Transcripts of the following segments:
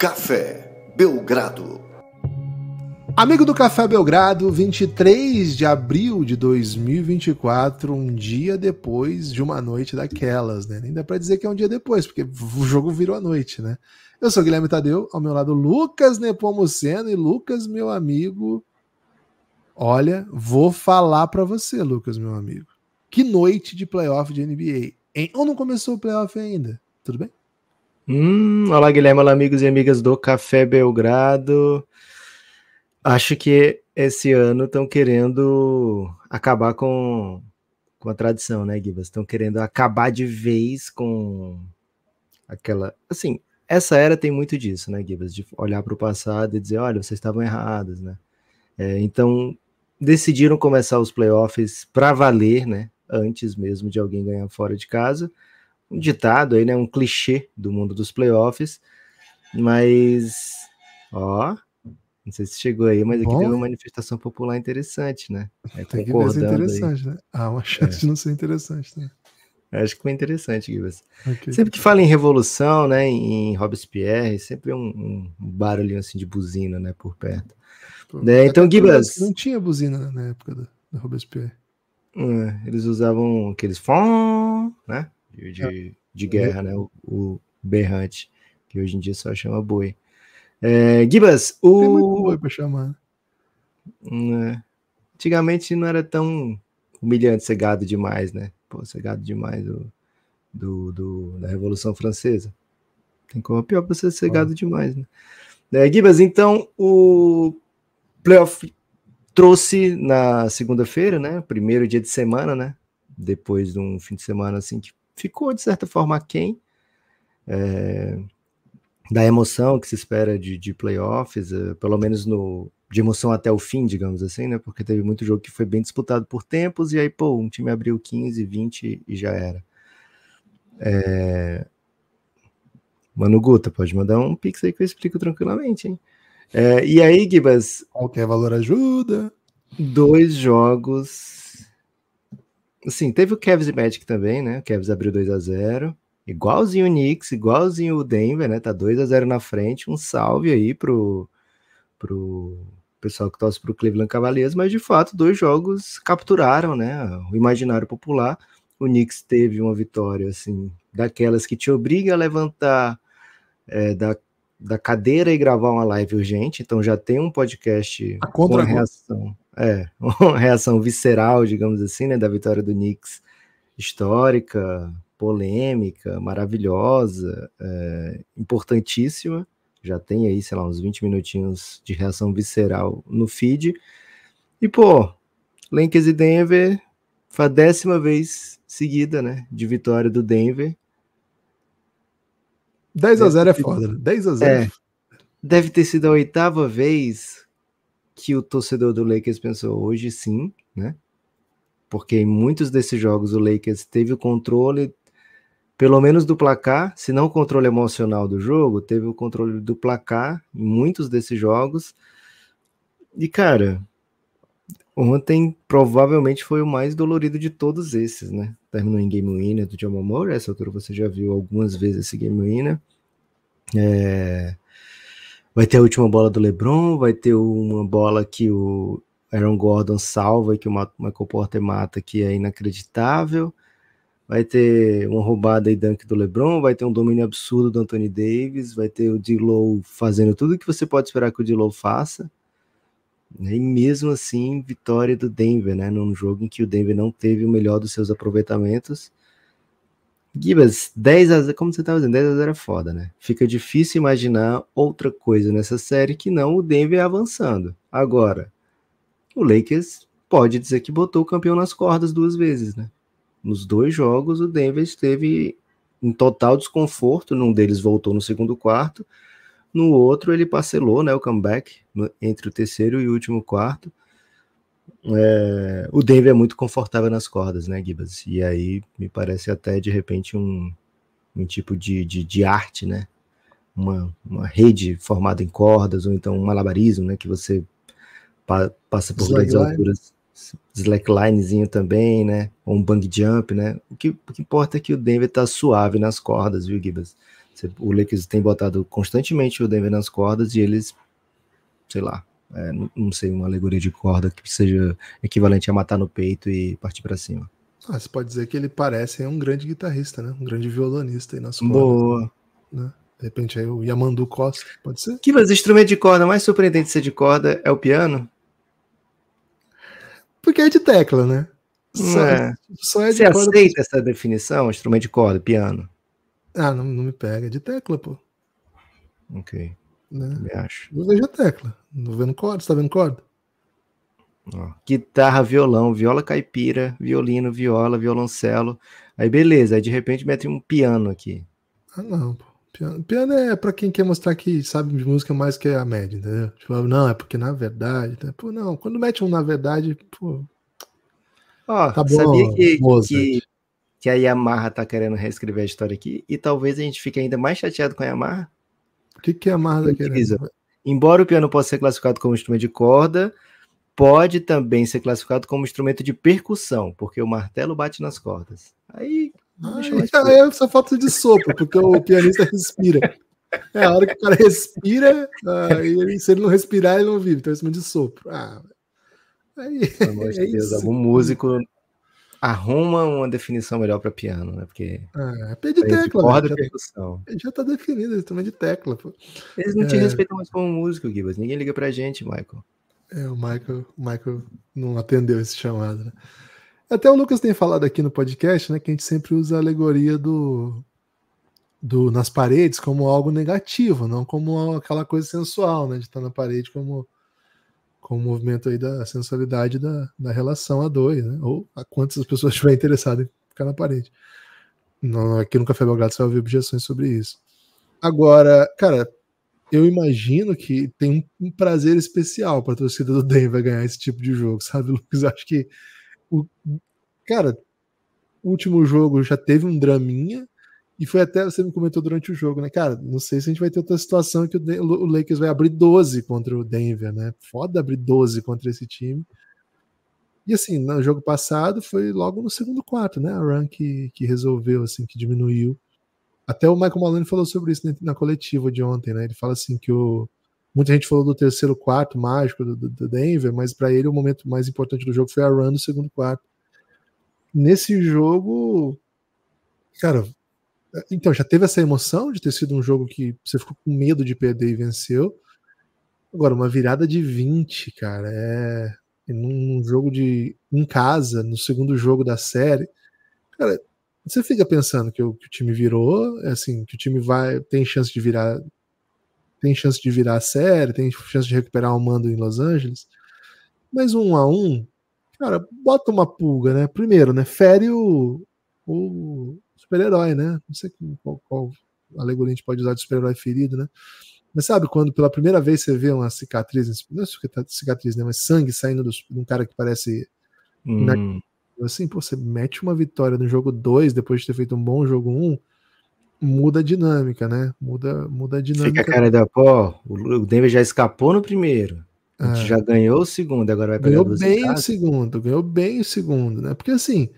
Café Belgrado. Amigo do Café Belgrado, 23 de abril de 2024, um dia depois de uma noite daquelas, né? Nem dá pra dizer que é um dia depois, porque o jogo virou a noite, né? Eu sou Guilherme Tadeu, ao meu lado Lucas Nepomuceno e Lucas, meu amigo. Olha, vou falar para você, Lucas, meu amigo. Que noite de playoff de NBA. Hein? Ou não começou o playoff ainda? Tudo bem? Hum, olá, Guilherme, olá, amigos e amigas do Café Belgrado. Acho que esse ano estão querendo acabar com, com a tradição, né, Gibas? Estão querendo acabar de vez com aquela. Assim, essa era tem muito disso, né, Gibas? De olhar para o passado e dizer, olha, vocês estavam errados, né? É, então, decidiram começar os playoffs para valer, né? Antes mesmo de alguém ganhar fora de casa um ditado aí, né? Um clichê do mundo dos playoffs. Mas, ó, não sei se chegou aí, mas aqui Bom, teve uma manifestação popular interessante, né? É, tem que é interessante, aí. né? Há ah, uma chance é. de não ser interessante, né? Acho que foi interessante, Gibas. Okay. Sempre que fala em revolução, né, em Robespierre, sempre é um, um barulhinho assim de buzina, né, por perto. né então, Gibas... Não tinha buzina na época da, Robespierre. É, eles usavam aqueles fom, né? de, é. de guerra, né? O, o berrante, que hoje em dia só chama boi. É, Gibas, o. Tem muito boi pra chamar. Hum, é. Antigamente não era tão humilhante ser gado demais, né? Pô, ser gado demais do, do, do da Revolução Francesa. Tem como é pior pra ser ser gado demais, né? É, Gibas, então o playoff trouxe na segunda-feira, né? Primeiro dia de semana, né? Depois de um fim de semana assim que ficou, de certa forma, quem é, da emoção que se espera de, de playoffs, é, pelo menos no, de emoção até o fim, digamos assim, né? Porque teve muito jogo que foi bem disputado por tempos, e aí, pô, um time abriu 15, 20 e já era. É... Mano Guta, pode mandar um pix aí que eu explico tranquilamente, hein? É, e aí, Gibas? Qualquer valor ajuda. Dois jogos assim, teve o Cavs e Magic também, né? O Cavs abriu 2 a 0 Igualzinho o Knicks, igualzinho o Denver, né? Tá 2 a 0 na frente. Um salve aí pro, pro pessoal que torce pro Cleveland Cavaliers, mas de fato, dois jogos capturaram, né? O imaginário popular. O Knicks teve uma vitória, assim, daquelas que te obriga a levantar é, da, da cadeira e gravar uma live urgente. Então já tem um podcast a contra com a reação é, uma reação visceral, digamos assim, né, da vitória do Knicks, histórica, polêmica, maravilhosa, é, importantíssima. Já tem aí, sei lá, uns 20 minutinhos de reação visceral no feed. E, pô, Lakers e Denver, foi a décima vez seguida, né, de vitória do Denver. 10 a 0 é, né? é. é foda, 10 a 0. É, deve ter sido a oitava vez que o torcedor do Lakers pensou hoje sim, né? Porque em muitos desses jogos o Lakers teve o controle, pelo menos do placar, se não o controle emocional do jogo, teve o controle do placar em muitos desses jogos. E cara, ontem provavelmente foi o mais dolorido de todos esses, né? Terminou em game winner do Jamal Murray, essa altura você já viu algumas vezes esse game winner. É... Vai ter a última bola do LeBron, vai ter uma bola que o Aaron Gordon salva e que o Michael Porter mata, que é inacreditável. Vai ter uma roubada e dunk do LeBron, vai ter um domínio absurdo do Anthony Davis, vai ter o D-Low fazendo tudo que você pode esperar que o D-Low faça. E mesmo assim, vitória do Denver, né? Num jogo em que o Denver não teve o melhor dos seus aproveitamentos Gibas, 10 a 0, como você estava dizendo, 10 a 0 é foda, né? Fica difícil imaginar outra coisa nessa série que não o Denver avançando. Agora, o Lakers pode dizer que botou o campeão nas cordas duas vezes, né? Nos dois jogos, o Denver esteve em total desconforto. Num deles voltou no segundo quarto, no outro ele parcelou né, o comeback entre o terceiro e o último quarto é, o Denver é muito confortável nas cordas, né, Gibas? E aí me parece até de repente um, um tipo de, de, de, arte, né? Uma, uma rede formada em cordas, ou então um malabarismo, né? Que você pa, passa por grandes alturas. Slacklinezinho também, né? Ou um bang jump, né? O que, o que importa é que o Denver tá suave nas cordas, viu, Gibas? O Lakers tem botado constantemente o Denver nas cordas e eles, sei lá, é, não sei, uma alegoria de corda que seja equivalente a matar no peito e partir para cima. Ah, você pode dizer que ele parece um grande guitarrista, né? Um grande violonista aí na sua. Boa. Né? De repente aí é o Yamandu Costa, pode ser? Que mas instrumento de corda mais surpreendente de ser de corda é o piano? Porque é de tecla, né? Só é. Só é de você corda aceita pra... essa definição, instrumento de corda, piano? Ah, não, não me pega, é de tecla, pô. Ok. Né? Me acho. a tecla. Não vendo corda? Você tá vendo corda? Ó, guitarra, violão, viola caipira, violino, viola, violoncelo. Aí beleza, aí de repente mete um piano aqui. Ah, não, pô. Piano, piano é para quem quer mostrar que sabe de música mais que a média, entendeu? Tipo, não, é porque na verdade. Né? Pô, não, quando mete um na verdade, pô. Ó, tá bom, sabia que, que, que a Yamaha tá querendo reescrever a história aqui? E talvez a gente fique ainda mais chateado com a Yamaha? O que, que é a Marta querendo? Embora o piano possa ser classificado como instrumento de corda, pode também ser classificado como instrumento de percussão, porque o martelo bate nas cordas. Aí. Ah, Ai, é então, só falta de sopro, porque o pianista respira. É a hora que o cara respira, aí, se ele não respirar, ele não vive. Então, é instrumento de sopro. Ah, aí, Pelo amor de é Deus, algum músico arruma uma definição melhor para piano, né? Porque. É, é P de tecla. Né, corda é já, tá, percussão. já tá definido, também é de tecla, pô. Eles não é... te respeitam mais como músico, Gibas. Ninguém liga pra gente, Michael. É, o Michael, o Michael não atendeu esse chamado, né? Até o Lucas tem falado aqui no podcast, né, que a gente sempre usa a alegoria do, do nas paredes como algo negativo, não como aquela coisa sensual, né, de estar tá na parede como com o movimento aí da sensualidade da, da relação a dois, né? Ou a quantas pessoas estiverem interessadas em ficar na parede. Não, aqui no Café Belgrado você vai ouvir objeções sobre isso. Agora, cara, eu imagino que tem um, prazer especial para a torcida do Denver ganhar esse tipo de jogo, sabe, Lucas? Acho que o cara, o último jogo já teve um draminha, e foi até, você me comentou durante o jogo, né, cara? Não sei se a gente vai ter outra situação que o Lakers vai abrir 12 contra o Denver, né? Foda abrir 12 contra esse time. E assim, no jogo passado foi logo no segundo quarto, né? A run que, que resolveu, assim, que diminuiu. Até o Michael Malone falou sobre isso né, na coletiva de ontem, né? Ele fala assim que o. Muita gente falou do terceiro quarto mágico do, do Denver, mas para ele o momento mais importante do jogo foi a run do segundo quarto. Nesse jogo, cara, então, já teve essa emoção de ter sido um jogo que você ficou com medo de perder e venceu. Agora, uma virada de 20, cara, é. Num jogo de. em casa, no segundo jogo da série. Cara, você fica pensando que o, que o time virou, é assim, que o time vai. tem chance de virar. tem chance de virar a série, tem chance de recuperar o um mando em Los Angeles. Mas um a um, cara, bota uma pulga, né? Primeiro, né? Fere o, o super-herói, né? Não sei qual, qual alegoria a gente pode usar de super-herói ferido, né? Mas sabe quando pela primeira vez você vê uma cicatriz, não é cicatriz, né? Mas sangue saindo dos, de um cara que parece. Hum. Na, assim, pô, você mete uma vitória no jogo 2, depois de ter feito um bom jogo 1, um, muda a dinâmica, né? Muda, muda a dinâmica. Fica a cara da pó, o Denver já escapou no primeiro. É. já ganhou o segundo, agora vai pegar Ganhou bem o segundo, ganhou bem o segundo, né? Porque assim,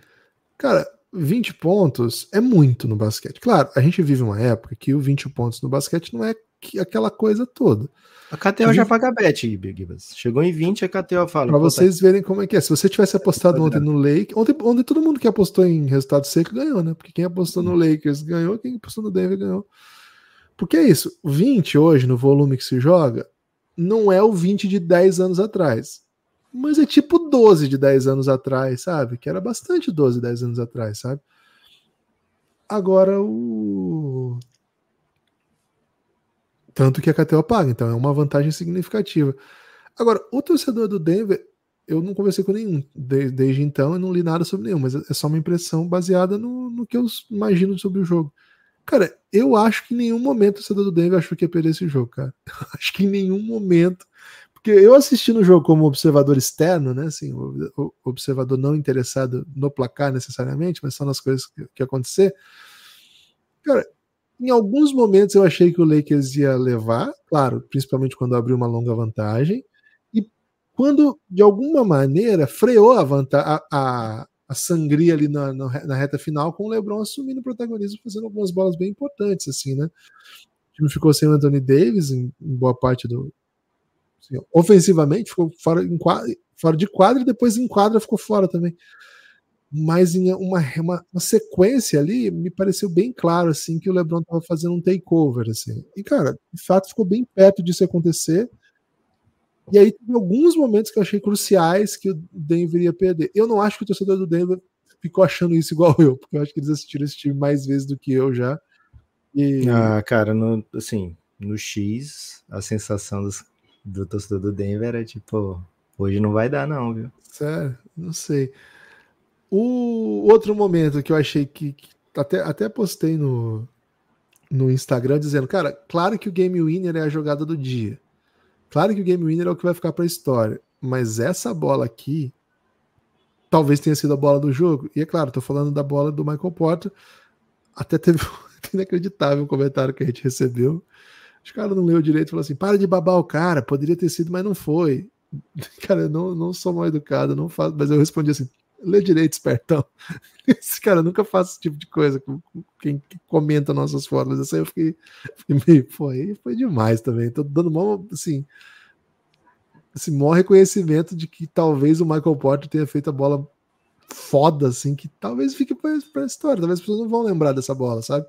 cara, 20 pontos é muito no basquete. Claro, a gente vive uma época que o 20 pontos no basquete não é aquela coisa toda. A KTO a já gente... paga bet, Gibas. Chegou em 20, a KTO fala. Para tá vocês tá... verem como é que é. Se você tivesse apostado ontem no Lakers, ontem, ontem todo mundo que apostou em resultado seco ganhou, né? Porque quem apostou no uhum. Lakers ganhou, quem apostou no Denver ganhou. Porque é isso, 20 hoje, no volume que se joga, não é o 20 de 10 anos atrás mas é tipo 12 de 10 anos atrás, sabe? Que era bastante 12, 10 anos atrás, sabe? Agora o. Tanto que a KTO paga, então é uma vantagem significativa. Agora, o torcedor do Denver, eu não conversei com nenhum desde, então, e não li nada sobre nenhum, mas é, é só uma impressão baseada no, no que eu imagino sobre o jogo. Cara, eu acho que em nenhum momento o torcedor do Denver achou que ia perder esse jogo, cara. Eu acho que em nenhum momento porque eu assisti no jogo como observador externo, né? Assim, o, observador não interessado no placar necessariamente, mas só nas coisas que, que acontecer. Cara, em alguns momentos eu achei que o Lakers ia levar, claro, principalmente quando abriu uma longa vantagem, e quando, de alguma maneira, freou a, vantagem, a, a, a sangria ali na, na, reta final, com o LeBron assumindo o protagonismo, fazendo algumas bolas bem importantes, assim, né? O time ficou sem o Anthony Davis em, em boa parte do, Assim, ofensivamente, ficou fora, em quadra, fora de quadra e depois em quadra ficou fora também. Mas em uma, uma, uma sequência ali, me pareceu bem claro assim que o LeBron estava fazendo um takeover. Assim. E, cara, de fato ficou bem perto disso acontecer. E aí teve alguns momentos que eu achei cruciais que o Denver ia perder. Eu não acho que o torcedor do Denver ficou achando isso igual eu, porque eu acho que eles assistiram esse time mais vezes do que eu já. E... Ah, cara, no, assim, no X, a sensação dos, do torcedor do Denver é tipo, hoje não vai dar não, viu? Sério? Não sei. O outro momento que eu achei que, que até, até postei no, no Instagram dizendo, cara, claro que o game winner é a jogada do dia. Claro que o game winner é o que vai ficar para a história, mas essa bola aqui talvez tenha sido a bola do jogo. E é claro, estou falando da bola do Michael Porter. Até teve um inacreditável comentário que a gente recebeu os caras não leu direito e falaram assim: para de babar o cara, poderia ter sido, mas não foi. Cara, eu não, não sou mal educado, não faço, mas eu respondi assim: lê direito, espertão. Esse cara nunca faz esse tipo de coisa com, quem comenta nossas formas. Essa aí eu fiquei, fiquei meio, foi, foi demais também. Tô dando mal, assim, esse maior reconhecimento de que talvez o Michael Porter tenha feito a bola foda, assim, que talvez fique pra, pra história, talvez as pessoas não vão lembrar dessa bola, sabe?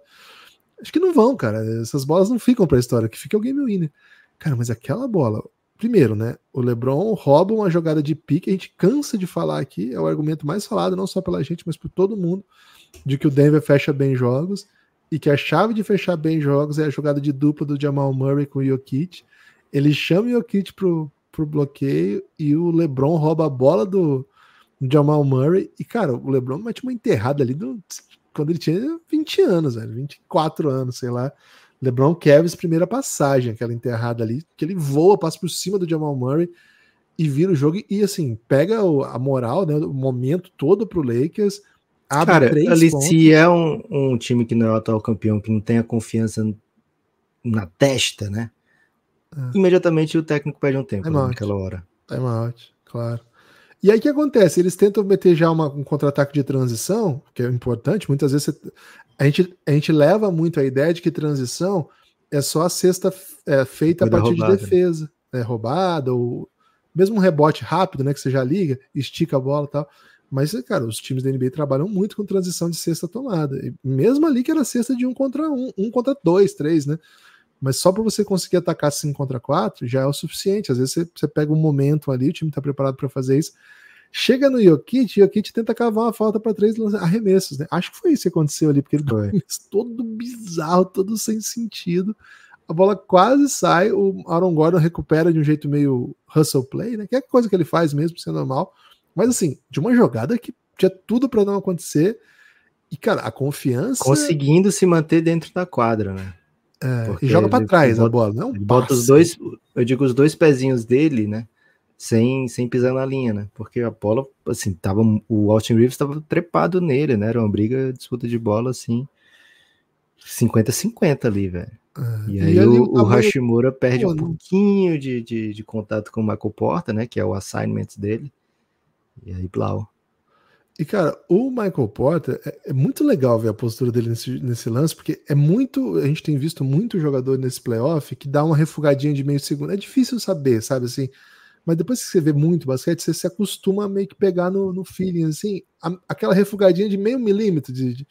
Acho que não vão, cara. Essas bolas não ficam pra história, que fica o game winner. Cara, mas aquela bola. Primeiro, né? O LeBron rouba uma jogada de pique, a gente cansa de falar aqui, é o argumento mais falado, não só pela gente, mas por todo mundo, de que o Denver fecha bem jogos e que a chave de fechar bem jogos é a jogada de dupla do Jamal Murray com o Jokic. Ele chama o Jokic pro, pro bloqueio e o LeBron rouba a bola do, do Jamal Murray. E, cara, o LeBron mete uma enterrada ali do quando ele tinha 20 anos, velho, 24 anos, sei lá. LeBron Cavs, primeira passagem, aquela enterrada ali, que ele voa, passa por cima do Jamal Murray e vira o jogo e assim, pega a moral, né, o momento todo pro Lakers. Abre Cara, ali, pontos. se é um, um, time que não é o atual campeão, que não tem a confiança na testa, né? É. Imediatamente o técnico perde um tempo né, naquela hora. Time out, claro. E aí o que acontece? Eles tentam meter já uma, um contra-ataque de transição, que é importante. Muitas vezes você, a, gente, a gente leva muito a ideia de que transição é só a cesta é, feita a partir roubada. de né? defesa. Né? Roubada, ou mesmo um rebote rápido, né? Que você já liga, estica a bola e tal. Mas, cara, os times da NBA trabalham muito com transição de sexta tomada. E mesmo ali que era sexta de um contra um, um contra dois, três, né? mas só para você conseguir atacar 5 contra 4 já é o suficiente. Às vezes você, pega um momento ali, o time está preparado para fazer isso. Chega no Jokic, Jokic tenta cavar uma falta para três arremessos, né? Acho que foi isso que aconteceu ali, porque ele todo bizarro, todo sem sentido. A bola quase sai, o Aaron Gordon recupera de um jeito meio hustle play, né? Que é coisa que ele faz mesmo sendo normal. Mas assim, de uma jogada que tinha tudo para não acontecer. E cara, a confiança conseguindo se manter dentro da quadra, né? É, e joga para trás bota, a bola, não? Bota os dois, eu digo os dois pezinhos dele, né? Sem, sem pisar na linha, né? Porque a bola, assim, tava, o Austin Reeves estava trepado nele, né? Era uma briga, disputa de bola, assim, 50-50 ali, velho. É, e aí e o, o Hashimura perde um né? pouquinho de, de, de, contato com o Michael Porta, né? Que é o assignment dele. E aí, Blau. E, cara, o Michael Porter é, é, muito legal ver a postura dele nesse, nesse lance, porque é muito. A gente tem visto muito jogador nesse playoff que dá uma refugadinha de meio segundo. É difícil saber, sabe assim? Mas depois que você vê muito basquete, você se acostuma a meio que pegar no, no feeling, assim, a, aquela refugadinha de meio milímetro, de, de,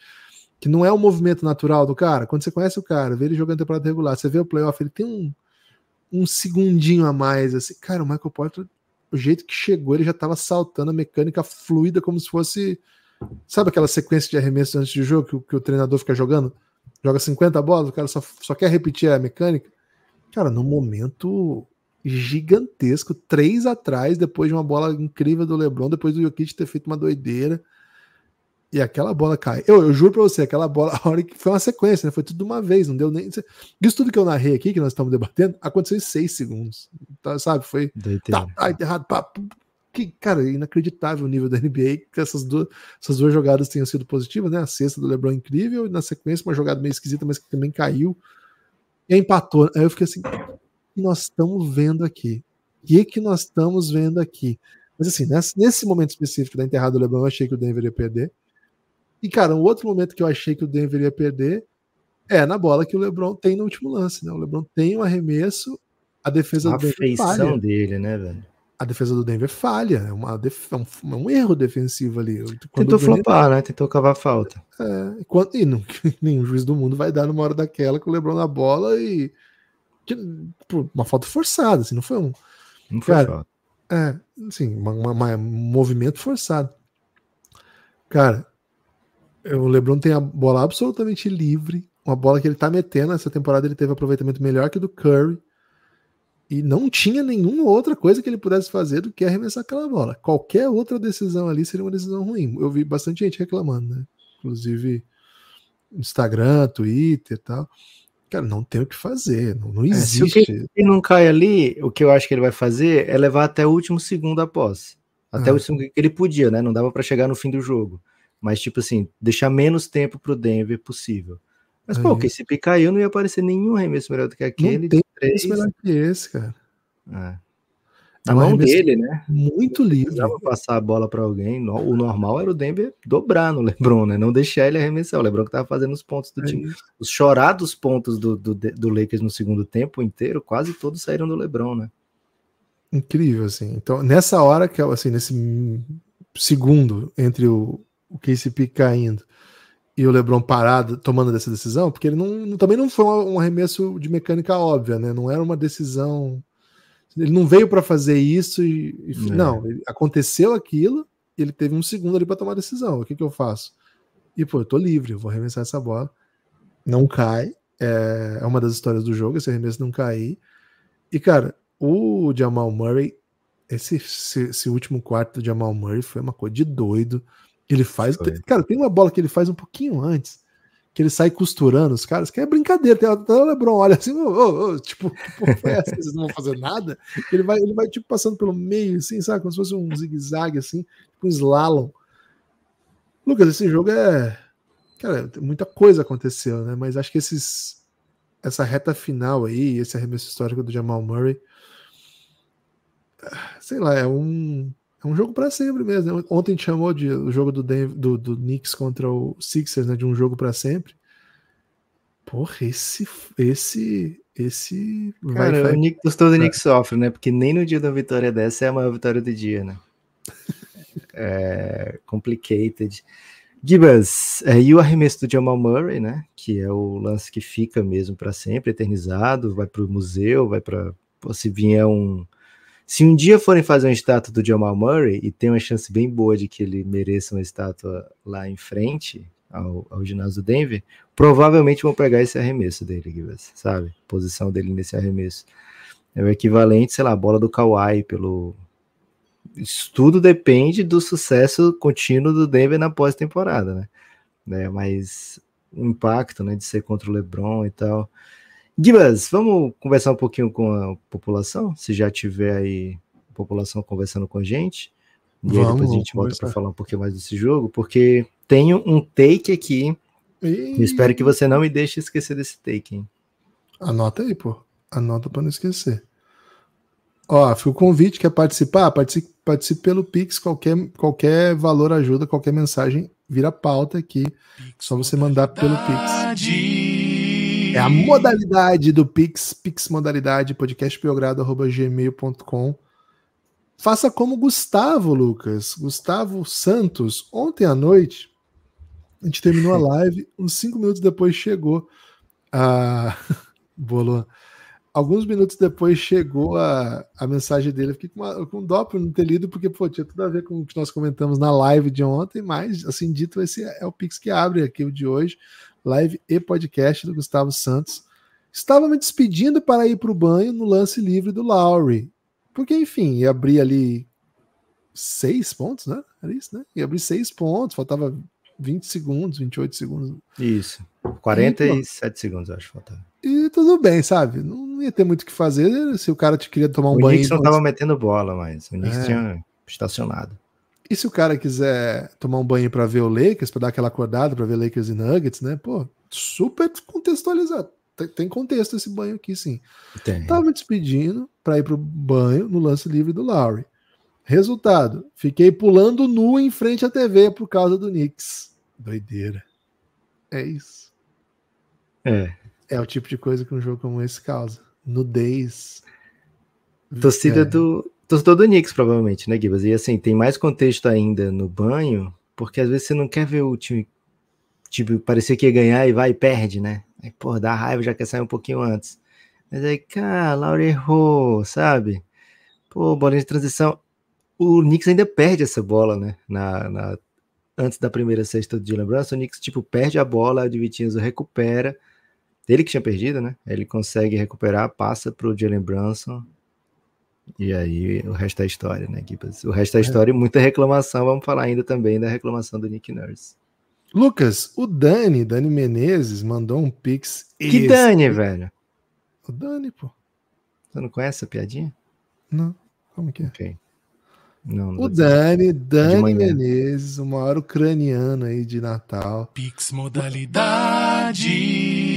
que não é o movimento natural do cara. Quando você conhece o cara, vê ele jogando temporada regular, você vê o playoff, ele tem um, um segundinho a mais, assim. Cara, o Michael Porter o jeito que chegou, ele já estava saltando a mecânica fluida, como se fosse. Sabe aquela sequência de arremessos antes de jogo que, que o treinador fica jogando? Joga 50 bolas, o cara só, só quer repetir a mecânica. Cara, no momento gigantesco, três atrás, depois de uma bola incrível do Lebron, depois do Jokic ter feito uma doideira. E aquela bola cai. Eu, eu juro pra você, aquela bola, a hora que foi uma sequência, né? Foi tudo de uma vez, não deu nem. Isso tudo que eu narrei aqui, que nós estamos debatendo, aconteceu em seis segundos. Tá, sabe? Foi. Tá, tá, errado, pá, que, cara, inacreditável o nível da NBA que essas duas, essas duas jogadas tenham sido positivas, né? A sexta do LeBron é incrível e na sequência uma jogada meio esquisita, mas que também caiu e empatou. Aí eu fiquei assim, o que nós estamos vendo aqui? O que, que nós estamos vendo aqui? Mas assim, nesse, nesse momento específico da enterrada do LeBron, eu achei que o Denver ia perder. E, cara, um outro momento que eu achei que o Denver ia perder é na bola que o LeBron tem no último lance, né? O LeBron tem um arremesso, a defesa a do Denver falha. dele, né, velho? A defesa do Denver falha, é, uma def... É um, é um, erro defensivo ali. Quando Tentou flopar, né? Tentou cavar falta. É, quando... e não, nenhum juiz do mundo vai dar numa hora daquela com o LeBron na bola e tipo, uma falta forçada, assim, não foi um. Não foi falta. É, assim, um movimento forçado. Cara, o LeBron tem a bola absolutamente livre, uma bola que ele tá metendo. Essa temporada ele teve aproveitamento melhor que o do Curry. E não tinha nenhuma outra coisa que ele pudesse fazer do que arremessar aquela bola. Qualquer outra decisão ali seria uma decisão ruim. Eu vi bastante gente reclamando, né? Inclusive Instagram, Twitter e tal. Cara, não tem o que fazer, não, não existe. É, se o que não cai ali, o que eu acho que ele vai fazer é levar até o último segundo a posse. Até ah. o segundo que ele podia, né? Não dava para chegar no fim do jogo. Mas, tipo assim, deixar menos tempo para o Denver possível. Mas, Aí. pô, o é. KCP caiu, não ia aparecer nenhum arremesso melhor do que aquele. Não tem três. melhor que esse, cara. É. Na é mão dele, né? Muito livre. Dava passar a bola para alguém. O normal era o Denver dobrar no LeBron, né? Não deixar ele arremessar. O LeBron que tava fazendo os pontos do é. time. Os chorados pontos do, do, do, Lakers no segundo tempo inteiro, quase todos saíram do LeBron, né? Incrível, assim. Então, nessa hora que assim, nesse segundo entre o, o KCP caindo tá e o LeBron parado tomando essa decisão, porque ele não, também não foi um arremesso de mecânica óbvia, né? Não era uma decisão. Ele não veio para fazer isso e, e é. não, aconteceu aquilo, e ele teve um segundo ali para tomar a decisão. O que que eu faço? E pô, eu tô livre, eu vou arremessar essa bola. Não cai. É, é uma das histórias do jogo, esse arremesso não cair. E cara, o Jamal Murray, esse, esse, esse último quarto do Jamal Murray foi uma coisa de doido ele faz. Tem, cara, tem uma bola que ele faz um pouquinho antes, que ele sai costurando os caras, que é brincadeira. Tem, até o Lebron olha assim, oh, oh, tipo, que porra é essa? Vocês não vão fazer nada? Ele vai, ele vai, tipo, passando pelo meio, assim, sabe? Como se fosse um zigue-zague, assim, tipo um slalom. Lucas, esse jogo é. Cara, muita coisa aconteceu, né? Mas acho que esses. Essa reta final aí, esse arremesso histórico do Jamal Murray. Ah, sei lá, é um é um jogo para sempre mesmo. Né? Ontem te chamou de o jogo do, Denver, do, do Knicks contra o Sixers, né? De um jogo para sempre. Porra, esse. esse esse Cara, vai, o Nick, os do Nick sofre, né? Porque nem no dia da vitória dessa é a maior vitória do dia, né? é, complicated. Gibas, é, e o arremesso do Jamal Murray, né? Que é o lance que fica mesmo para sempre, eternizado, vai para o museu, vai para se vier um se um dia forem fazer uma estátua do Jamal Murray, e tem uma chance bem boa de que ele mereça uma estátua lá em frente ao, ao ginásio do Denver, provavelmente vão pegar esse arremesso dele, Givas, sabe? Posição dele nesse arremesso. É o equivalente, sei lá, a bola do Kawhi pelo. Isso tudo depende do sucesso contínuo do Denver na pós-temporada, né? É, mas o impacto né, de ser contra o LeBron e tal. Gibas, vamos conversar um pouquinho com a população, se já tiver aí a população conversando com a gente. E vamos, aí depois a gente volta para falar um pouquinho mais desse jogo, porque tenho um take aqui. E... Espero que você não me deixe esquecer desse take. Hein? Anota aí, pô. Anota para não esquecer. Ó, fica o convite, quer participar? Participe, participe pelo Pix, qualquer, qualquer valor ajuda, qualquer mensagem vira pauta aqui. Só você mandar pelo Pix. É a modalidade do Pix, Pix modalidade, podcastbiogrado.gmail.com. Faça como Gustavo, Lucas. Gustavo Santos, ontem à noite, a gente terminou a live, uns cinco minutos depois chegou a. Boa, Alguns minutos depois chegou a, a mensagem dele. Eu fiquei com, uma, com dó por não ter lido, porque pô, tinha tudo a ver com o que nós comentamos na live de ontem, mas, assim dito, esse é o Pix que abre aqui o de hoje live e podcast do Gustavo Santos. Estava me despedindo para ir para o banho no lance livre do Lowry. Porque, enfim, ia abrir ali seis pontos, né? Era isso, né? Ia abrir seis pontos, faltava 20 segundos, 28 segundos. Isso. 47 e, segundos, acho que faltava. E tudo bem, sabe? Não ia ter muito o que fazer se o cara te queria tomar um o banho. O Knicks não estava mas... metendo bola, mas o Knicks é. tinha estacionado. E se o cara quiser tomar um banho para ver o Lakers, para dar aquela acordada para ver Lakers e Nuggets, né? Pô, super contextualizado. Tem, tem contexto esse banho aqui, sim. Tem. Tava me despedindo para ir pro banho no lance livre do Lowry. Resultado: fiquei pulando nu em frente à TV por causa do Knicks. Doideira. É isso. É. É o tipo de coisa que um jogo como esse causa. Nudez. Torcida é. do, torcedor do Knicks, provavelmente, né, Gibas? E assim, tem mais contexto ainda no banho, porque às vezes você não quer ver o time, tipo, parecer que ia ganhar e vai e perde, né? Aí, pô, dá raiva, já quer sair um pouquinho antes. Mas aí, cara, Laura errou, sabe? Pô, bolinha de transição. O Knicks ainda perde essa bola, né? Na, na antes da primeira sexta de lembrança, o Knicks, tipo, perde a bola, o Divitinhas recupera. Ele que tinha perdido, né? Ele consegue recuperar, passa pro o Jalen Brunson e aí o resto é história, né, Gibas? O resto é, é história e muita reclamação. Vamos falar ainda também da reclamação do Nick Nurse. Lucas, o Dani, Dani Menezes, mandou um pix. Que esse. Dani, velho? O Dani, pô. Você não conhece a piadinha? Não. Como que é? Okay. Não, não o Dani, é Dani Menezes, o maior ucraniano aí de Natal. Pix modalidade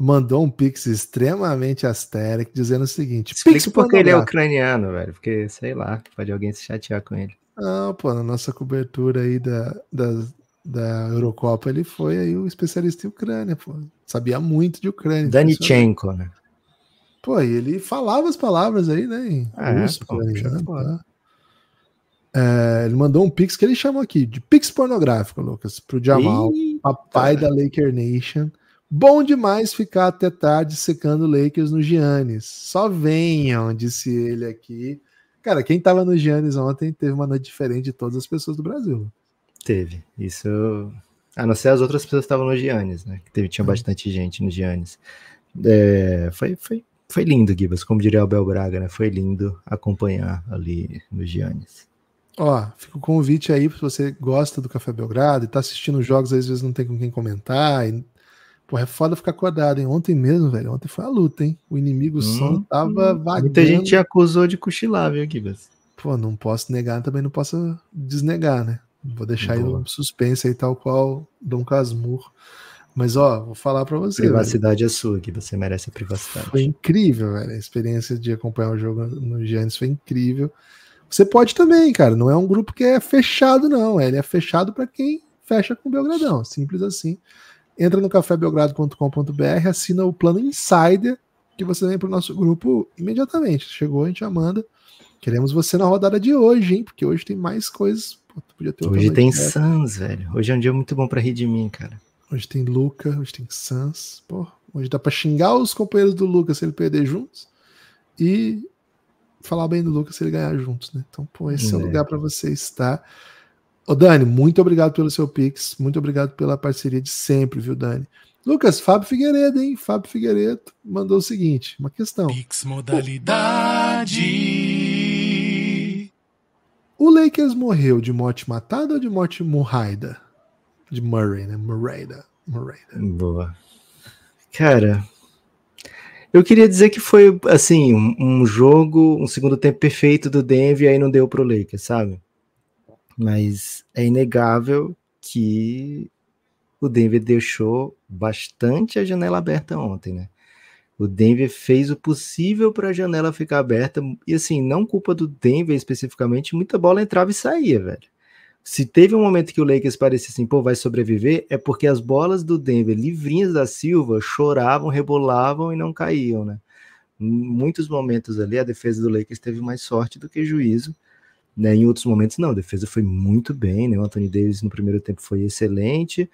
mandou um pix extremamente asteric, dizendo o seguinte: Pix porque ele é ucraniano, velho, porque sei lá, pode alguém se chatear com ele. Não, pô, na nossa cobertura aí da, da, da Eurocopa, ele foi aí o um especialista em Ucrânia, pô. Sabia muito de Ucrânia. Danichenko, né? Pô, e ele falava as palavras aí, né? Em ah, russo, é, pô, né? né tá. É, ele mandou um pix que ele chamou aqui de pix pornográfico, Lucas, pro Jamal, Eita. papai da Laker Nation. Bom demais ficar até tarde secando Lakers no Giannis. Só venham, disse ele aqui. Cara, quem tava no Giannis ontem teve uma noite diferente de todas as pessoas do Brasil. Teve. Isso. A não ser as outras pessoas que estavam no Giannis, né? Que teve, tinha hum. bastante gente no Giannis. É, foi, foi, foi lindo, Gibas, como diria o Bel Braga, né? Foi lindo acompanhar ali no Giannis. Ó, fica o convite aí, se você gosta do Café Belgrado e tá assistindo jogos, às vezes não tem com quem comentar, e Porra, é foda ficar acordado, hein? Ontem mesmo, velho. Ontem foi a luta, hein? O inimigo hum, hum. tava hum. vagando. Muita gente acusou de cochilar, viu, Kibas? Pô, não posso negar, também não posso desnegar, né? Vou deixar Boa. um suspense aí, tal qual Dom Casmurro. Mas, ó, vou falar pra você. Privacidade velho. é sua, que você merece a privacidade. Foi incrível, velho. A experiência de acompanhar o jogo no Giants foi incrível. Você pode também, cara. Não é um grupo que é fechado, não. É, ele é fechado para quem fecha com o Belgradão. Simples assim entra no cafébelgrado.com.br, assina o plano Insider, que você vem para o nosso grupo imediatamente. Chegou, a gente já manda. Queremos você na rodada de hoje, hein? Porque hoje tem mais coisas. Pô, hoje tem Sans, velho. Hoje é um dia muito bom para rir de mim, cara. Hoje tem Luca, hoje tem Sans. Pô, hoje dá para xingar os companheiros do Lucas se ele perder juntos. E falar bem do Lucas se ele ganhar juntos, né? Então, pô, esse é, é o lugar para você estar. Tá? Ô Dani, muito obrigado pelo seu Pix, muito obrigado pela parceria de sempre, viu, Dani? Lucas, Fábio Figueiredo, hein? Fábio Figueiredo mandou o seguinte: uma questão. Pix modalidade. O Lakers morreu de morte matada ou de morte murraida? De Murray, né? Murrayda. Murrayda. Boa. Cara, eu queria dizer que foi, assim, um, um jogo, um segundo tempo perfeito do Denver e aí não deu pro Lakers, sabe? mas é inegável que o Denver deixou bastante a janela aberta ontem, né? O Denver fez o possível para a janela ficar aberta, e assim, não culpa do Denver especificamente, muita bola entrava e saía, velho. Se teve um momento que o Lakers parecia assim, pô, vai sobreviver, é porque as bolas do Denver, livrinhas da Silva, choravam, rebolavam e não caíam, né? Em muitos momentos ali, a defesa do Lakers teve mais sorte do que juízo, né? Em outros momentos, não, a defesa foi muito bem, né? O Anthony Davis no primeiro tempo foi excelente.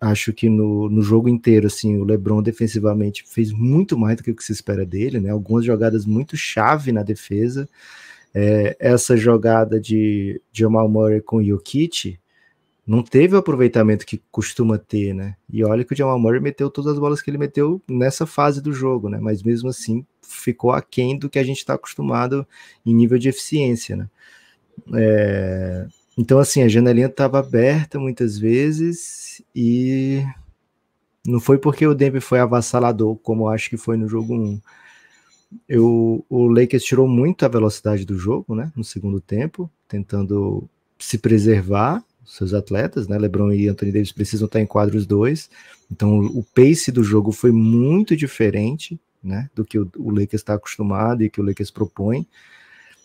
Acho que no, no jogo inteiro, assim, o LeBron defensivamente fez muito mais do que o que se espera dele, né? Algumas jogadas muito chave na defesa. É, essa jogada de Jamal Murray com Jokic não teve o aproveitamento que costuma ter, né? E olha que o Jamal Murray meteu todas as bolas que ele meteu nessa fase do jogo, né? Mas mesmo assim ficou aquém do que a gente está acostumado em nível de eficiência, né? É, então, assim, a janelinha estava aberta muitas vezes e não foi porque o Denver foi avassalador, como acho que foi no jogo 1. Eu, o Lakers tirou muito a velocidade do jogo, né, no segundo tempo, tentando se preservar, seus atletas, né, LeBron e Anthony Davis precisam estar em quadros dois, então o pace do jogo foi muito diferente, né, do que o, o Lakers está acostumado e que o Lakers propõe,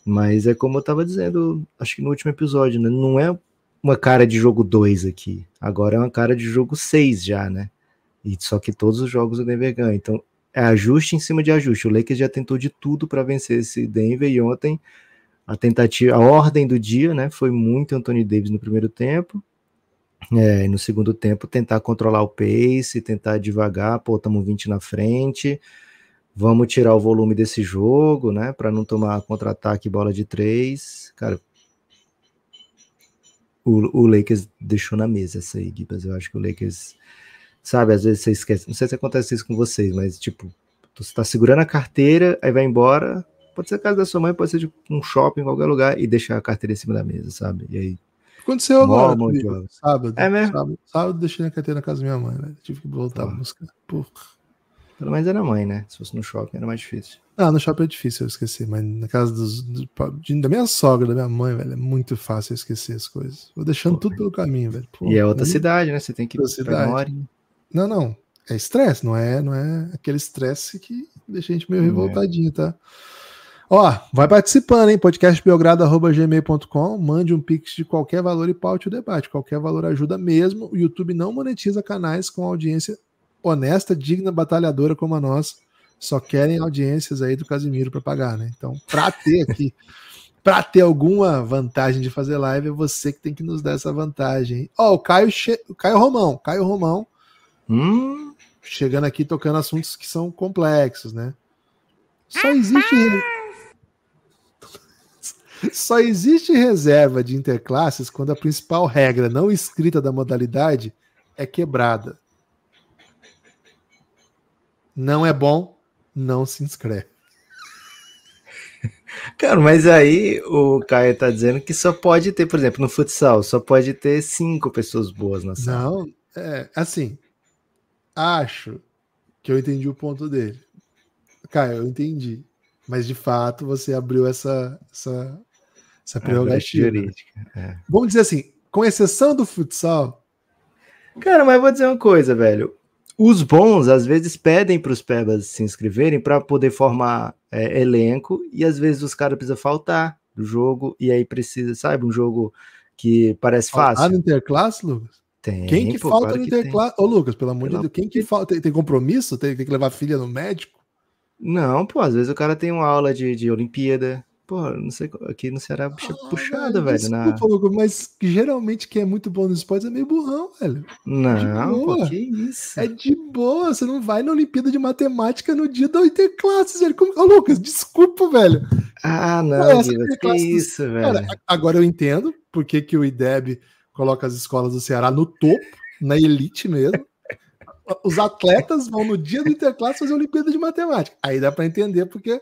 mas é como eu estava dizendo, acho que no último episódio, né? Não é uma cara de jogo 2 aqui. Agora é uma cara de jogo 6 já, né? E só que todos os jogos o Denver ganha. Então, é ajuste em cima de ajuste. O Lakers já tentou de tudo para vencer esse Denver e ontem a tentativa, a ordem do dia, né, foi muito Anthony Davis no primeiro tempo. É, no segundo tempo tentar controlar o pace, tentar devagar, pô, estamos 20 na frente vamos tirar o volume desse jogo, né? Para não tomar contra-ataque bola de três. Cara, o, o, Lakers deixou na mesa essa aí, Gibas. Eu acho que o Lakers, sabe, às vezes você esquece. Não sei se acontece isso com vocês, mas tipo, você tá segurando a carteira, aí vai embora. Pode ser a casa da sua mãe, pode ser de tipo, um shopping, qualquer lugar, e deixar a carteira em cima da mesa, sabe? E aí. Aconteceu agora, um comigo, sábado. É mesmo? Sábado, sábado deixei a carteira na casa da minha mãe, né? Tive que voltar tá. a buscar. Porra. Pelo menos era é mãe, né? Se fosse no shopping era mais difícil. Ah, no shopping é difícil, eu esqueci. Mas na casa dos, do, da minha sogra, da minha mãe, velho, é muito fácil eu esquecer as coisas. Vou deixando Pô, tudo pelo caminho, velho. Pô, e é outra aí, cidade, né? Você tem que ir pra hora. Não, não. É estresse, não é, não é aquele estresse que deixa a gente meio não é. revoltadinho, é. tá? Ó, vai participando, hein? podcastbelgrado.gmail.com. Mande um pix de qualquer valor e paute o debate. Qualquer valor ajuda mesmo. O YouTube não monetiza canais com audiência honesta, digna, batalhadora como a nossa, só querem audiências aí do Casimiro para pagar, né? Então, para ter aqui, para ter alguma vantagem de fazer live, é você que tem que nos dar essa vantagem. Ó, oh, o Caio, che... Caio Romão, Caio Romão, hum? chegando aqui tocando assuntos que são complexos, né? Só existe só existe reserva de interclasses quando a principal regra não escrita da modalidade é quebrada não é bom, não se inscreve. Cara, mas aí o Caio tá dizendo que só pode ter, por exemplo, no futsal, só pode ter cinco pessoas boas na sala. Não, é, assim, acho que eu entendi o ponto dele. Caio, eu entendi. Mas de fato você abriu essa, essa, essa prerrogativa. É. Vamos dizer assim, com exceção do futsal. Cara, mas vou dizer uma coisa, velho os bons às vezes pedem para os pebas se inscreverem para poder formar é, elenco e às vezes os caras precisam faltar do jogo e aí precisa, sabe, um jogo que parece fácil. Ah, no Interclasse, Lucas? Tem, quem que pô, falta claro no Interclasse? Ô, Lucas, pelo amor de Deus, quem que falta? Tem, tem compromisso? Tem, tem, que levar a filha no médico? Não, pô, às vezes o cara tem uma aula de, de Olimpíada, Pô, não sei, aqui no Ceará bicha é ah, puxada, velho. Desculpa, na... Hugo, mas geralmente quem é muito bom nos esportes é meio burrão, velho. É não, pô, que isso. É de boa, você não vai na Olimpíada de Matemática no dia da Interclasses, velho. Como... Ô, Lucas, desculpa, velho. Ah, não, Guilherme, que isso, velho. Cara, agora eu entendo por que, que o IDEB coloca as escolas do Ceará no topo, na elite mesmo. Os atletas vão no dia do Interclasse fazer a Olimpíada de Matemática. Aí dá para entender porque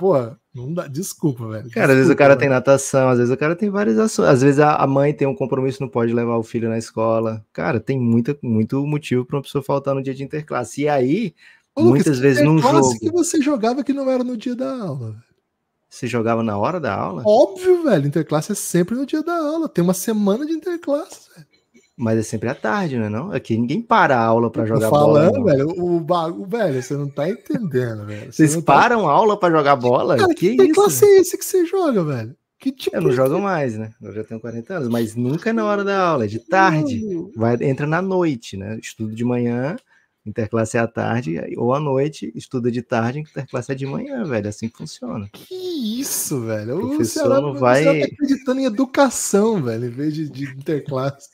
pô não dá, desculpa, velho. Desculpa, cara, às vezes o cara velho. tem natação, às vezes o cara tem várias ações. Às vezes a mãe tem um compromisso, não pode levar o filho na escola. Cara, tem muita, muito motivo para uma pessoa faltar no dia de interclasse. E aí, Ô, muitas vezes num jogo. que você jogava que não era no dia da aula. Você jogava na hora da aula? Óbvio, velho. Interclasse é sempre no dia da aula. Tem uma semana de interclasse. Velho. Mas é sempre à tarde, não é não? Aqui ninguém para a aula para jogar falando, bola. Falando, velho, o bagulho, velho, você não tá entendendo, velho. Vocês tá- param tá... aula para jogar bola? Cara, que, que tem isso? classe é esse que você joga, velho? Que tipo Eu não jogo mais, né? Eu já tenho 40 anos, mas nunca é na hora da aula, é de tarde. Vai, entra na noite, né? Estudo de manhã, interclasse é à tarde, ou à noite, estuda de tarde, interclasse é de manhã, velho. É assim que funciona. Que isso, velho? O professor o Ceará, não tá vai. Você tá acreditando em educação, velho, em vez de, de interclasse.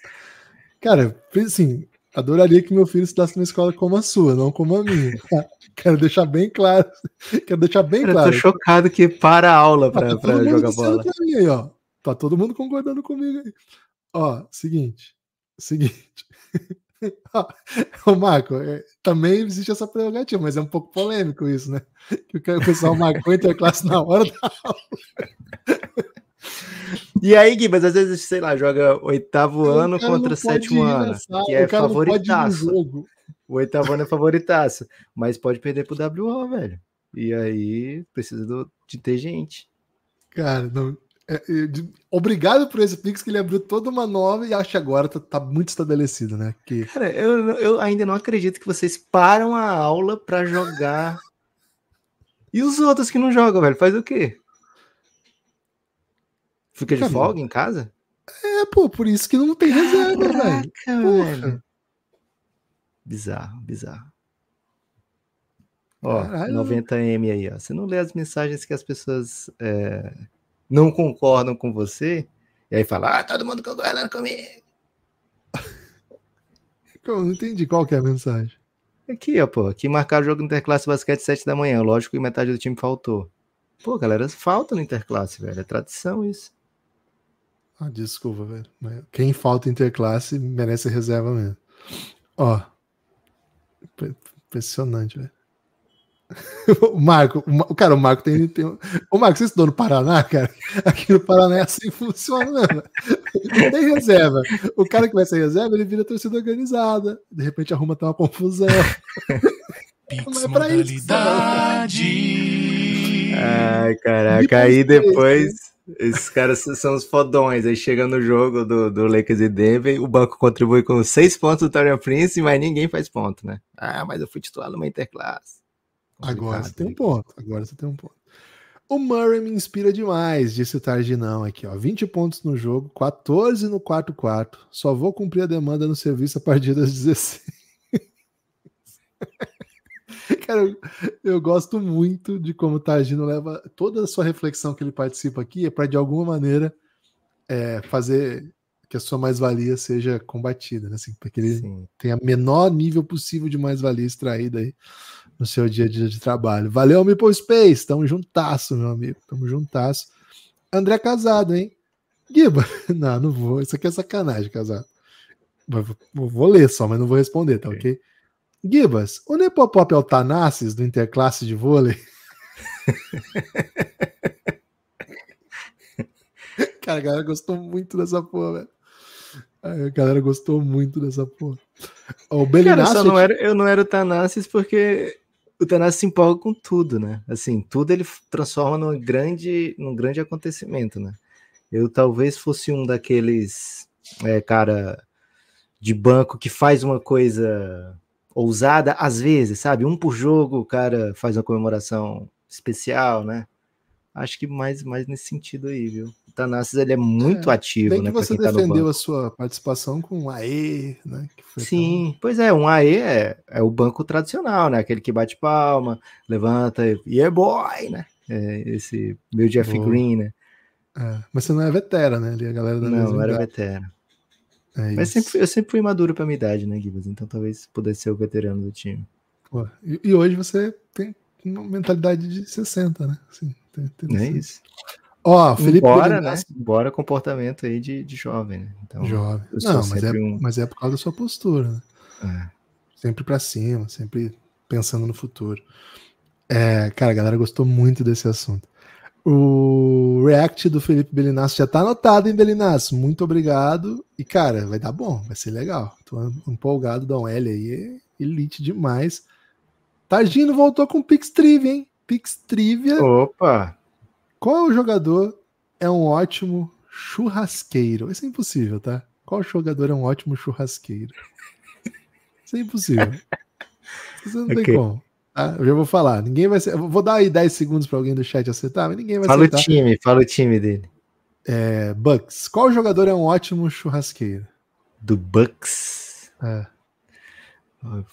Cara, assim, adoraria que meu filho estudasse numa escola como a sua, não como a minha. quero deixar bem claro. Quero deixar bem Cara, claro. Eu tô chocado que para a aula tá para jogar bola. Pra mim aí, ó. Tá todo mundo concordando comigo aí. Ó, seguinte. Seguinte. Ô, Marco, é, também existe essa prerrogativa, mas é um pouco polêmico isso, né? Que o pessoal maconha a classe na hora da aula. E aí, Gui, mas às vezes, sei lá, joga oitavo o ano contra sétimo ano, nessa, que é favoritaço. O oitavo ano é favoritaço, mas pode perder pro WO, velho. E aí precisa do, de ter gente. Cara, não, é, é, de, obrigado por esse Pix que ele abriu toda uma nova e acho que agora tá, tá muito estabelecido, né? Que... Cara, eu, eu ainda não acredito que vocês param a aula para jogar. E os outros que não jogam, velho? Faz o quê? Fica de Caramba. folga em casa? É, pô, por isso que não tem reserva, velho. Bizarro, bizarro. Ó, Caralho. 90M aí, ó. Você não lê as mensagens que as pessoas é, não concordam com você, e aí fala, ah, todo mundo concordando comigo. Eu não entendi qual que é a mensagem. Aqui, ó, pô, Aqui marcaram o jogo do Interclasse Basquete 7 da manhã. Lógico que metade do time faltou. Pô, galera, falta no Interclasse, velho. É tradição isso. Ah, desculpa, velho. quem falta interclasse merece reserva mesmo. Ó. Impressionante, velho. O Marco, o, cara, o Marco tem, tem. O Marco, você estudou no Paraná, cara? Aqui no Paraná é assim que funciona, né? Tem reserva. O cara que vai ser reserva, ele vira torcida organizada. De repente arruma até uma confusão. Pix é né? modalidade. Isso, Ai, caraca. Aí depois. Esses caras são os fodões. Aí chega no jogo do, do Lakers e Denver, o banco contribui com seis pontos do Torian Prince, mas ninguém faz ponto, né? Ah, mas eu fui titular numa interclasse. agora você tem um ponto, agora você tem um ponto. O Murray me inspira demais, disse o Targinão aqui, ó. 20 pontos no jogo, 14 no quarto quarto. Só vou cumprir a demanda no serviço a partir das 16. Cara, eu, eu, gosto muito de como o tá Targino leva toda a sua reflexão que ele participa aqui é para, de alguma maneira, é, fazer que a sua mais-valia seja combatida, né? Assim, para que ele Sim. tenha menor nível possível de mais-valia extraída aí no seu dia a dia de trabalho. Valeu, Meeple Space! Tamo juntasso, meu amigo. Tamo juntasso. André Casado, hein? Giba? não, não vou. Isso aqui é sacanagem, Casado. Vou ler só, mas não vou responder, tá ok? okay? Gibas, o Nepopop é o Tanassis do Interclasse de Vôlei? Cara, a galera gostou muito dessa porra, velho. A galera gostou muito dessa porra. O Belinassi... Cara, eu, não era, eu não era o Tanassis porque o Tanassis se empolga com tudo, né? Assim, tudo ele transforma num grande, num grande acontecimento, né? Eu talvez fosse um daqueles é, cara de banco que faz uma coisa ousada, às vezes, sabe? Um por jogo, o cara faz uma comemoração especial, né? Acho que mais, mais nesse sentido aí, viu? O Tanassis, ele é muito é, ativo, né? Que você tá defendeu tá a sua participação com um AE, né? Sim, tão... pois é, um AE é, é o banco tradicional, né? Aquele que bate palma, levanta e yeah, é boy, né? É esse meu Jeff Boa. Green, né? É, mas você não é vetera, né? Ali a galera da Não, eu era tá vetera. É Mas sempre, eu sempre fui maduro pra minha idade, né, Guilherme? Então talvez pudesse ser o veterano do time. Pô, e, e, hoje você tem uma mentalidade de 60, né? Assim, tem, tem é isso. Ó, Felipe. Embora, né? Embora comportamento aí de, de jovem, né? Então, jovem. Não, mas é, um... mas é por causa da sua postura, né? É. Sempre para cima, sempre pensando no futuro. É, cara, a galera gostou muito desse assunto. O react do Felipe Belinasso já está anotado, hein, Belinasso? Muito obrigado. E, cara, vai dar bom, vai ser legal. Estou empolgado, dá um L aí. É elite demais. Targino voltou com Pix Trivia, hein? Pix Trivia. Opa! Qual jogador é um ótimo churrasqueiro? Isso é impossível, tá? Qual jogador é um ótimo churrasqueiro? Isso é impossível. Isso não okay. tem como. Tá? Eu já vou falar. Ninguém vai ser. Vou dar aí 10 segundos para alguém do chat acertar, mas ninguém vai fala acertar. Fala o time, fala o time dele. É, Bucks. Qual jogador é um ótimo churrasqueiro? Do Bucks? É. Não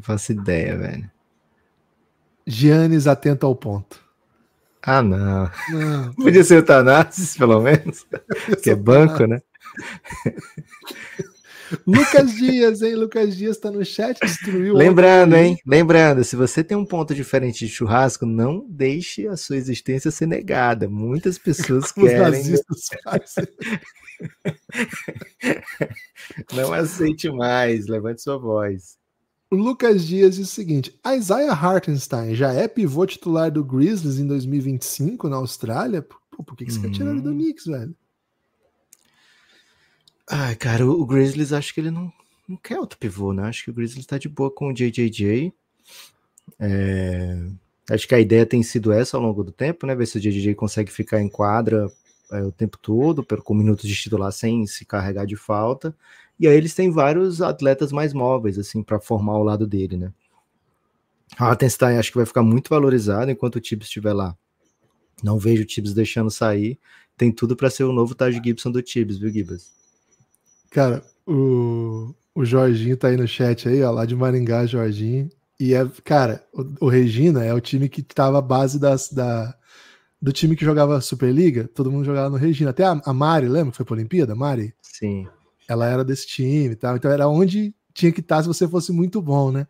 faço ideia, velho. Giannis atento ao ponto. Ah, não. não. Podia ser o Tanassis, pelo menos. que é banco, né? Lucas Dias, hein? Lucas Dias está no chat, destruiu. Lembrando, hein? Lembrando, se você tem um ponto diferente de churrasco, não deixe a sua existência ser negada. Muitas pessoas Como querem. Né? não aceite mais, levante sua voz. O Lucas Dias diz o seguinte: a Isaiah Hartenstein já é pivô titular do Grizzlies em 2025 na Austrália? Pô, por que, que você hum. quer tirar ele do hum. Knicks, velho? Ai, cara, o, Grizzlies acho que ele não, não quer outro pivô, né? Acho que o Grizzlies tá de boa com o JJJ. É... Acho que a ideia tem sido essa ao longo do tempo, né? Ver se o JJJ consegue ficar em quadra é, o tempo todo, com minutos de titular sem se carregar de falta. E aí eles têm vários atletas mais móveis, assim, para formar o lado dele, né? A Attenstein acho que vai ficar muito valorizado enquanto o Tibbs estiver lá. Não vejo o Tibbs deixando sair. Tem tudo para ser o novo Taj Gibson do Tibbs, viu, Gibbs? Cara, o, o Jorginho tá aí no chat aí, ó, lá de Maringá, Jorginho. E é, cara, o, o Regina é o time que tava a base das, da, do time que jogava Superliga, todo mundo jogava no Regina. Até a, a Mari, lembra que foi pra Olimpíada? Mari? Sim. Ela era desse time e tal. Então era onde tinha que estar tá se você fosse muito bom, né?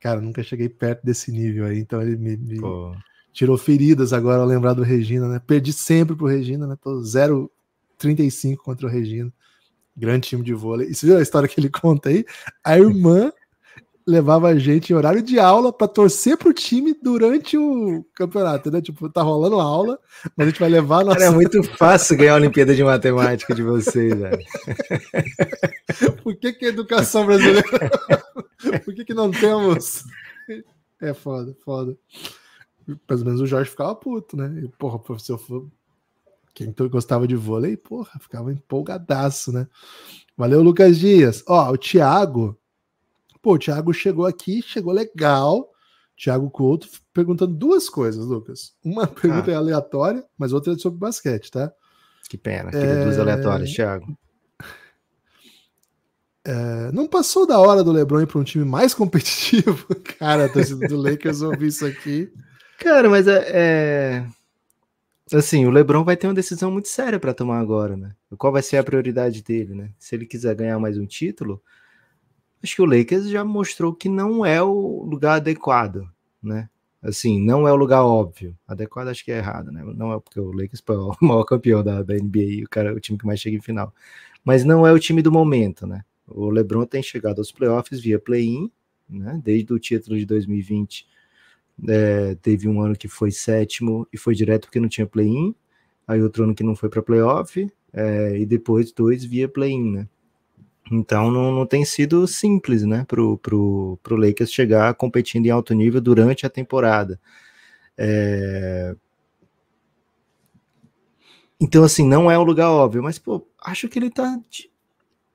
Cara, nunca cheguei perto desse nível aí, então ele me, me tirou feridas agora ao lembrar do Regina, né? Perdi sempre pro Regina, né? Tô 0,35 contra o Regina grande time de vôlei. E você viu a história que ele conta aí? A irmã levava a gente em horário de aula para torcer pro time durante o campeonato, né? Tipo, tá rolando a aula, mas a gente vai levar a nossa... Cara, é muito fácil ganhar a Olimpíada de Matemática de vocês, velho. Por que que a educação brasileira... Por que que não temos... É foda, foda. Pelo menos o Jorge ficava puto, né? E, porra, se eu for quem então gostava de vôlei, porra, ficava empolgadaço, né? Valeu, Lucas Dias. Ó, o Thiago. Pô, o Thiago chegou aqui, chegou legal. Thiago Couto perguntando duas coisas, Lucas. Uma pergunta ah. é aleatória, mas outra é sobre basquete, tá? Que pena, que é... duas aleatórias, Thiago. É, não passou da hora do LeBron ir para um time mais competitivo? Cara, a tá torcida do Lakers ouvi isso aqui. Cara, mas é, é, Assim, o LeBron vai ter uma decisão muito séria para tomar agora, né? Qual vai ser a prioridade dele, né? Se ele quiser ganhar mais um título, acho que o Lakers já mostrou que não é o lugar adequado, né? Assim, não é o lugar óbvio. Adequado acho que é errado, né? Não é porque o Lakers foi o maior campeão da, da NBA e o cara é o time que mais chega em final. Mas não é o time do momento, né? O LeBron tem chegado aos playoffs via play-in, né? Desde o título de 2020 é, teve um ano que foi sétimo e foi direto porque não tinha play-in. Aí outro ano que não foi para playoff. É, e depois dois via play-in, né? Então não, não tem sido simples, né, pro, pro, pro Lakers chegar competindo em alto nível durante a temporada. É... Então, assim, não é um lugar óbvio, mas, pô, acho que ele tá. De...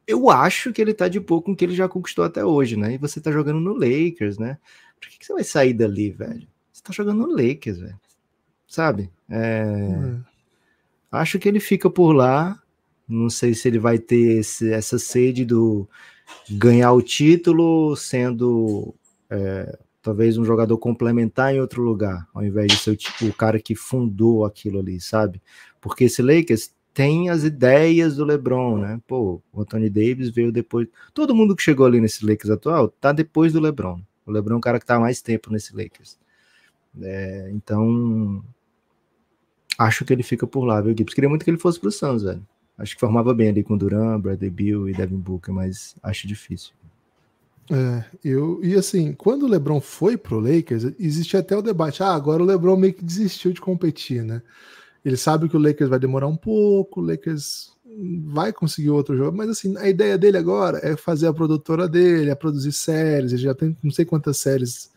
Eu acho que ele tá de pouco com o que ele já conquistou até hoje, né? E você tá jogando no Lakers, né? Por que, que você vai sair dali, velho? Você tá jogando no Lakers, velho. Sabe? É... Uhum. Acho que ele fica por lá. Não sei se ele vai ter esse, essa sede do ganhar o título sendo é, talvez um jogador complementar em outro lugar, ao invés de ser o, tipo, o cara que fundou aquilo ali, sabe? Porque esse Lakers tem as ideias do LeBron, né? Pô, o Anthony Davis veio depois. Todo mundo que chegou ali nesse Lakers atual tá depois do LeBron. O LeBron é um cara que está há mais tempo nesse Lakers. É, então, acho que ele fica por lá, viu, Gibbs? Queria muito que ele fosse pro Suns, velho. Acho que formava bem ali com Duran, Bradley Bill e Devin Booker, mas acho difícil. É, eu, e assim, quando o LeBron foi pro Lakers, existia até o debate, ah, agora o LeBron meio que desistiu de competir, né? Ele sabe que o Lakers vai demorar um pouco, o Lakers vai conseguir outro jogo, mas assim, a ideia dele agora é fazer a produtora dele, é produzir séries, ele já tem não sei quantas séries,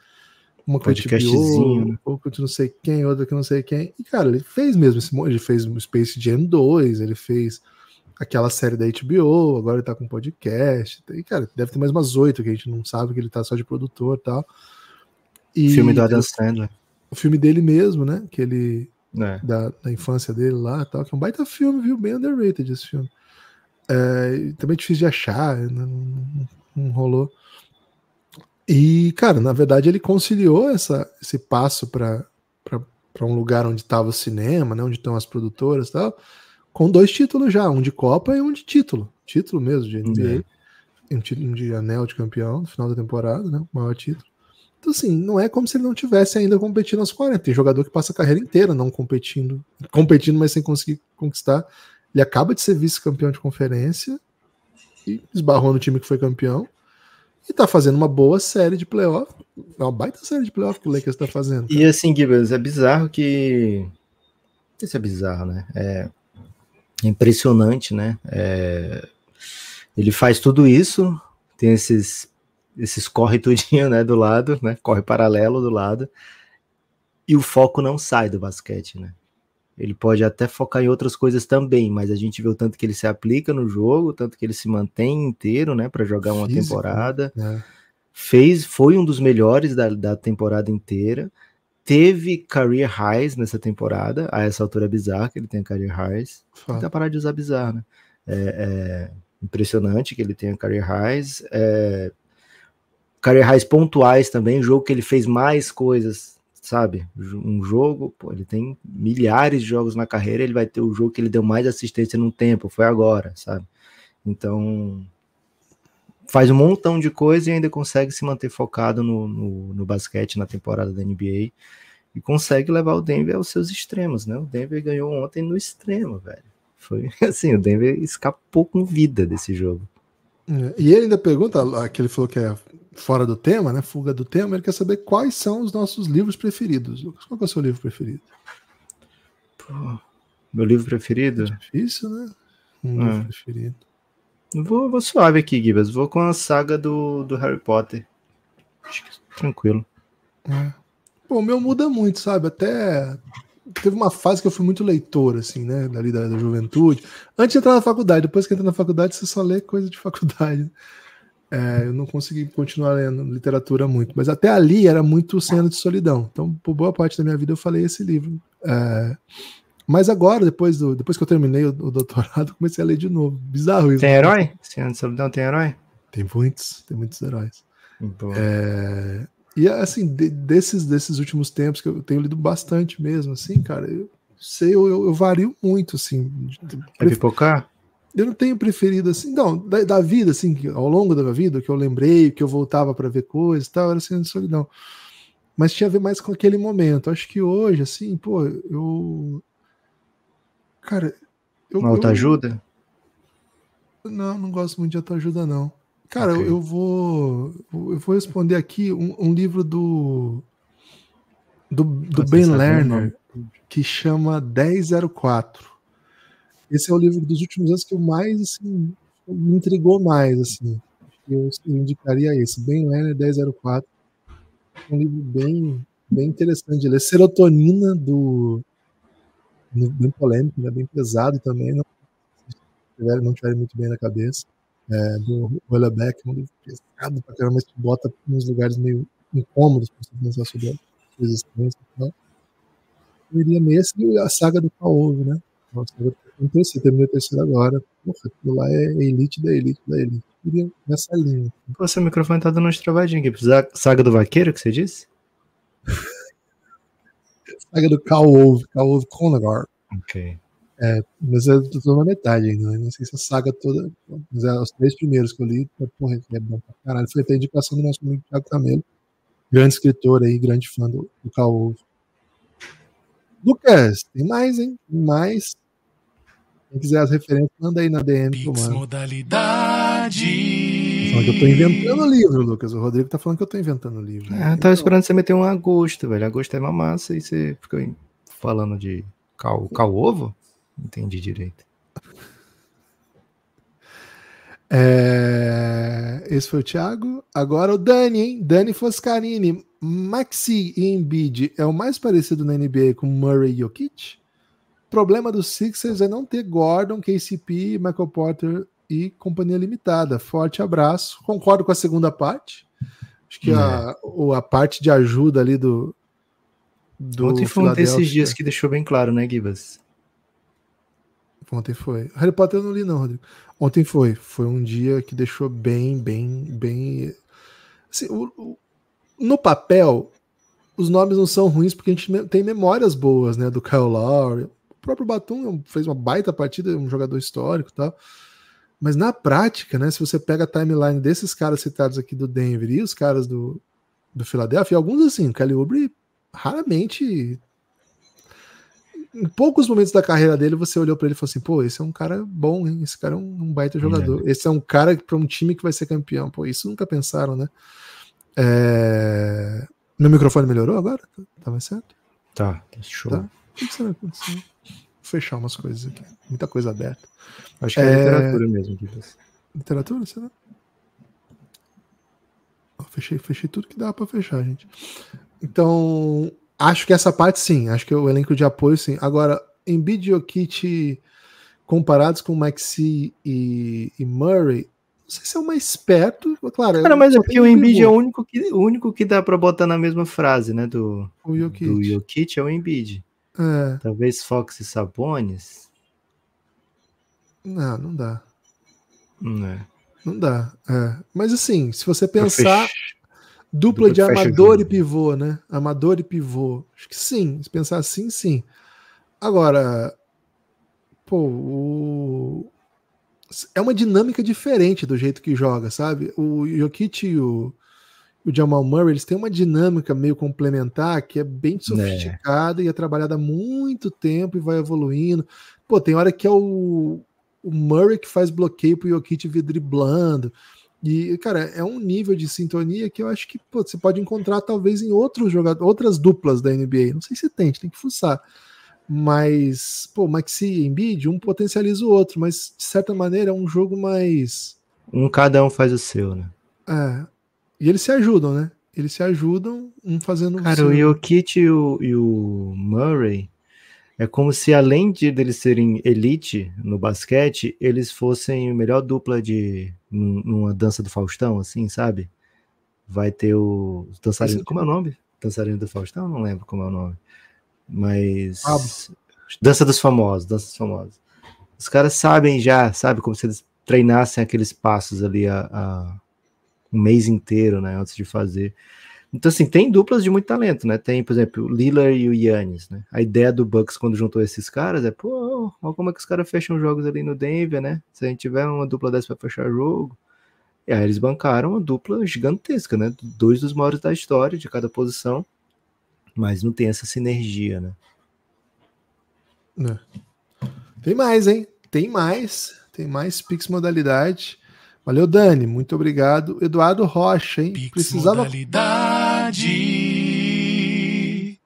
uma com HBO, de não sei quem, outra que não sei quem. E cara, ele fez mesmo esse monte, ele fez o Space Jam 2, ele fez aquela série da HBO, agora ele tá com podcast. E cara, deve ter mais umas oito que a gente não sabe que ele tá só de produtor, tal. E filme do Adam Sandler. O filme dele mesmo, né, que ele é. da, da, infância dele lá tal, que é um baita filme, viu? Bem underrated esse filme. É, também é difícil de achar, né? não, não, não, rolou. E, cara, na verdade ele conciliou essa, esse passo para um lugar onde estava o cinema, né, onde estão as produtoras e tal, com dois títulos já, um de Copa e um de título. Título mesmo de NBA. Uhum. É. Um, de anel de campeão no final da temporada, né? O maior título. Então, assim, não é como se ele não tivesse ainda competindo aos 40. Tem jogador que passa a carreira inteira não competindo, competindo, mas sem conseguir conquistar. Ele acaba de ser vice-campeão de conferência e esbarrou no time que foi campeão. E tá fazendo uma boa série de playoff. É uma baita série de playoff que o Lakers tá fazendo. Cara. E assim, Gibbons, é bizarro que. Isso é bizarro, né? É impressionante, né? É... Ele faz tudo isso, tem esses esses corre tudinho, né, do lado, né, corre paralelo do lado, e o foco não sai do basquete, né. Ele pode até focar em outras coisas também, mas a gente vê o tanto que ele se aplica no jogo, tanto que ele se mantém inteiro, né, para jogar uma Físico, temporada. Né? Fez, foi um dos melhores da, da temporada inteira. Teve career highs nessa temporada. A essa altura é bizarro que ele tem career highs. Tem parar de usar bizarro, né? É, é impressionante que ele tenha career highs. É, career pontuais também, jogo que ele fez mais coisas, sabe? Um jogo, pô, ele tem milhares de jogos na carreira, ele vai ter o jogo que ele deu mais assistência num tempo, foi agora, sabe? Então, faz um montão de coisa e ainda consegue se manter focado no, no, no basquete na temporada da NBA e consegue levar o Denver aos seus extremos, né? O Denver ganhou ontem no extremo, velho. Foi assim, o Denver escapou com vida desse jogo. É, e ele ainda pergunta, que ele falou que é fora do tema, né? Fuga do tema, ele quer saber quais são os nossos livros preferidos. Lucas, qual é o seu livro preferido? Pô, meu livro preferido? É difícil, né? Um é. livro preferido. Vou, vou suave aqui, Gibas. Vou com a saga do, do Harry Potter. Tranquilo. É. Pô, o meu muda muito, sabe? Até teve uma fase que eu fui muito leitor, assim, né? Dali da, da juventude. Antes de entrar na faculdade, depois que entra na faculdade, você só lê coisa de faculdade. É, eu não consegui continuar lendo literatura muito, mas até ali era muito cena de solidão. Então, por boa parte da minha vida, eu falei esse livro. É, mas agora, depois, do, depois que eu terminei o, o doutorado, comecei a ler de novo. Bizarro isso. Tem né? herói? Cena de solidão tem herói? Tem muitos, tem muitos heróis. É, e assim, de, desses, desses últimos tempos que eu tenho lido bastante mesmo, assim, cara, eu sei, eu, eu, eu vario muito, assim. É pref... pipocar? eu não tenho preferido assim. Não, da, da, vida, assim, ao longo da minha vida, que eu lembrei, que eu voltava para ver coisas e tal, era assim, solidão. Mas tinha a ver mais com aquele momento. Acho que hoje, assim, pô, eu. Cara. Eu, Uma autoajuda? Eu... Não, não gosto muito de autoajuda, não. Cara, okay. eu, eu, vou. Eu vou responder aqui um, um livro do. Do, do Ben é Lerner, né? que chama 1004 esse é o livro dos últimos anos que eu mais, assim, me intrigou mais, assim. Eu, assim, indicaria esse, Ben Lerner 1004. É um livro bem, bem interessante de ler. É serotonina, do. Bem polêmico, né? bem pesado também. Não, não tiverem muito bem na cabeça. É, do Wellebeck, um livro pesado para caramba, mas que bota nos lugares meio incômodos para pensar sobre a existência. Então. Eu iria nesse e a saga do Paulo, né? Não terceiro, terminei o terceiro agora. Porra, aquilo lá é elite da elite da elite. nessa linha. Pô, seu microfone tá dando umas travadinhas aqui. Saga do Vaqueiro, que você disse? saga do Calwolf, Calwolf Conagar. Ok. É, mas eu tô na metade ainda, né? Não sei se a saga toda. Mas é, os três primeiros que eu li, porra, é bom pra caralho. Foi até a indicação do nosso amigo Thiago Camelo. Grande escritor aí, grande fã do, do Calwolf. Lucas, tem mais, hein? Tem mais. Quem quiser as referências, manda aí na DM Pix mano. modalidade. Tá eu tô inventando o livro, Lucas. O Rodrigo tá falando que eu tô inventando o livro. Ah, eu tava esperando você meter um agosto, velho. Agosto é uma massa e você ficou falando de cal, cal ovo? Entendi direito. É... Esse foi o Thiago. Agora o Dani, hein? Dani Foscarini. Maxi e Embiid é o mais parecido na NBA com Murray e Jokic? problema do Sixers é não ter Gordon, KCP, Michael Porter e companhia limitada. Forte abraço. Concordo com a segunda parte. Acho que é. a, a parte de ajuda ali do. do Ontem foi um desses dias que deixou bem claro, né, Gibas? Ontem foi. Harry Potter eu não li, não, Rodrigo. Ontem foi. Foi um dia que deixou bem, bem, bem. Assim, o, o, no papel, os nomes não são ruins porque a gente tem memórias boas, né? Do Kyle Lowry, próprio Batum é fez uma baita partida, um jogador histórico e tal. Mas na prática, né, se você pega a timeline desses caras citados aqui do Denver e os caras do, do Philadelphia, alguns assim, o Kelly Oubre raramente em poucos momentos da carreira dele, você olhou para ele e falou assim: pô, esse é um cara bom, hein? Esse cara é um, um baita jogador. É. Esse é um cara para um time que vai ser campeão. Pô, isso nunca pensaram, né? É... Meu microfone melhorou agora? Tá mais certo? Tá, tá, show. Tá. O que será que aconteceu? fechar umas coisas aqui. Muita coisa aberta. Acho que é, é literatura mesmo, Literatura, será? Eu fechei, fechei tudo que dava para fechar, gente. Então, acho que essa parte sim. Acho que o elenco de apoio sim. Agora, em Kit comparados com Maxi e, e Murray, não sei se é o mais esperto, claro. Cara, mas é, é porque o Embiid é o único que, o único que dá para botar na mesma frase, né? Do, o Jokic. do Jokic é o Embiid. É. Talvez Fox e Sabones. Não, não dá. Não é. Não dá. É. Mas assim, se você pensar. Dupla, dupla de amador e pivô, né? Amador e pivô. Acho que sim. Se pensar assim, sim. Agora, pô, o... é uma dinâmica diferente do jeito que joga, sabe? O Jokic e o, o Jamal Murray, eles têm uma dinâmica meio complementar que é bem né. sofisticada é. e é trabalhada há muito tempo e vai evoluindo. Pô, tem hora que é o, o Murray que faz bloqueio pro Jokic vir driblando. E, cara, é um nível de sintonia que eu acho que pô, você pode encontrar talvez em outros jogadores, outras duplas da NBA. Não sei se tem, tem que fuçar. Mas, pô, Maxi e Embiid, um potencializa o outro, mas de certa maneira é um jogo mais. Um cada um faz o seu, né? É, e eles se ajudam, né? Eles se ajudam, um fazendo Cara, o Jokic e o, e o Murray é como se, além de eles serem elite no basquete, eles fossem a melhor dupla de numa dança do Faustão, assim, sabe? Vai ter o, o dançarino. Como é o nome? Dançarino do Faustão? Não lembro como é o nome. Mas. Ah, dança dos famosos, dança dos famosos. Os caras sabem já, sabe? Como se eles treinassem aqueles passos ali a, a um mês inteiro, né, antes de fazer. Então, assim, tem duplas de muito talento, né? Tem, por exemplo, o Lillard e o Yannis, né? A ideia do Bucks quando juntou esses caras é, pô, olha como é que os caras fecham jogos ali no Denver, né? Se a gente tiver uma dupla dessa para fechar jogo. E aí eles bancaram uma dupla gigantesca, né? Dois dos maiores da história, de cada posição. Mas não tem essa sinergia, né? Não. É. Tem mais, hein? Tem mais. Tem mais Pix modalidade. Valeu, Dani. Muito obrigado. Eduardo Rocha, hein? Pix Precisava. Modalidade.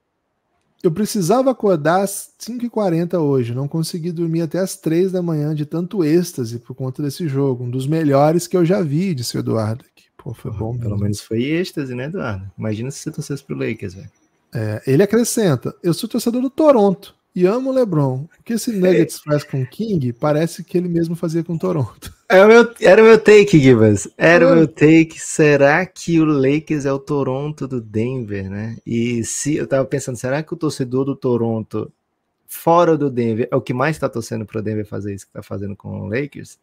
Eu precisava acordar às 5h40 hoje. Não consegui dormir até às 3 da manhã de tanto êxtase por conta desse jogo. Um dos melhores que eu já vi, disse o Eduardo. Pô, foi bom. Pelo mesmo. menos foi êxtase, né, Eduardo? Imagina se você torcesse pro Lakers, velho. É, ele acrescenta: Eu sou torcedor do Toronto. E amo o LeBron. O que esse Nuggets é. faz com o King parece que ele mesmo fazia com o Toronto. Era é o meu, era o meu take, Gibas. Era é. o meu take. Será que o Lakers é o Toronto do Denver, né? E se eu tava pensando, será que o torcedor do Toronto, fora do Denver, é o que mais tá torcendo pro Denver fazer isso que tá fazendo com o Lakers?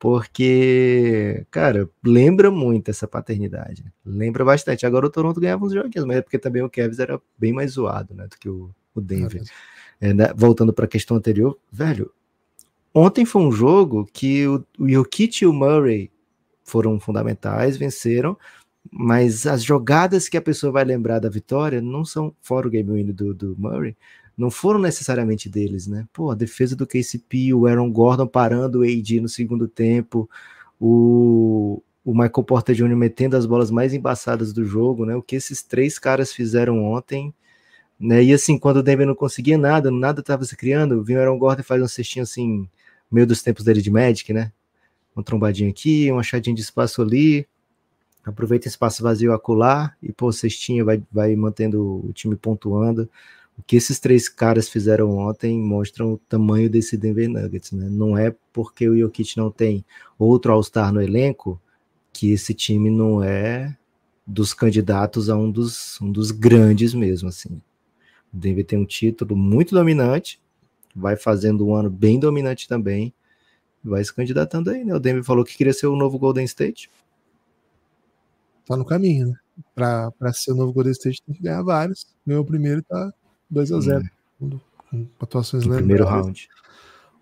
Porque, cara, lembra muito essa paternidade. Né? Lembra bastante. Agora o Toronto ganhava uns joguinhos, mas é porque também o Kevs era bem mais zoado, né? Do que o, o Denver é, né, voltando para a questão anterior, velho, ontem foi um jogo que o, o Jokic e o Murray foram fundamentais, venceram, mas as jogadas que a pessoa vai lembrar da vitória não são, fora o game win do, do Murray, não foram necessariamente deles, né? Pô, a defesa do KCP, o Aaron Gordon parando o AD no segundo tempo, o, o Michael Porter Jr. metendo as bolas mais embaçadas do jogo, né? O que esses três caras fizeram ontem né? E assim, quando o Denver não conseguia nada, nada estava se criando, vinha o Aaron Gordon faz um cestinho assim, meio dos tempos dele de Magic, né? Uma trombadinha aqui, uma chadinha de espaço ali, aproveita espaço vazio acolá e pô, cestinho vai, vai mantendo o time pontuando. O que esses três caras fizeram ontem mostram o tamanho desse Denver Nuggets, né? Não é porque o Jokic não tem outro All-Star no elenco que esse time não é dos candidatos a um dos, um dos grandes mesmo, assim. O Denver tem um título muito dominante, vai fazendo um ano bem dominante também, vai se candidatando aí, né? O Denver falou que queria ser o novo Golden State. Tá no caminho, né? Pra, pra ser o novo Golden State tem que ganhar vários. Ganhou o primeiro e tá 2 a 0 é. com atuações lendárias. Primeiro round.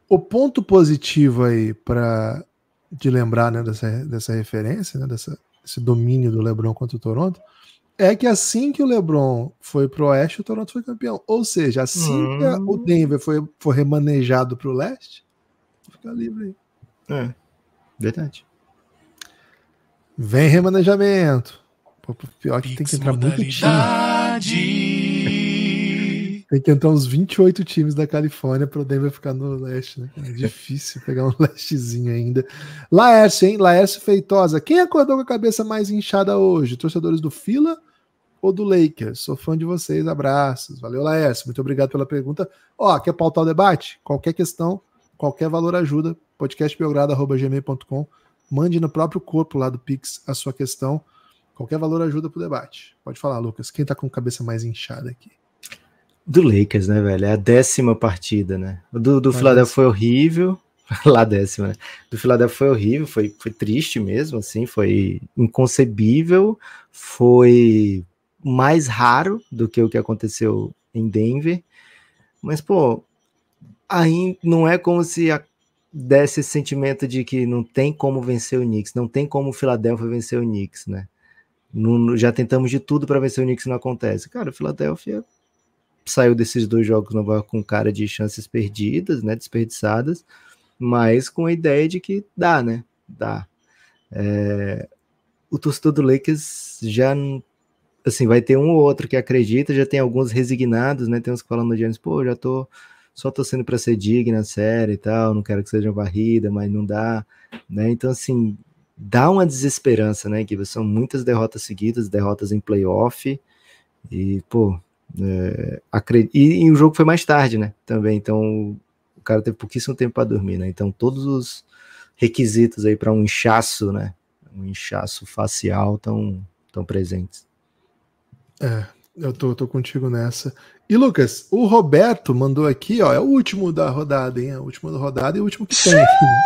O ponto positivo aí para de lembrar né, dessa, dessa referência, né, dessa, desse domínio do LeBron contra o Toronto, é que assim que o LeBron foi pro oeste, o Toronto foi campeão. Ou seja, assim hum. que o Denver foi, foi remanejado pro leste, fica livre aí. É, verdade. Vem remanejamento. pior que tem que entrar muito time. Tem que entrar uns 28 times da Califórnia para o Denver ficar no leste, né? É difícil pegar um lestezinho ainda. Laércio, hein? Laércio Feitosa. Quem acordou com a cabeça mais inchada hoje? Torcedores do Fila ou do Lakers. Sou fã de vocês, abraços. Valeu, Laércio, muito obrigado pela pergunta. Ó, quer pautar o debate? Qualquer questão, qualquer valor ajuda, podcastbelgrado.gmail.com. Mande no próprio corpo lá do Pix a sua questão. Qualquer valor ajuda pro debate. Pode falar, Lucas. Quem tá com a cabeça mais inchada aqui? Do Lakers, né, velho? É a décima partida, né? Do, do ah, Philadelphia foi horrível. lá décima, né? Do Philadelphia foi horrível, foi, foi triste mesmo, assim, foi inconcebível, foi mais raro do que o que aconteceu em Denver. Mas, pô, aí não é como se a, desse esse sentimento de que não tem como vencer o Knicks, não tem como o Philadelphia vencer o Knicks, né? já tentamos de tudo para vencer o Knicks não acontece. Cara, o Philadelphia saiu desses dois jogos Nova York com cara de chances perdidas, né, desperdiçadas, mas com a ideia de que dá, né? Dá. É, o torcedor do Lakers já assim, vai ter um ou outro que acredita, já tem alguns resignados, né? Tem uns que falam no pô, já tô só torcendo para ser digna, séria e tal, não quero que seja varrida, mas não dá, né? Então, assim, dá uma desesperança, né, que São muitas derrotas seguidas, derrotas em playoff, e, pô, é, acred... e, e o jogo foi mais tarde, né, também, então o cara teve pouquíssimo tempo para dormir, né? Então, todos os requisitos aí para um inchaço, né, um inchaço facial estão tão presentes. É, eu tô, tô contigo nessa. E Lucas, o Roberto mandou aqui, ó, é o último da rodada, hein? É o último da rodada e o último que tem. aqui. Né?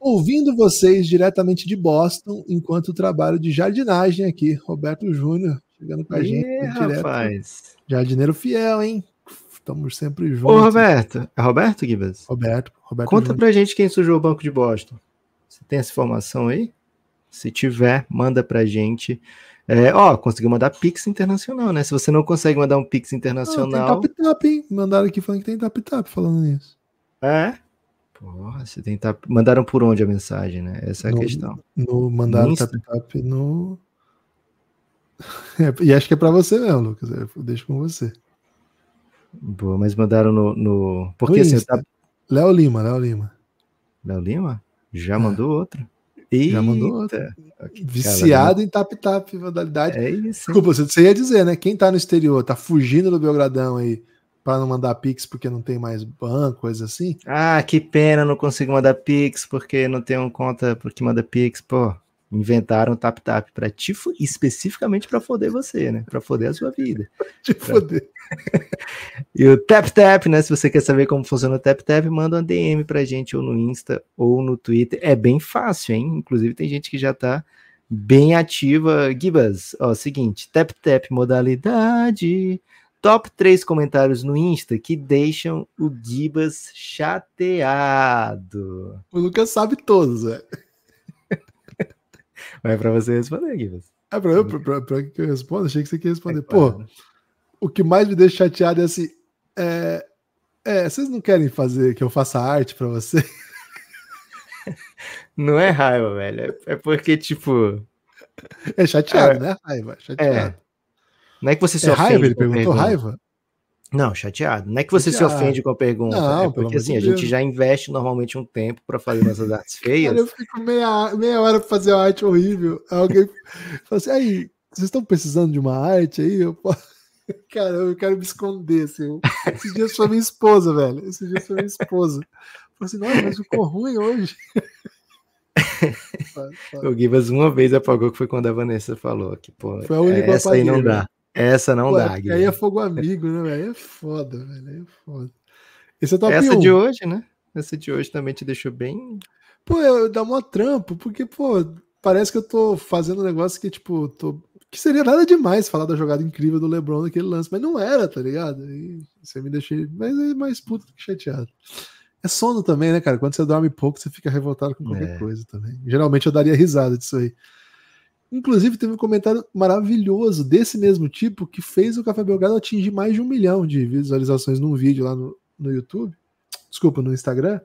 Ouvindo vocês diretamente de Boston, enquanto trabalho de jardinagem aqui, Roberto Júnior chegando com a gente Ih, direto. Rapaz. Jardineiro fiel, hein? Estamos sempre juntos. Ô, Roberto. É Roberto, Gibas? Roberto. Roberto Conta Júnior. pra gente quem sujou o banco de Boston. Você tem essa informação aí? Se tiver, manda pra gente. É, ó, conseguiu mandar Pix internacional, né? Se você não consegue mandar um Pix internacional. Ah, tem tap-tap, hein? Mandaram aqui falando que tem tap-tap falando nisso. É? Porra, você tem tap... Mandaram por onde a mensagem, né? Essa é a no, questão. No, mandaram tap-tap no. e acho que é pra você mesmo, Lucas. Eu deixo com você. Boa, mas mandaram no. no... Porque no assim. Tá... Léo Lima, Léo Lima. Léo Lima? Já mandou outra. Eita, Já mandou outra. Viciado né? em tap-tap, modalidade. É isso. Desculpa, você ia dizer, né? Quem tá no exterior, tá fugindo do Belgradão aí para não mandar Pix porque não tem mais banco, coisa assim? Ah, que pena, não consigo mandar Pix porque não tenho conta porque manda Pix, pô inventaram tap tap para te especificamente para foder você, né? Para foder a sua vida. te pra... foder. e o tap tap, né? Se você quer saber como funciona o tap tap, manda uma DM pra gente ou no Insta ou no Twitter. É bem fácil, hein? Inclusive tem gente que já tá bem ativa. Gibas, ó, seguinte, tap tap modalidade. Top 3 comentários no Insta que deixam o Gibas chateado. O Lucas sabe todos, velho. Mas é pra você responder, Guilherme. É pra eu? Pra, pra, pra, que eu respondo? Achei que você queria responder. É, Pô, o que mais me deixa chateado é assim. É, é, vocês não querem fazer que eu faça arte pra você? Não é raiva, velho. É, é porque, tipo. É chateado, é, né? Raiva, é é. chateado. É. Não é que você se é ofende. Raiva, ele perguntou raiva? Não, chateado. Não é que você chateado. se ofende com a pergunta. Não, é porque assim, a gente já investe normalmente um tempo para fazer nossas artes feias. Cara, eu fico meia, meia hora para fazer uma arte horrível. Aí alguém fala assim: aí, vocês estão precisando de uma arte aí? Eu Cara, eu quero me esconder. Assim. Esses dias foi minha esposa, velho. Esses dias foi minha esposa. Eu falei assim, nossa, mas ficou ruim hoje. o Gibas uma vez apagou que foi quando a Vanessa falou que, pô, foi a única é, essa aí não dá. Essa não Pô, dá. Guilherme. Aí é fogo amigo, né? Aí é foda, velho. Aí é foda. Esse é top Essa 1. de hoje, né? Essa de hoje também te deixou bem. Pô, eu, dá mó trampo, porque, pô, parece que eu tô fazendo um negócio que, tipo, tô. Que seria nada demais falar da jogada incrível do Lebron naquele lance, mas não era, tá ligado? E você me deixou mais, é mais puto que chateado. É sono também, né, cara? Quando você dorme pouco, você fica revoltado com qualquer é. coisa também. Geralmente eu daria risada disso aí. Inclusive, teve um comentário maravilhoso desse mesmo tipo que fez o Café Belgrado atingir mais de um milhão de visualizações num vídeo lá no, no YouTube. Desculpa, no Instagram.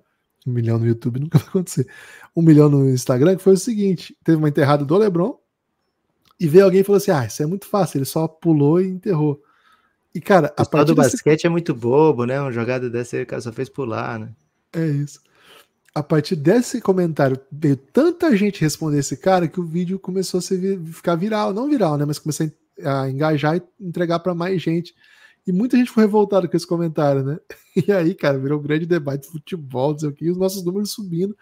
Um milhão no YouTube nunca vai acontecer. Um milhão no Instagram, que foi o seguinte: teve uma enterrada do Lebron e veio alguém e falou assim: Ah, isso é muito fácil, ele só pulou e enterrou. E, cara, o a partir do basquete é muito bobo, né? Uma jogada dessa ele cara, só fez pular, né? É isso a partir desse comentário, veio tanta gente responder esse cara que o vídeo começou a ser, ficar viral. Não viral, né? Mas começou a engajar e entregar para mais gente. E muita gente foi revoltada com esse comentário, né? E aí, cara, virou um grande debate de futebol, não sei o que, os nossos números subindo.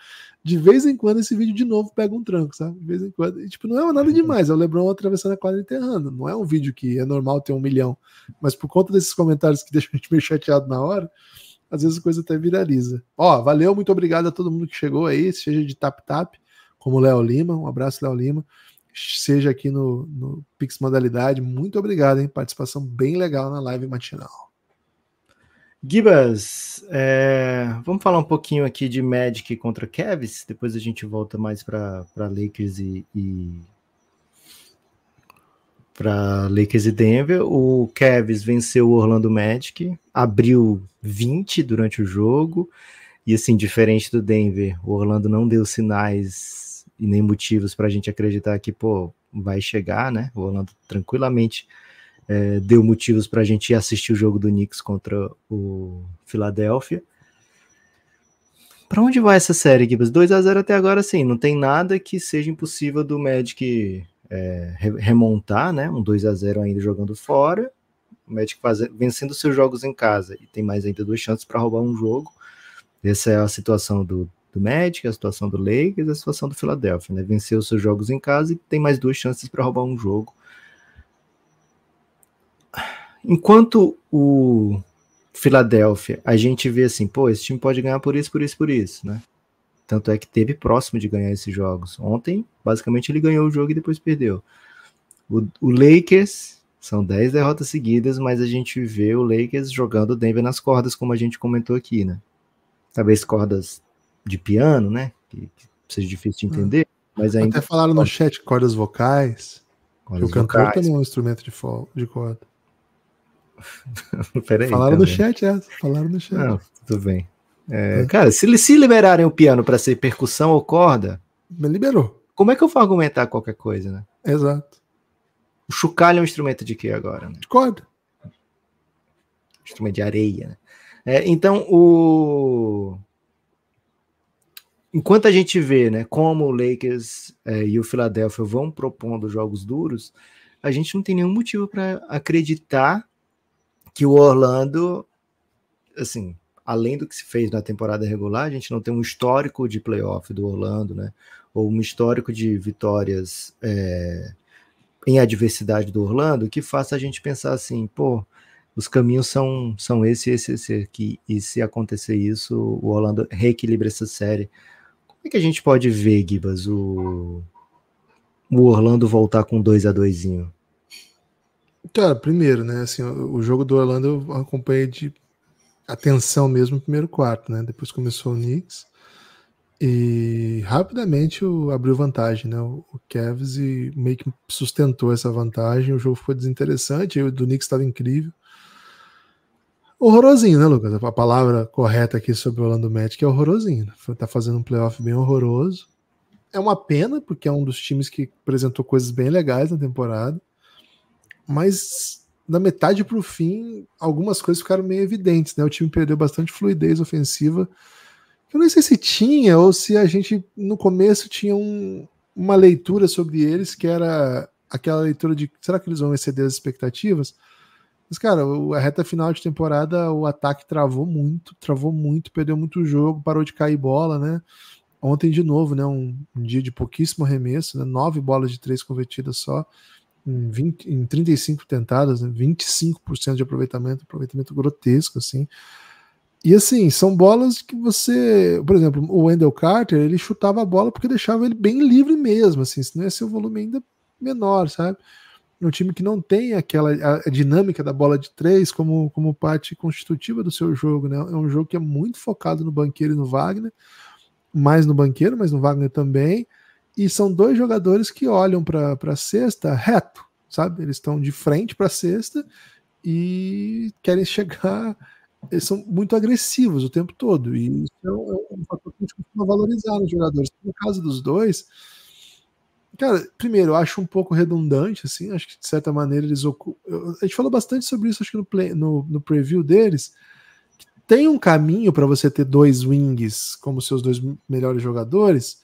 De vez em quando esse vídeo de novo pega um tranco, sabe? De vez em quando. E, tipo, não é nada demais, é o Lebron atravessando a quadra enterrando. Não é um vídeo que é normal ter um milhão. Mas por conta desses comentários que deixam a gente meio chateado na hora, às vezes a coisa até viraliza. Ó, valeu, muito obrigado a todo mundo que chegou aí, seja de tap-tap, como Léo Lima, um abraço, Léo Lima, seja aqui no, no Pix Modalidade, muito obrigado, hein? Participação bem legal na live matinal. Gibas, é, vamos falar um pouquinho aqui de Magic contra Cavs, depois a gente volta mais para Lakers e, e para Lakers e Denver. O Cavs venceu o Orlando Magic, abriu 20 durante o jogo. E assim, diferente do Denver, o Orlando não deu sinais e nem motivos para a gente acreditar que, pô, vai chegar, né? O Orlando tranquilamente é, deu motivos para a gente assistir o jogo do Knicks contra o Philadelphia. Para onde vai essa série, Gibbs? 2 a 0 até agora, sim. Não tem nada que seja impossível do Magic é, remontar, né? Um 2 a 0 ainda jogando fora. O Magic vencendo seus jogos em casa e tem mais ainda duas chances para roubar um jogo. Essa é a situação do, do Magic, a situação do Lakers, a situação do Philadelphia, né? Venceu seus jogos em casa e tem mais duas chances para roubar um jogo. Enquanto o Philadelphia, a gente vê assim, pô, esse time pode ganhar por isso, por isso, por isso, né? Tanto é que teve próximo de ganhar esses jogos. Ontem, basicamente, ele ganhou o jogo e depois perdeu. O, o Lakers são 10 derrotas seguidas, mas a gente vê o Lakers jogando o Denver nas cordas, como a gente comentou aqui, né? Talvez cordas de piano, né? Que, que seja difícil de hum. entender, mas ainda. Até falaram no chat cordas vocais. Cordas o cantor vocais. também é um instrumento de, fol... de corda. Peraí, falaram também. no chat, é. Falaram no chat. Não, tudo bem. É, cara, se, se liberarem o piano para ser percussão ou corda. Liberou. Como é que eu vou argumentar qualquer coisa, né? Exato. O chocalho é um instrumento de quê agora? Né? De corda. Instrumento de areia, né? É, então, o... enquanto a gente vê né, como o Lakers é, e o Philadelphia vão propondo jogos duros, a gente não tem nenhum motivo para acreditar que o Orlando, assim, além do que se fez na temporada regular, a gente não tem um histórico de playoff do Orlando, né? Ou um histórico de vitórias é, em adversidade do Orlando que faça a gente pensar assim, pô, os caminhos são, são esse, esse, esse aqui. E se acontecer isso, o Orlando reequilibra essa série. Como é que a gente pode ver, Gibas, o, o Orlando voltar com 2 a 2 Cara, primeiro, né? Assim, o jogo do Orlando eu acompanhei de atenção mesmo no primeiro quarto, né? Depois começou o Knicks e rapidamente o, abriu vantagem, né? O, o Cavs e meio que sustentou essa vantagem. O jogo ficou desinteressante. O do Knicks estava incrível. Horrorosinho, né, Lucas? A palavra correta aqui sobre o Orlando Magic é horrorosinho. Né? Tá fazendo um playoff bem horroroso. É uma pena, porque é um dos times que apresentou coisas bem legais na temporada. Mas da metade para o fim, algumas coisas ficaram meio evidentes, né? O time perdeu bastante fluidez ofensiva. Eu não sei se tinha ou se a gente no começo tinha um, uma leitura sobre eles que era aquela leitura de será que eles vão exceder as expectativas? Mas, cara, a reta final de temporada, o ataque travou muito, travou muito, perdeu muito jogo, parou de cair bola, né? Ontem, de novo, né? Um, um dia de pouquíssimo arremesso, né? Nove bolas de três convertidas só em, 20, em 35 tentadas, 25% né? de aproveitamento, aproveitamento grotesco, assim. E assim, são bolas que você. Por exemplo, o Wendell Carter, ele chutava a bola porque deixava ele bem livre mesmo, assim, senão ia ser o um volume ainda menor, sabe? Um time que não tem aquela a, dinâmica da bola de três como, como parte constitutiva do seu jogo, né? É um jogo que é muito focado no banqueiro e no Wagner, mais no banqueiro, mas no Wagner também. E são dois jogadores que olham para a cesta reto, sabe? Eles estão de frente para a cesta e querem chegar. Eles são muito agressivos o tempo todo. E isso é, é um fator que a gente costuma valorizar nos jogadores. No caso dos dois, Cara, primeiro, eu acho um pouco redundante, assim, acho que de certa maneira eles ocupam. A gente falou bastante sobre isso, acho que no, play, no, no preview deles. tem um caminho para você ter dois wings como seus dois melhores jogadores,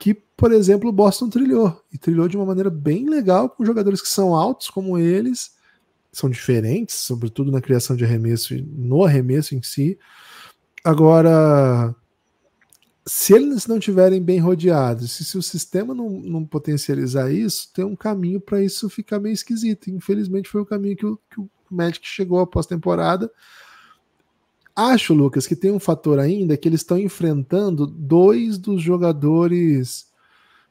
que, por exemplo, o Boston trilhou. E trilhou de uma maneira bem legal, com jogadores que são altos como eles, são diferentes, sobretudo na criação de arremesso e no arremesso em si. Agora, se eles não tiverem bem rodeados, se, se o sistema não, não, potencializar isso, tem um caminho para isso ficar meio esquisito. Infelizmente, foi o caminho que o, que o Magic chegou após temporada Acho, Lucas, que tem um fator ainda que eles estão enfrentando dois dos jogadores.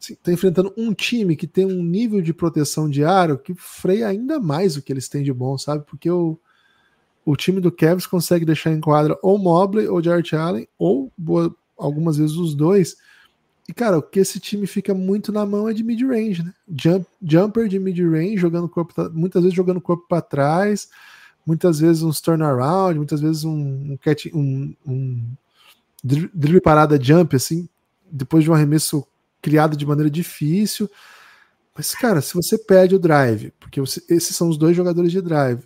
Estão enfrentando um time que tem um nível de proteção de aro que freia ainda mais o que eles têm de bom, sabe? Porque o, o time do Cavs consegue deixar em quadra ou Mobley ou Jarrett Allen, ou boa, algumas vezes os dois. E, cara, o que esse time fica muito na mão é de mid-range, né? Jump, jumper de mid-range, jogando corpo, muitas vezes jogando o corpo para trás, muitas vezes uns turnaround, muitas vezes um, um catch, um, um drible parada jump, assim, depois de um arremesso criado de maneira difícil. Mas, cara, se você perde o drive, porque você, esses são os dois jogadores de drive,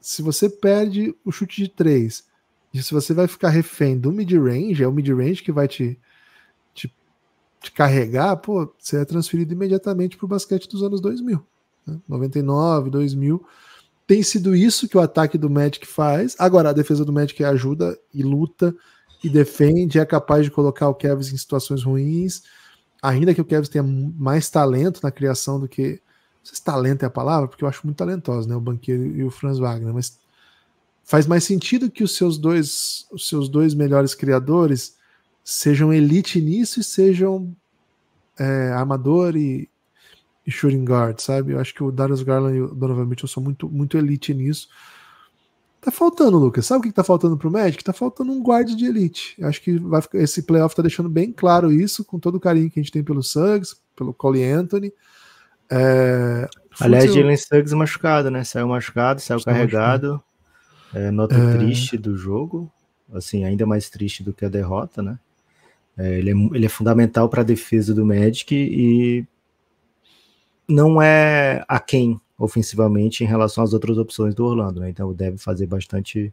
se você perde o chute de três, e se você vai ficar refém do mid-range, é o mid-range que vai te, te, te, carregar, pô, você é transferido imediatamente para o basquete dos anos 2000. Né? 99, 2000 tem sido isso que o ataque do Magic faz. Agora, a defesa do Magic ajuda e luta e defende, é capaz de colocar o Kevs em situações ruins. Ainda que o Kevs tenha mais talento na criação do que. Não sei se talento é a palavra, porque eu acho muito talentoso, né? O banqueiro e o Franz Wagner, mas faz mais sentido que os seus dois, os seus dois melhores criadores sejam elite nisso e sejam é, amador e e shooting guard, sabe? Eu acho que o Darius Garland e o Donovan Mitchell são muito, muito elite nisso. Tá faltando, Lucas. Sabe o que tá faltando pro Magic? Tá faltando um guarde de elite. Eu acho que vai, esse playoff tá deixando bem claro isso, com todo o carinho que a gente tem pelo Suggs, pelo Cole Anthony. É, Aliás, Fute... Jalen Suggs machucado, né? Saiu machucado, saiu carregado. É, nota é... triste do jogo. Assim, ainda mais triste do que a derrota, né? É, ele, é, ele é fundamental para a defesa do Magic e não é a quem ofensivamente em relação às outras opções do Orlando, né? Então deve fazer bastante.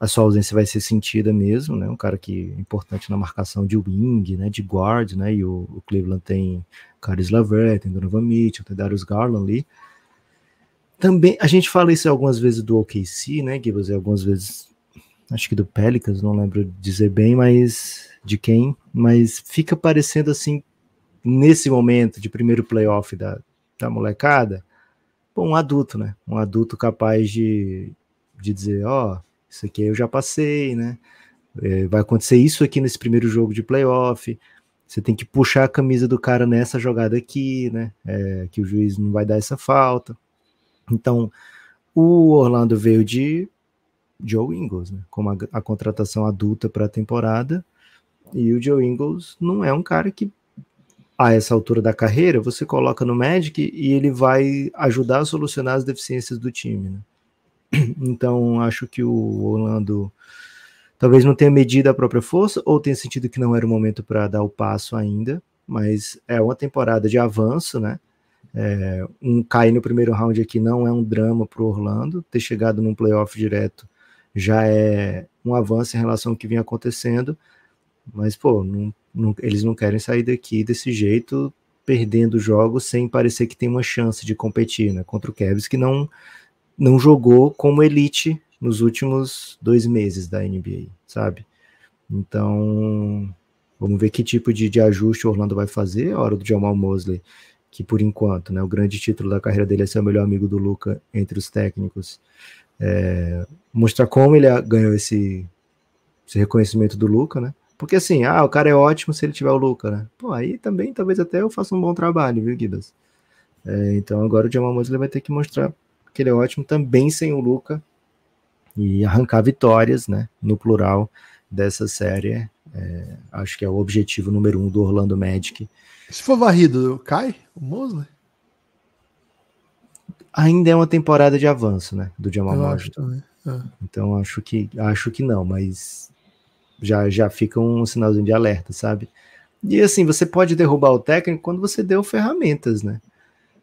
A sua ausência vai ser sentida mesmo, né? Um cara que é importante na marcação de wing, né? De guard, né? E o, o Cleveland tem Caris Lavert, tem Donovan Mitchell, tem Darius Garland ali. Também a gente fala isso algumas vezes do OKC, né? Que você algumas vezes acho que do Pelicans, não lembro dizer bem, mas de quem, mas fica parecendo assim nesse momento de primeiro playoff da, da molecada, um adulto, né? Um adulto capaz de, de dizer, ó, oh, isso aqui eu já passei, né? É, vai acontecer isso aqui nesse primeiro jogo de playoff. Você tem que puxar a camisa do cara nessa jogada aqui, né? É, que o juiz não vai dar essa falta. Então, o Orlando veio de Joe Ingles, né? Como a, a contratação adulta para a temporada. E o Joe Ingles não é um cara que a essa altura da carreira, você coloca no Magic e ele vai ajudar a solucionar as deficiências do time. Né? Então, acho que o Orlando talvez não tenha medido a própria força, ou tenha sentido que não era o momento para dar o passo ainda, mas é uma temporada de avanço, né? É, um cair no primeiro round aqui não é um drama para o Orlando, ter chegado num playoff direto já é um avanço em relação ao que vinha acontecendo, mas, pô, não não, eles não querem sair daqui desse jeito, perdendo jogos sem parecer que tem uma chance de competir, né? Contra o Cavs, que não, não jogou como elite nos últimos dois meses da NBA, sabe? Então, vamos ver que tipo de, de ajuste o Orlando vai fazer. A é hora do Jamal Mosley, que por enquanto, né, o grande título da carreira dele é ser o melhor amigo do Luca entre os técnicos. É, mostrar como ele ganhou esse, esse reconhecimento do Luca, né? Porque assim, ah, o cara é ótimo se ele tiver o Luca, né? Pô, aí também talvez até eu faça um bom trabalho, viu, Guidas? É, então agora o Jamal Mosley vai ter que mostrar que ele é ótimo também sem o Luca e arrancar vitórias, né? No plural dessa série. É, acho que é o objetivo número um do Orlando Magic. Se for varrido, cai o Mosley? Ainda é uma temporada de avanço, né? Do Jamal Mosley. Né? É. Então acho que acho que não, mas já, já fica um sinalzinho de alerta, sabe? E assim, você pode derrubar o técnico quando você deu ferramentas, né?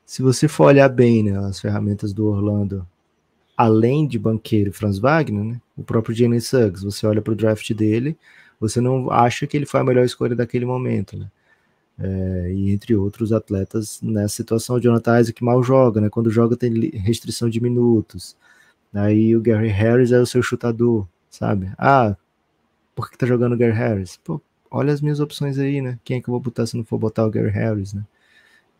Se você for olhar bem né, as ferramentas do Orlando, além de banqueiro Franz Wagner, né, o próprio Jalen Suggs, você olha para o draft dele, você não acha que ele foi a melhor escolha daquele momento, né? É, e entre outros atletas nessa situação, o Jonathan Isaac mal joga, né? Quando joga tem restrição de minutos. Aí o Gary Harris é o seu chutador, sabe? Ah, por que tá jogando o Gary Harris? Pô, olha as minhas opções aí, né? Quem é que eu vou botar se não for botar o Gary Harris, né?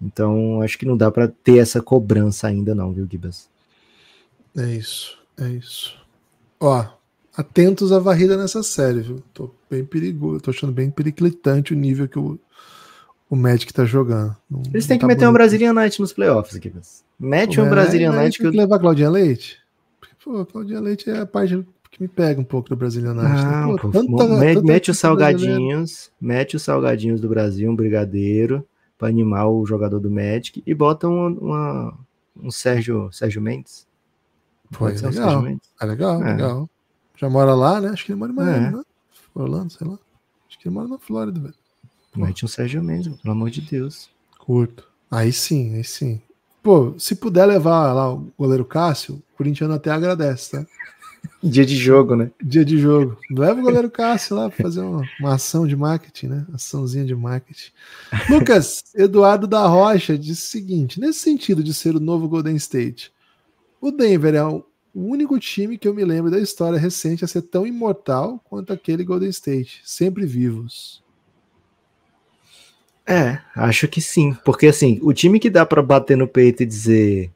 Então, acho que não dá para ter essa cobrança ainda não, viu, Gibas? É isso, é isso. Ó, atentos à varrida nessa série, viu? Tô bem perigoso, tô achando bem periclitante o nível que o, o Magic tá jogando. Não, Eles têm tá que meter bonito. um Brazilian Night nos playoffs, Gibas. Mete um é, Brazilian é, Night que levar a Claudinha Leite? Pô, Claudinha Leite é a parte que me pega um pouco do Brasilionagem. Ah, né? Pô, mete, mete os é salgadinhos, mete os salgadinhos do Brasil, um brigadeiro, para animar o jogador do Magic, e bota uma, uma um Sérgio, Sérgio Mendes. Pô, é, um Sérgio Mendes. é legal, é. legal. Já mora lá, né? Acho que ele mora em é. Miami, é. né? Orlando, sei lá. Acho que ele mora na Flórida, velho. Mete um Sérgio Mendes, pelo amor de Deus. Curto. Aí sim, aí sim. Pô, se puder levar lá o goleiro Cássio, o corintiano até agradece, tá? Dia de jogo, né? Dia de jogo. Leva o goleiro Cássio lá para fazer uma, uma, ação de marketing, né? Açãozinha de marketing. Lucas, Eduardo da Rocha disse o seguinte: nesse sentido de ser o novo Golden State, o Denver é o único time que eu me lembro da história recente a ser tão imortal quanto aquele Golden State, sempre vivos. É, acho que sim, porque assim, o time que dá para bater no peito e dizer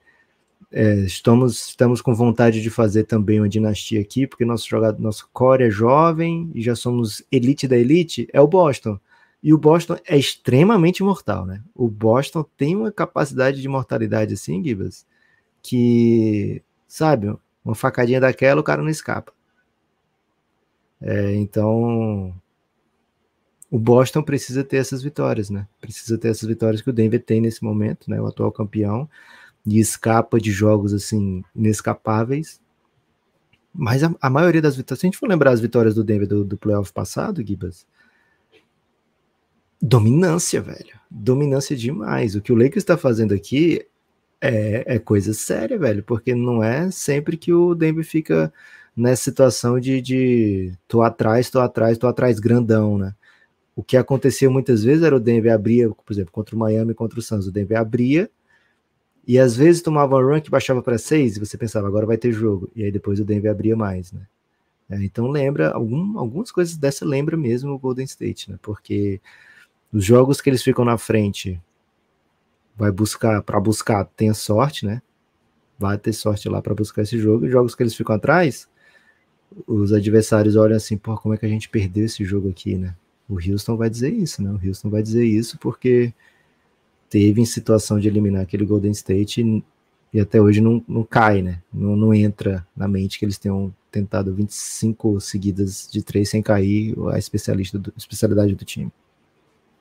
é, estamos, estamos com vontade de fazer também uma dinastia aqui, porque nosso, jogador, nosso core é jovem e já somos elite da elite, é o Boston. E o Boston é extremamente mortal, né? O Boston tem uma capacidade de mortalidade assim, Gibas, que, sabe, uma facadinha daquela o cara não escapa. É, então, o Boston precisa ter essas vitórias, né? Precisa ter essas vitórias que o Denver tem nesse momento, né? O atual campeão e escapa de jogos assim inescapáveis. Mas a, a maioria das vitórias, se a gente for lembrar as vitórias do Denver do, do playoff passado, Gibas, dominância, velho. Dominância demais. O que o Lakers está fazendo aqui é, é, coisa séria, velho, porque não é sempre que o Denver fica nessa situação de, de tô atrás, tô atrás, tô atrás, grandão, né? O que acontecia muitas vezes era o Denver abria, por exemplo, contra o Miami, contra o Suns, o Denver abria, e às vezes tomava um run que baixava para 6 e você pensava, agora vai ter jogo. E aí depois o Denver abria mais, né? É, então lembra, algum, algumas coisas dessa lembra mesmo o Golden State, né? Porque os jogos que eles ficam na frente, vai buscar, para buscar, tem sorte, né? Vai ter sorte lá para buscar esse jogo. E jogos que eles ficam atrás, os adversários olham assim, pô, como é que a gente perdeu esse jogo aqui, né? O Houston vai dizer isso, né? O Houston vai dizer isso porque teve em situação de eliminar aquele Golden State e até hoje não, não cai, né? Não, não entra na mente que eles tenham tentado 25 seguidas de três sem cair a especialista do, especialidade do time.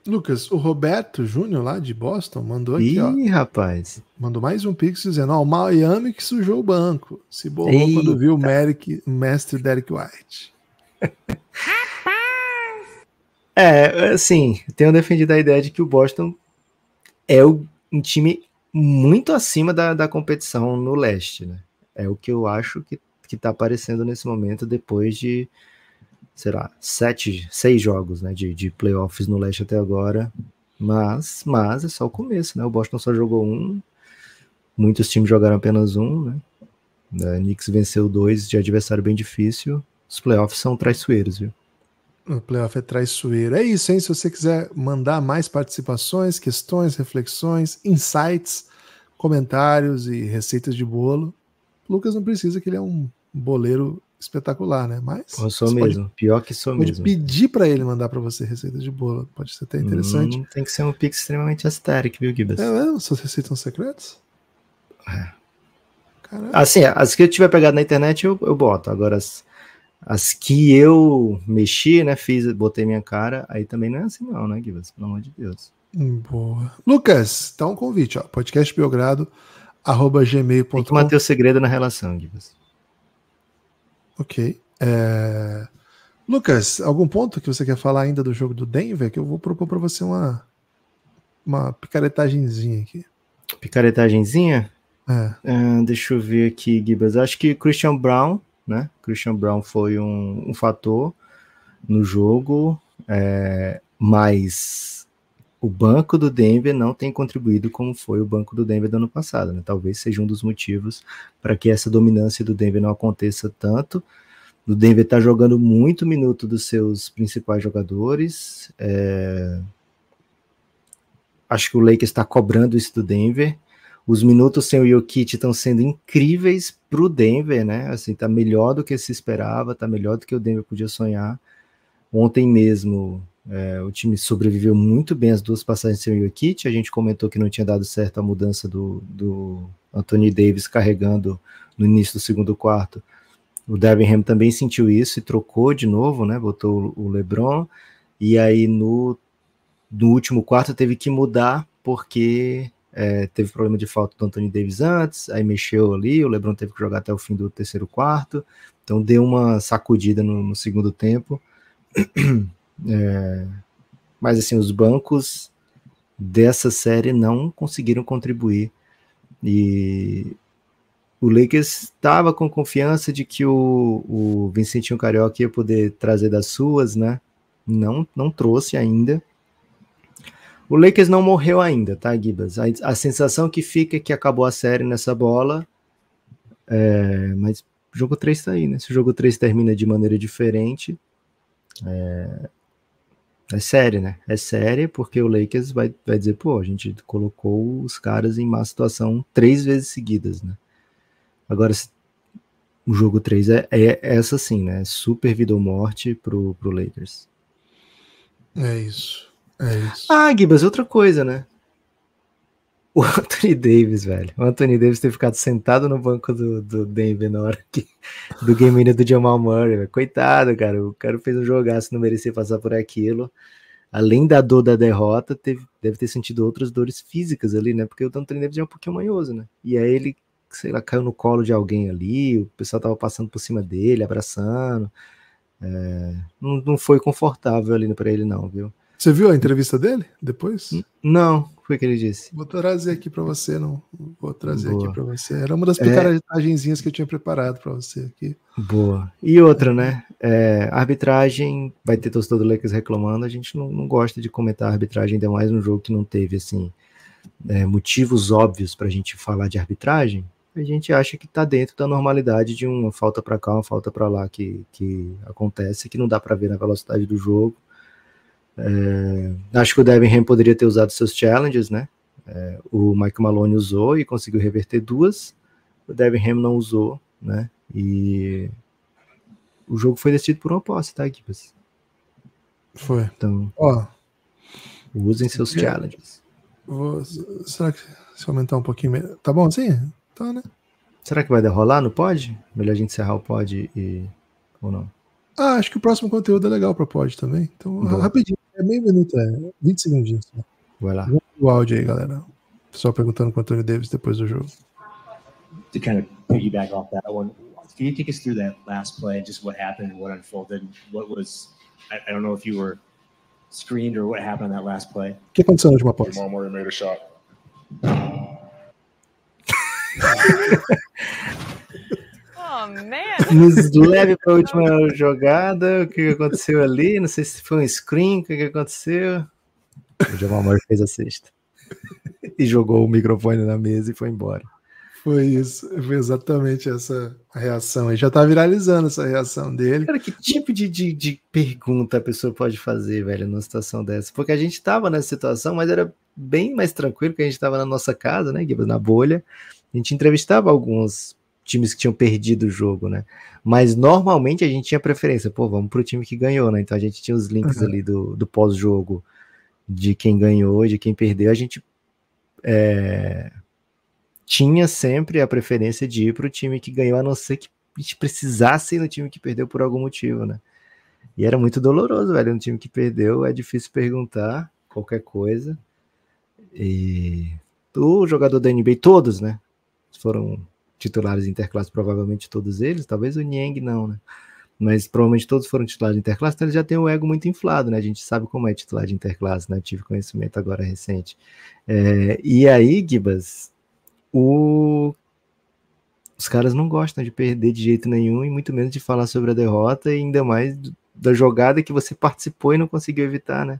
Lucas, o Roberto Júnior lá de Boston mandou aqui, Ih, ó. rapaz. Mandou mais um pix dizendo, ó, Miami que sujou o banco. Se borrou Eita. quando viu o, Merrick, o mestre Derek White. rapaz! É, assim, tenho defendido a ideia de que o Boston é um time muito acima da, da competição no leste, né? É o que eu acho que, que tá aparecendo nesse momento depois de, sei lá, sete, seis jogos né, de, de playoffs no leste até agora. Mas, mas é só o começo, né? O Boston só jogou um, muitos times jogaram apenas um, né? A é, Knicks venceu dois de adversário bem difícil. Os playoffs são traiçoeiros, viu? O playoff é traiçoeiro. É isso, hein? Se você quiser mandar mais participações, questões, reflexões, insights, comentários e receitas de bolo, Lucas não precisa, que ele é um boleiro espetacular, né? Mas. Eu sou mesmo, pode, pior que sou pode mesmo. pedir para ele mandar para você receita de bolo, pode ser até interessante. Hum, tem que ser um pix extremamente astérico, viu, Gibas? É mesmo? Suas receitas são secretas? É. Caramba. Assim, as que eu tiver pegado na internet eu, eu boto, agora as as que eu mexi, né? Fiz, botei minha cara, aí também não é assim, não, né, Guivas? Pelo amor de Deus. Boa. Lucas, tá um convite, ó. Podcast Belgrado, arroba gmail.com. Tem que manter o segredo na relação, Guivas. Ok. É... Lucas, algum ponto que você quer falar ainda do jogo do Denver? Que eu vou propor para você uma, uma picaretagemzinha aqui. Picaretagenzinha? É. Uh, deixa eu ver aqui, Gibas. Acho que Christian Brown né? Christian Brown foi um, um fator no jogo, é, mas o banco do Denver não tem contribuído como foi o banco do Denver do ano passado, né? Talvez seja um dos motivos para que essa dominância do Denver não aconteça tanto. O Denver está jogando muito minuto dos seus principais jogadores. É... Acho que o Lakers está cobrando isso do Denver. Os minutos sem o Jokic estão sendo incríveis para o Denver, né? Assim, tá melhor do que se esperava, tá melhor do que o Denver podia sonhar. Ontem mesmo, é, o time sobreviveu muito bem as duas passagens sem o Jokic. A gente comentou que não tinha dado certo a mudança do, do Anthony Davis carregando no início do segundo quarto. O Devin Ham também sentiu isso e trocou de novo, né? Botou o LeBron. E aí no, no último quarto teve que mudar porque é, teve problema de falta do Anthony Davis antes, aí mexeu ali, o LeBron teve que jogar até o fim do terceiro quarto, então deu uma sacudida no, no segundo tempo. É, mas assim, os bancos dessa série não conseguiram contribuir e o Lakers estava com confiança de que o, o Vincentinho Carioca ia poder trazer das suas, né? Não, não trouxe ainda o Lakers não morreu ainda, tá, Gibas? A, a, sensação que fica é que acabou a série nessa bola. É, mas jogo 3 tá aí, né? Se o jogo 3 termina de maneira diferente, é, é série, né? É série porque o Lakers vai, vai dizer, pô, a gente colocou os caras em má situação três vezes seguidas, né? Agora, o jogo 3 é, é, é essa sim, né? É super vida ou morte pro, pro Lakers. É isso. É isso. Ah, Gibas, outra coisa, né? O Anthony Davis, velho. O Anthony Davis ter ficado sentado no banco do, do Denver na hora que, do game winner do Jamal Murray. Velho. Coitado, cara. O cara fez um jogaço, não merecia passar por aquilo. Além da dor da derrota, teve, deve ter sentido outras dores físicas ali, né? Porque o Anthony Davis é um pouquinho manhoso, né? E aí ele, sei lá, caiu no colo de alguém ali, o pessoal tava passando por cima dele, abraçando. É, não, não foi confortável ali para ele, não, viu? Você viu a entrevista dele depois? Não, foi o que ele disse. Vou trazer aqui para você, não. Vou trazer Boa. aqui para você. Era uma das é. picaretagenzinhas é... que eu tinha preparado para você aqui. Boa. E outra, né? É, arbitragem, vai ter torcedor do Lakers reclamando. A gente não, não gosta de comentar arbitragem, ainda mais um jogo que não teve, assim, é, motivos óbvios para a gente falar de arbitragem. A gente acha que está dentro da normalidade de uma falta para cá, uma falta para lá que, que acontece, que não dá para ver na velocidade do jogo. É, acho que o Debenham poderia ter usado seus challenges, né? É, o Mike Maloney usou e conseguiu reverter duas. O Debenham não usou, né? E o jogo foi decidido por uma posse, tá, equipas? Foi. Então, ó, usem seus challenges. Vou, será que se aumentar um pouquinho, tá bom assim? Tá, né? Será que vai derrolar no pod? Melhor a gente encerrar o pod e ou não? Ah, acho que o próximo conteúdo é legal para pod também. Então, Bom. rapidinho, é meio minuto, é 20 segundos. Só. Vai lá. O áudio aí, galera. O pessoal perguntando com o Antônio Davis depois do jogo. To kind of piggyback off that one, can you take us through that last play, just what happened, what unfolded, what was, I, I don't know if you were screened or what happened on that last play? O que aconteceu na última posse? Jamal Murray made a shot. man. Nos leve para a última jogada. O que aconteceu ali? Não sei se foi um screen. O que aconteceu? O Jamal Murray fez a sexta e jogou o microfone na mesa e foi embora. Foi isso, foi exatamente essa reação. E já tá viralizando essa reação dele. Cara, que tipo de, de, de, pergunta a pessoa pode fazer, velho, numa situação dessa? Porque a gente tava nessa situação, mas era bem mais tranquilo, que a gente tava na nossa casa, né, na bolha. A gente entrevistava alguns times que tinham perdido o jogo, né? Mas normalmente a gente tinha preferência, pô, vamos pro time que ganhou, né? Então a gente tinha os links uhum. ali do, do pós-jogo de quem ganhou, de quem perdeu, a gente é, tinha sempre a preferência de ir pro time que ganhou, a não ser que a gente precisasse ir no time que perdeu por algum motivo, né? E era muito doloroso, velho, no time que perdeu, é difícil perguntar qualquer coisa. E o jogador da NBA, todos, né? Foram titulares interclasse, provavelmente todos eles, talvez o Nieng não, né? Mas provavelmente todos foram titulares de interclasse, então ele já tem o ego muito inflado, né? A gente sabe como é titular de interclasse, né? Tive conhecimento agora recente. É, e aí, Gibas, o... os caras não gostam de perder de jeito nenhum e muito menos de falar sobre a derrota e ainda mais da jogada que você participou e não conseguiu evitar, né?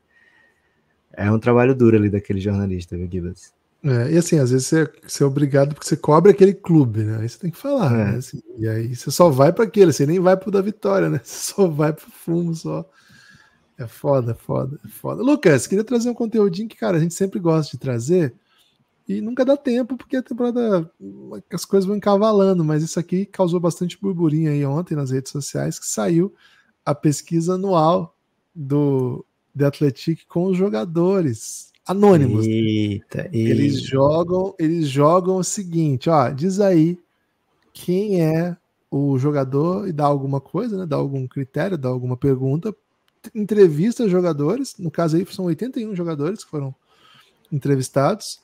É um trabalho duro ali daquele jornalista, viu, Gibas? É, e assim, às vezes você, você, é obrigado porque você cobre aquele clube, né? Aí você tem que falar, é. né? Assim, e aí você só vai para aquele, você nem vai pro da vitória, né? Você só vai pro fumo, só. É foda, é foda, é foda. Lucas, queria trazer um conteúdinho que, cara, a gente sempre gosta de trazer e nunca dá tempo, porque a temporada as coisas vão encavalando, mas isso aqui causou bastante burburinho aí ontem nas redes sociais, que saiu a pesquisa anual do The Athletic com os jogadores anônimos. Eita, eita. Eles jogam, eles jogam o seguinte, ó, diz aí quem é o jogador e dá alguma coisa, né? Dá algum critério, dá alguma pergunta, entrevista jogadores, no caso aí são 81 jogadores que foram entrevistados,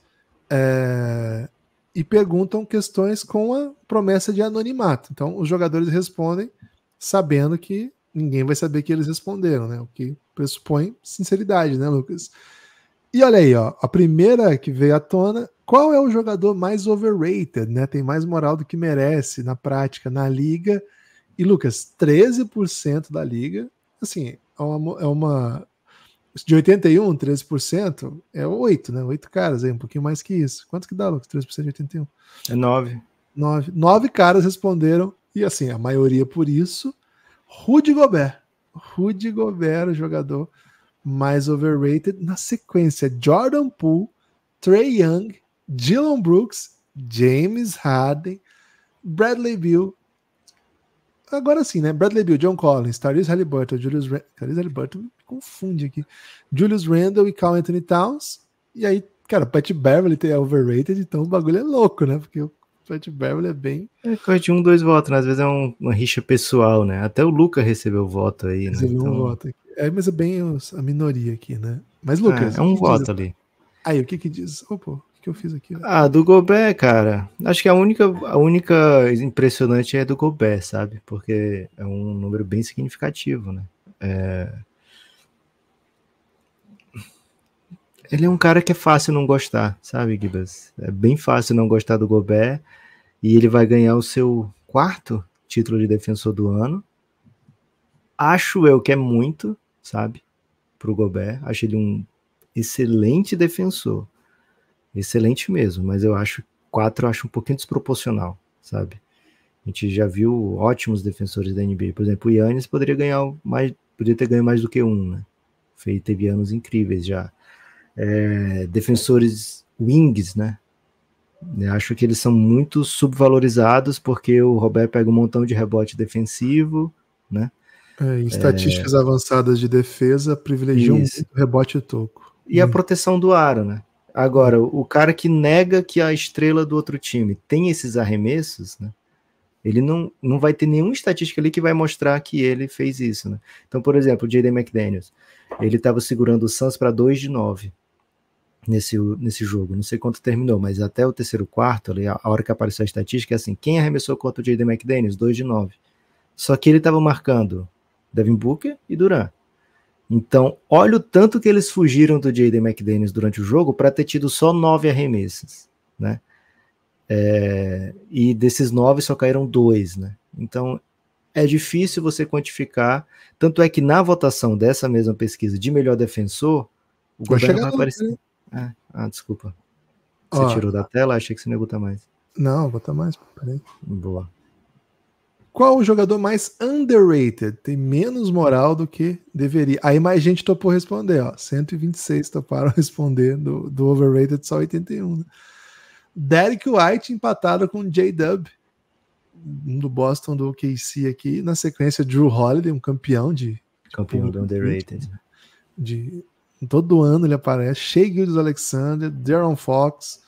é, e perguntam questões com a promessa de anonimato. Então os jogadores respondem sabendo que ninguém vai saber que eles responderam, né? O que pressupõe sinceridade, né, Lucas? E olha aí, ó, a primeira que veio à tona, qual é o jogador mais overrated, né? Tem mais moral do que merece na prática, na liga. E Lucas, 13% da liga, assim, é uma, é uma de 81, 13% é 8, né? 8 caras aí, um pouquinho mais que isso. Quanto que dá, Lucas? 13% de 81? É 9. 9. 9 caras responderam, e assim, a maioria por isso. Rudy Gobert. Rudy Gobert, o jogador mais overrated na sequência: Jordan Poole, Trey Young, Dylan Brooks, James Harden, Bradley Beal. Agora sim, né? Bradley Beal, John Collins, Tyrese Halliburton, Julius Rand... Halliburton me confunde aqui. Julius Randle e Carl Anthony Towns. E aí, cara, Pat Beverly é overrated, então o bagulho é louco, né? Porque o Pat Beverly é bem. É coisa de um, dois votos, né? Às vezes é um, uma rixa pessoal, né? Até o Luca recebeu voto aí, né? Recebeu então... um voto aqui é, mas é bem os, a minoria aqui, né? Mas, Lucas. É, é um voto diz... ali. Aí, o que que diz? Opa, o que, que eu fiz aqui? Ah, do Gobert, cara. Acho que a única, a única impressionante é do Gobert, sabe? Porque é um número bem significativo, né? É... Ele é um cara que é fácil não gostar, sabe, Gibas? É bem fácil não gostar do Gobert. E ele vai ganhar o seu quarto título de defensor do ano. Acho eu que é muito, sabe? Para o Gobert. Acho ele um excelente defensor. Excelente mesmo, mas eu acho quatro eu acho um pouquinho desproporcional, sabe? A gente já viu ótimos defensores da NBA. Por exemplo, o Yannis poderia ganhar mais, poderia ter ganho mais do que um, né? feito teve anos incríveis já. É, defensores wings, né? Eu acho que eles são muito subvalorizados porque o Roberto pega um montão de rebote defensivo, né? É, em estatísticas é... avançadas de defesa, privilegiam o rebote e toco. E hum. a proteção do aro, né? Agora, o cara que nega que a estrela do outro time tem esses arremessos, né? Ele não, não vai ter nenhuma estatística ali que vai mostrar que ele fez isso, né? Então, por exemplo, o Jaden McDaniels, ele estava segurando o Suns para 2 de 9 nesse, nesse jogo. Não sei quanto terminou, mas até o terceiro quarto, ali, a hora que apareceu a estatística, é assim, quem arremessou contra o Jaden McDaniels? 2 de 9. Só que ele estava marcando Devin Booker e Duran. Então, olha o tanto que eles fugiram do Jaden McDaniels durante o jogo para ter tido só nove arremessos, né? É, e desses nove só caíram dois, né? Então, é difícil você quantificar. Tanto é que na votação dessa mesma pesquisa de melhor defensor, o Gobert vai aparecer. Ah, ah, desculpa. Você Ó, tirou da tela? Achei que você não ia botar mais. Não, botar mais. Peraí. Boa. Qual o jogador mais underrated? Tem menos moral do que deveria. Aí mais gente topou responder, ó. 126 toparam responder do, do overrated, só 81. Né? Derek White empatado com J-Dub, um do Boston do OKC aqui. Na sequência, Drew Holiday, um campeão de. Campeão do underrated. De, de, todo ano ele aparece. Shea Gildes Alexander, Darren Fox.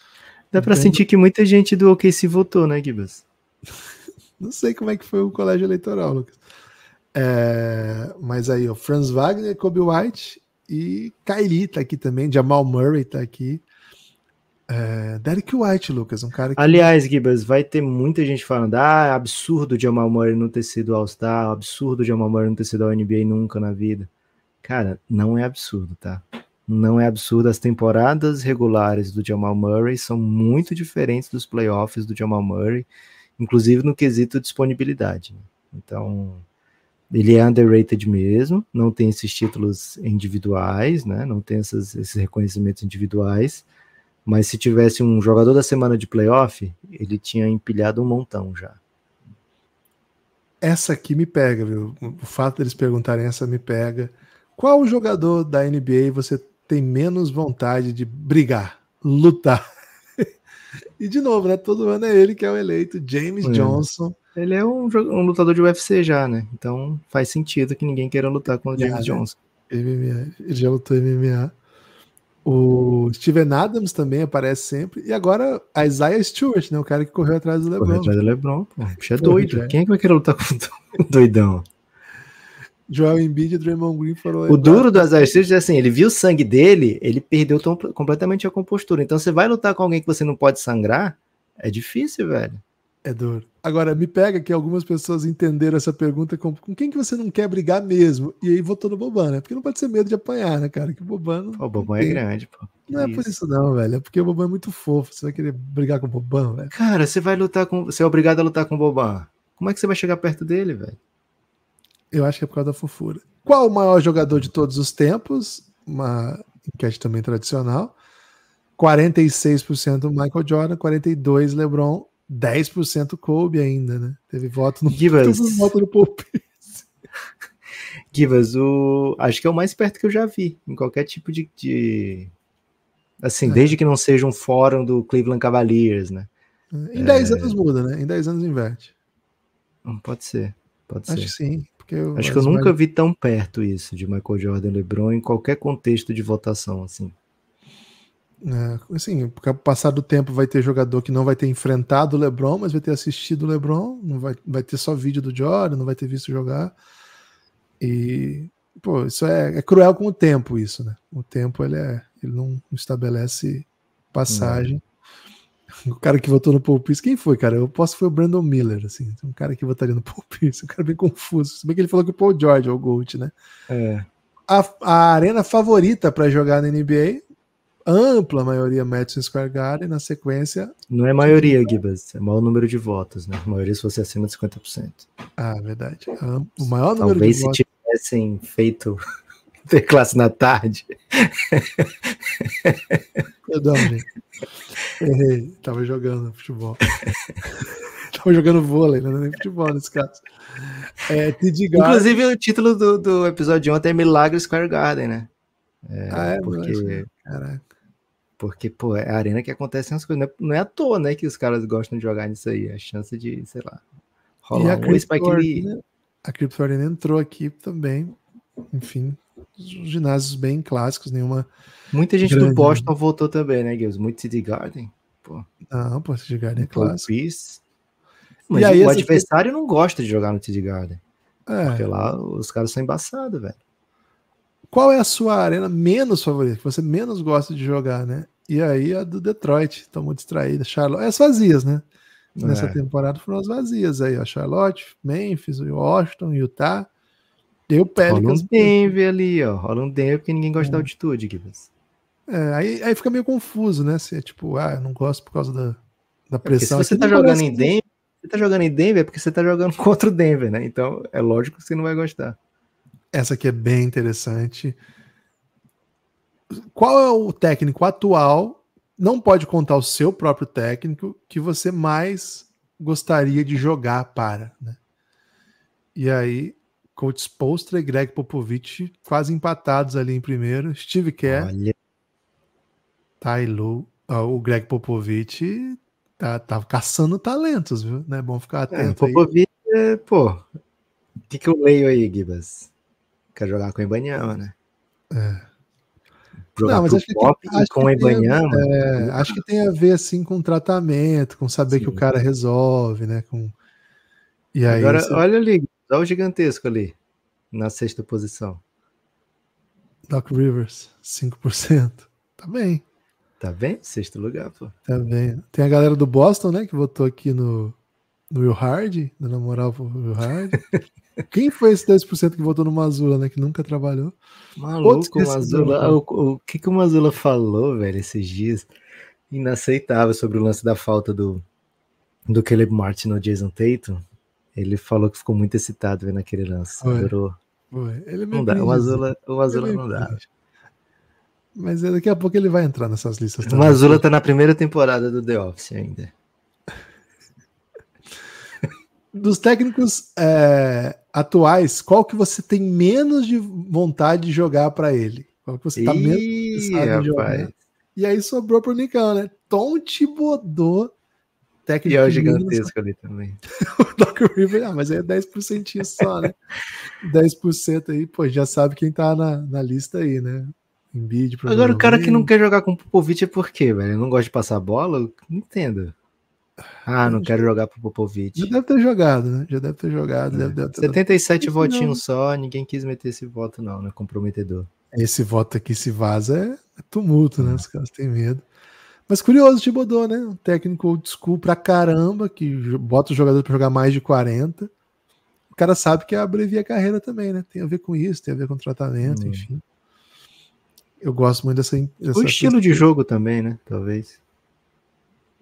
Dá para sentir que muita gente do OKC votou, né, Gibas? Não sei como é que foi o colégio eleitoral, Lucas. É, mas aí, o Franz Wagner, Kobe White e Kylie tá aqui também, Jamal Murray tá aqui. É, Derek White, Lucas, um cara que... Aliás, Gibas, vai ter muita gente falando: ah, é absurdo Jamal Murray não ter sido All-Star, absurdo Jamal Murray não ter sido ao NBA nunca na vida. Cara, não é absurdo, tá? Não é absurdo. As temporadas regulares do Jamal Murray são muito diferentes dos playoffs do Jamal Murray inclusive no quesito disponibilidade. Né? Então, ele é underrated mesmo, não tem esses títulos individuais, né? não tem essas, esses reconhecimentos individuais, mas se tivesse um jogador da semana de playoff, ele tinha empilhado um montão já. Essa aqui me pega, viu? O fato deles de perguntarem essa me pega. Qual jogador da NBA você tem menos vontade de brigar, lutar? E de novo, né? Todo ano é ele que é o eleito, James é. Johnson. Ele é um, um, lutador de UFC já, né? Então faz sentido que ninguém queira lutar com o James Johnson. MMA, ele já lutou MMA. O Steven Adams também aparece sempre. E agora a Isaiah Stewart, né? O cara que correu atrás do Lebron. Correu atrás do Lebron, pô. é doido. Quem é que vai querer lutar com o doidão? Joel Embiid e Draymond Green foram. O duro do Azar Street é assim: ele viu o sangue dele, ele perdeu completamente a compostura. Então você vai lutar com alguém que você não pode sangrar? É difícil, velho. É duro. Agora, me pega que algumas pessoas entenderam essa pergunta como com quem que você não quer brigar mesmo? E aí votou no bobão, né? Porque não pode ser medo de apanhar, né, cara? Que o Bobão. O bobão é grande, pô. Não é por isso não, velho. É porque o bobão é muito fofo. Você vai querer brigar com o bobão, velho? Cara, você vai lutar com... Você é obrigado a lutar com o bobão? Como é que você vai chegar perto dele, velho? Eu acho que é por causa da fofura. Qual o maior jogador de todos os tempos? Uma enquete também tradicional. 46% Michael Jordan, 42% LeBron, 10% Kobe ainda, né? Teve voto no Give voto no Pope. Give o... acho que é o mais perto que eu já vi em qualquer tipo de, de... assim, é. desde que não seja um fórum do Cleveland Cavaliers, né? Em 10 é... anos muda, né? Em 10 anos inverte. Hum, pode ser, pode acho ser. Acho que sim. Eu, Acho que eu nunca mais... vi tão perto isso de Michael Jordan e LeBron em qualquer contexto de votação assim. É, assim, porque ao passar do tempo vai ter jogador que não vai ter enfrentado o LeBron, mas vai ter assistido o LeBron, não vai, vai ter só vídeo do Jordan, não vai ter visto jogar. E pô, isso é, é cruel com o tempo isso, né? O tempo ele é, ele não estabelece passagem. o cara que votou no Paul Pierce, quem foi, cara? Eu posso foi o Brandon Miller, assim, um cara que votaria no Paul Pierce, um cara bem confuso. Se bem que ele falou que o Paul George é o GOAT, né? É. A, a arena favorita para jogar na NBA, ampla maioria Madison Square Garden, na sequência... Não é maioria, Gibas, é o maior número de votos, né? A maioria se fosse acima de 50%. Ah, é verdade. O maior número Talvez de votos... Talvez se tivessem feito ter classe na tarde. Perdão, gente. Errei. Tava jogando futebol. Tava jogando vôlei, né? não é nem futebol nesse caso. É, Inclusive, o título do, do episódio de ontem é Milagre Square Garden, né? É, ah, é, é porque, caraca. Porque, pô, é a arena que acontecem as coisas. É, não é, à toa, né, que os caras gostam de jogar nisso aí. A chance de, sei lá, rolar e a um Crypto, Arena, A Crypto Arena entrou aqui também. Enfim, ginásios bem clássicos, nenhuma. Muita gente grande... do Boston voltou também, né, Guilherme? Muito City Garden. Pô. Não, pô, City Garden é clássico. Mas e aí, o adversário não gosta de jogar no City Garden. É. Porque lá os caras são embaçados, velho. Qual é a sua arena menos favorita, que você menos gosta de jogar, né? E aí a do Detroit, tá tomou distraída. Charlotte, as vazias, né? Nessa é. temporada foram as vazias aí, ó. Charlotte, Memphis, Washington, Utah. Deu Pelicans um Denver ali, ó. Rola um Denver porque ninguém gosta da é. altitude, É, aí, aí fica meio confuso, né? Se é tipo, ah, eu não gosto por causa da, da é, pressão. É se você tá jogando em Denver, você tá jogando em Denver é porque você tá jogando contra o Denver, né? Então é lógico que você não vai gostar. Essa aqui é bem interessante. Qual é o técnico atual? Não pode contar o seu próprio técnico que você mais gostaria de jogar para, né? E aí Coach Spolstra e Greg Popovich quase empatados ali em primeiro. Steve Kerr. Olha. Tylo, o Greg Popovich tá, tá caçando talentos, viu? Não é bom ficar é, atento. É, Popovich, é, pô. O que, que eu leio aí, Gibas? Quer jogar com o Ibaniama, né? É. Jogar não, mas acho que, tem, acho com que é, acho que tem a ver assim com tratamento, com saber Sim. que o cara resolve, né? Com... E aí, Agora, você... olha ali, Dá o gigantesco ali, na sexta posição. Doc Rivers, 5%. Tá bem. Tá bem? Sexto lugar, pô. Tá bem. Tem a galera do Boston, né, que votou aqui no, no Will Hard, na moral pro Will Hard. Quem foi esse 10% que votou no Mazula, né? Que nunca trabalhou? Maluco, o Mazula. O, o, que, que o Mazula falou, velho, esses dias? Inaceitável sobre o lance da falta do, do Caleb Martin no Jason Tatum. Ele falou que ficou muito excitado vendo aquele lance. Ué, Adorou. ele é é não dá. O Azula, o Azula ele não dá. Mas é, daqui a pouco ele vai entrar nessas listas também. O Azula tá na primeira temporada do The Office ainda. Dos técnicos é, atuais, qual que você tem menos de vontade de jogar para ele? Qual que você tá Ih, menos de jogar? E aí sobrou pro Nicão, né? Tom Tibodô técnico. E é o gigantesco ali também. o Doc River, ah, mas aí é 10% só, né? 10% aí, pô, já sabe quem tá na, na lista aí, né? Embiid, Agora o cara que não quer jogar com o Popovic é por quê, velho? Ele não gosta de passar bola? Ah, não entendo. Ah, não quero jogar pro Popovic. Já deve ter jogado, né? Já deve ter jogado. É. Deve, deve ter 77 votinhos só, ninguém quis meter esse voto, não, né? Comprometedor. Esse voto aqui, se vaza, é tumulto, né? É. Os caras têm medo. Mas curioso, Tibodô, né? Um técnico old school pra caramba, que bota o jogador pra jogar mais de 40. O cara sabe que abrevia a carreira também, né? Tem a ver com isso, tem a ver com tratamento, hum. enfim. Eu gosto muito dessa. dessa o estilo de jogo também, né? Talvez.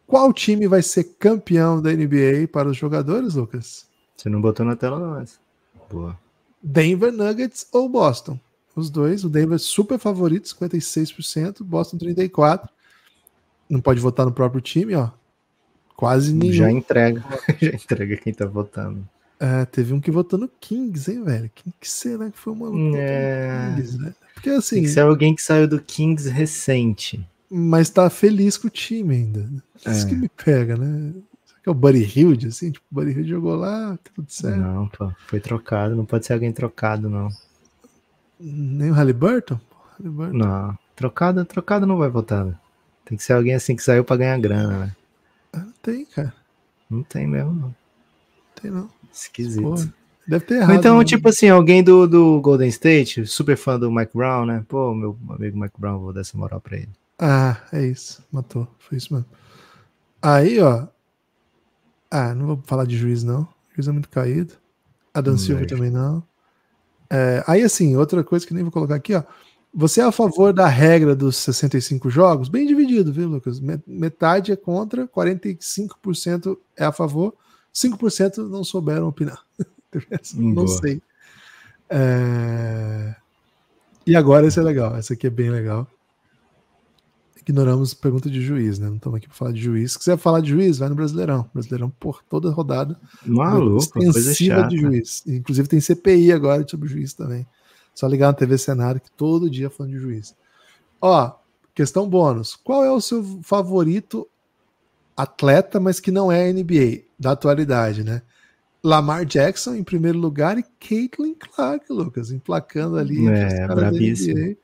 Qual time vai ser campeão da NBA para os jogadores, Lucas? Você não botou na tela, não, mas. Boa. Denver Nuggets ou Boston? Os dois, o Denver super favorito, 56%, Boston 34% não pode votar no próprio time, ó. Quase nenhum. Já entrega. Já entrega quem tá votando. É, teve um que votou no Kings, hein, velho? Quem que será que foi o maluco é... Kings, né? Porque assim. Tem que ser alguém que saiu do Kings recente. Mas tá feliz com o time ainda. É. Isso que me pega, né? Será que é o Buddy Hilde, assim? Tipo, o Buddy Hilde jogou lá, tá tudo certo. Não, pô, foi trocado, não pode ser alguém trocado, não. Nem o Halliburton? Halliburton. Não, trocado, trocado não vai votar, né? Tem que ser alguém assim que saiu para ganhar grana, né? Ah, não tem, cara. Não tem mesmo, não. não tem, não. Esquisito. Porra, deve ter errado. então, né? tipo assim, alguém do, do Golden State, super fã do Mike Brown, né? Pô, meu amigo Mike Brown, vou dar essa moral pra ele. Ah, é isso. Matou. Foi isso mesmo. Aí, ó. Ah, não vou falar de juiz, não. juiz é muito caído. Adam Silva também não. É, aí, assim, outra coisa que nem vou colocar aqui, ó. Você é a favor da regra dos 65 jogos? Bem dividido, viu, Lucas? Metade é contra, 45% é a favor, 5% não souberam opinar. Hum, não Boa. sei. É... E agora esse é legal, essa aqui é bem legal. Ignoramos pergunta de juiz, né? Não estamos aqui para falar de juiz. Se quiser falar de juiz, vai no Brasileirão. Brasileirão por toda rodada. Maluco, extensiva coisa chata. de juiz. Inclusive tem CPI agora sobre juiz também. Só ligar na TV cenário que todo dia é falando de juiz. Ó, questão bônus. Qual é o seu favorito atleta, mas que não é NBA da atualidade, né? Lamar Jackson em primeiro lugar e Caitlin Clark, Lucas, emplacando ali. É, bravíssimo.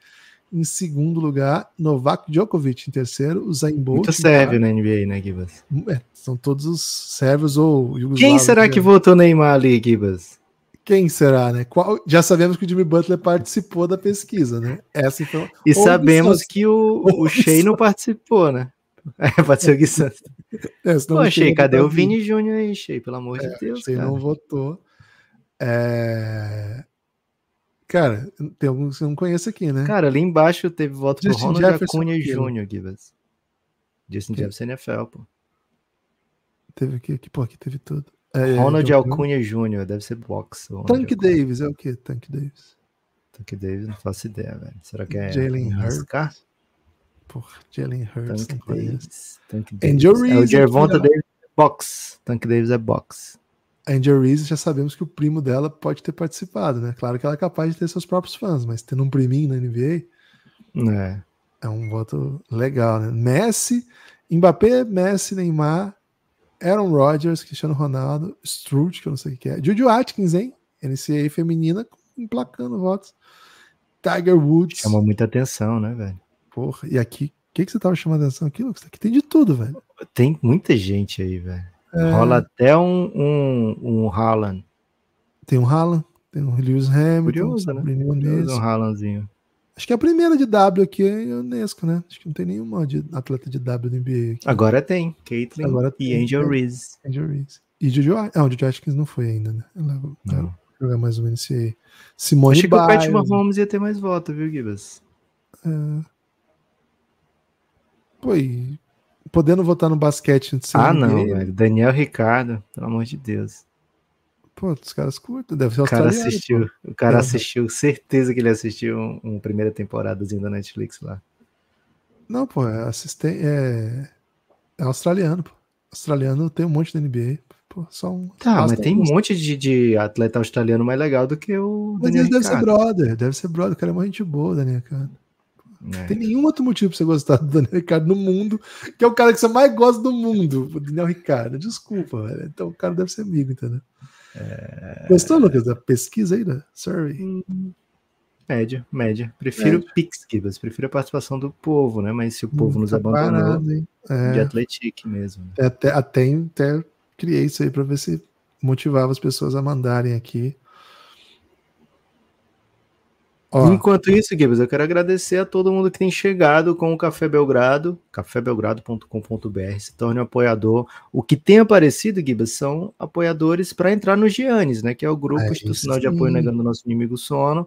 Em segundo lugar, Novak Djokovic. Em terceiro, o Zayn Bolt. Muito sérvio na NBA, né, Gibas? É, são todos os sérvios ou... Quem será que, que é. votou Neymar ali, Gibas? Quem será, né? Qual... Já sabemos que o Jimmy Butler participou da pesquisa, né? Essa então... E sabemos que o, o Shea não participou, né? É, pode ser o Gui Santos. É, Pô, Shea, cadê o Vini Júnior aí, Shea? Pelo amor de é, Deus. Shea não votou. É... Cara, tem alguns que eu não conheço aqui, né? Cara, ali embaixo teve voto Justin pro Ronald Jefferson Acunha né? Júnior, Gibas. Justin que... Jefferson NFL, pô. Teve aqui, aqui, pô, aqui teve tudo. É, é, Ronald Alcunha Jr., deve ser box. Tank Alcunha. Davis é o que? Tank Davis. Tank Davis, não faço ideia, velho. Será que é. Jalen Hurts. Porra, Jalen Hurts. Tank Davis. Tank Davis. Reese, é o Gervonta Davis é box. Tank Davis é box. A Angel Reese já sabemos que o primo dela pode ter participado, né? Claro que ela é capaz de ter seus próprios fãs, mas tendo um priminho na NBA. É. É um voto legal, né? Messi, Mbappé, Messi, Neymar, Aaron Rodgers, Cristiano Ronaldo, Stroud, que eu não sei o que é. Juju Atkins, hein? NCA feminina, emplacando votos. Tiger Woods. Chamou muita atenção, né, velho? Porra, e aqui, o que, que você tava chamando atenção aqui, Lucas? Aqui tem de tudo, velho. Tem muita gente aí, velho. É... Rola até um, um, um Haaland. Tem um Haaland, tem um Lewis Hamilton. Curioso, né? Curioso um Haalandzinho. Acho que é a primeira de W aqui é a Unesco, né? Acho que não tem nenhuma de atleta de W no NBA. Aqui. Agora tem. Caitlyn Agora tem, e Angel né? Reese. Angel Reese. E ah, Atkins. Não, Jojo Atkins não foi ainda, né? Ela não. jogar mais ou menos esse aí. Simone Acho Biles. que o Pat Mahomes ia ter mais voto, viu, Gibas? É... Pô, e... podendo votar no basquete. Ah, não, né? velho. Daniel Ricardo, pelo amor de Deus. Pô, os caras curtam, deve ser o cara assistiu, pô. O cara é. assistiu, certeza que ele assistiu uma um primeira temporadazinha da Netflix lá. Não, pô, é É, é australiano, pô. Australiano tem um monte da NBA. Pô, só um. Tá, mas tem um monte de, de, atleta australiano mais legal do que o. Mas Daniel ele deve ser brother, deve ser brother. O cara é uma gente boa, Daniel Ricardo. É. Não tem é. nenhum outro motivo pra você gostar do Daniel Ricardo no mundo, que é o cara que você mais gosta do mundo, o Daniel Ricardo. Desculpa, velho. Então o cara deve ser amigo, entendeu? É. Gostou, Lucas, da pesquisa aí da survey? Hum, média, média. Prefiro média. PixGivers, prefiro a participação do povo, né? Mas se o povo hum, nos tá abandonar é... de Atlético mesmo. Né? Até, até, até criei isso aí para ver se motivava as pessoas a mandarem aqui Ó. Enquanto isso, Gibbs, eu quero agradecer a todo mundo que tem chegado com o Café Belgrado, cafébelgrado.com.br, se torne um apoiador. O que tem aparecido, Gibbs, são apoiadores para entrar no Giannis, né? Que é o grupo é, institucional de apoio negando o nosso inimigo sono.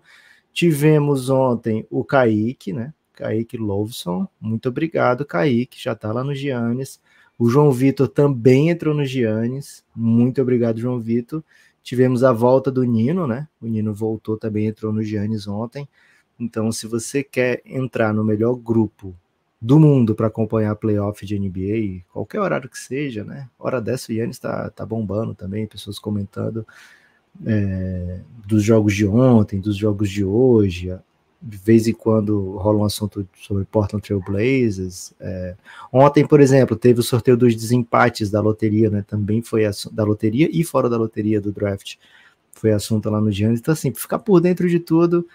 Tivemos ontem o Kaique, né? Kaique Lovson. Muito obrigado, Kaique. Já está lá no Giannis. O João Vitor também entrou no Giannis. Muito obrigado, João Vitor. Tivemos a volta do Nino, né? O Nino voltou também, entrou no Giannis ontem. Então, se você quer entrar no melhor grupo do mundo para acompanhar playoff de NBA, qualquer horário que seja, né? Hora dessa, o Giannis está tá bombando também, pessoas comentando é, dos jogos de ontem, dos jogos de hoje, de vez em quando rola um assunto sobre Portland Trail Blazers. É. Ontem, por exemplo, teve o sorteio dos desempates da loteria, né? Também foi da loteria e fora da loteria do draft. Foi assunto lá no Giannis. Então, assim, ficar por dentro de tudo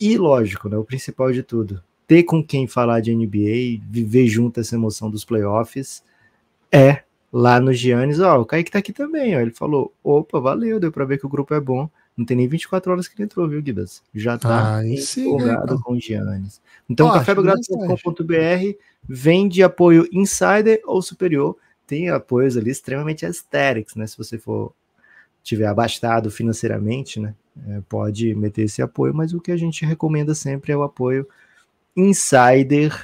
e, lógico, né? O principal de tudo, ter com quem falar de NBA, viver junto essa emoção dos playoffs é lá no Giannis. Ó, o Kaique tá aqui também, ó. Ele falou: opa, valeu, deu pra ver que o grupo é bom. Não tem nem 24 horas que ele entrou, viu, Guidas? Já tá ah, né, empolgado então. com o Giannis. Então, cafébelgrado.com.br vende apoio insider ou superior. Tem apoios ali extremamente estéticos, né? Se você for tiver abastado financeiramente, né? É, pode meter esse apoio, mas o que a gente recomenda sempre é o apoio insider.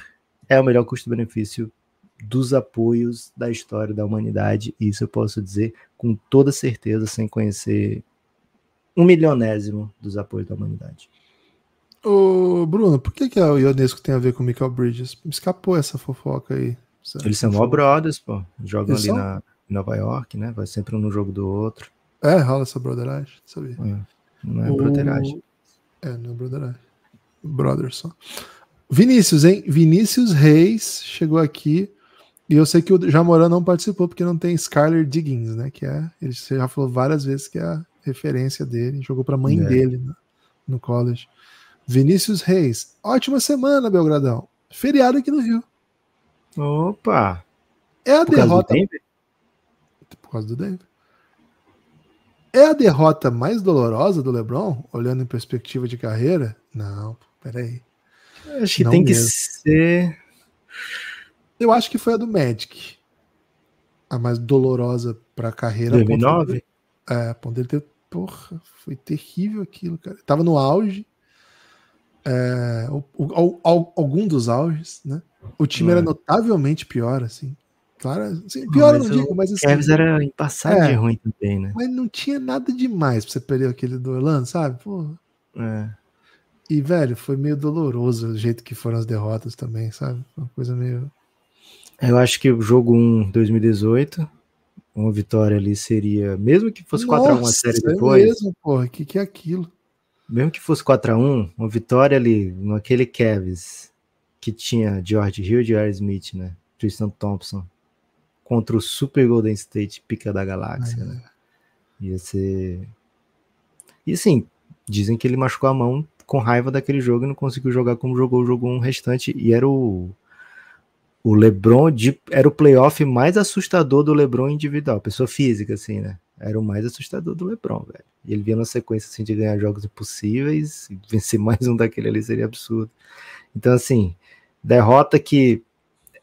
É o melhor custo-benefício dos apoios da história da humanidade. Isso eu posso dizer com toda certeza, sem conhecer um milionésimo dos apoios da humanidade. Ô, Bruno, por que, que é o Ionesco tem a ver com o Michael Bridges? Escapou essa fofoca aí. Certo? Eles são mó brothers, pô. Jogam Eles ali na Nova York, né? Vai sempre um no jogo do outro. É, rola essa brotheragem, sabia? É, não é o... brotheragem. É, não é brotheragem. Brothers só. Vinícius, hein? Vinícius Reis chegou aqui. E eu sei que o Jamoran não participou porque não tem Skyler Diggins, né? Que é, ele já falou várias vezes que é a referência dele, jogou para a mãe é. dele no college. Vinícius Reis, ótima semana, Belgradão. Feriado aqui no Rio. Opa! É a Por derrota. Por causa do Denver. É a derrota mais dolorosa do LeBron, olhando em perspectiva de carreira? Não, peraí. Acho que Não tem mesmo. que ser. Eu acho que foi a do Magic. A mais dolorosa para a carreira. 2009? É, Ponteiro teve. Porra, foi terrível aquilo, cara. Tava no auge. É, o, o, o, algum dos auges, né? O time é. era uhum. notavelmente pior, assim. Claro, assim, pior não, mas eu não digo, mas assim. Cavs era em passagem é. ruim também, né? Mas não tinha nada demais pra você perder aquele do Orlando, sabe? Porra. É. E, velho, foi meio doloroso o jeito que foram as derrotas também, sabe? Uma coisa meio. Eu acho que o jogo 1, 2018, uma vitória ali seria, mesmo que fosse 4x1 a, série depois. É mesmo, porra, o que, que é aquilo? Mesmo que fosse 4x1, uma vitória ali, naquele Cavs que tinha George Hill, George Smith, né? Tristan Thompson contra o Super Golden State pica da galáxia, né? é. né? Ia ser. E assim, dizem que ele machucou a mão com raiva daquele jogo e não conseguiu jogar como jogou o jogo um restante. E era o o LeBron de, era o playoff mais assustador do LeBron individual, pessoa física, assim, né? Era o mais assustador do LeBron, velho. E ele vinha na sequência assim, de ganhar jogos impossíveis, vencer mais um daquele ali seria absurdo. Então, assim, derrota que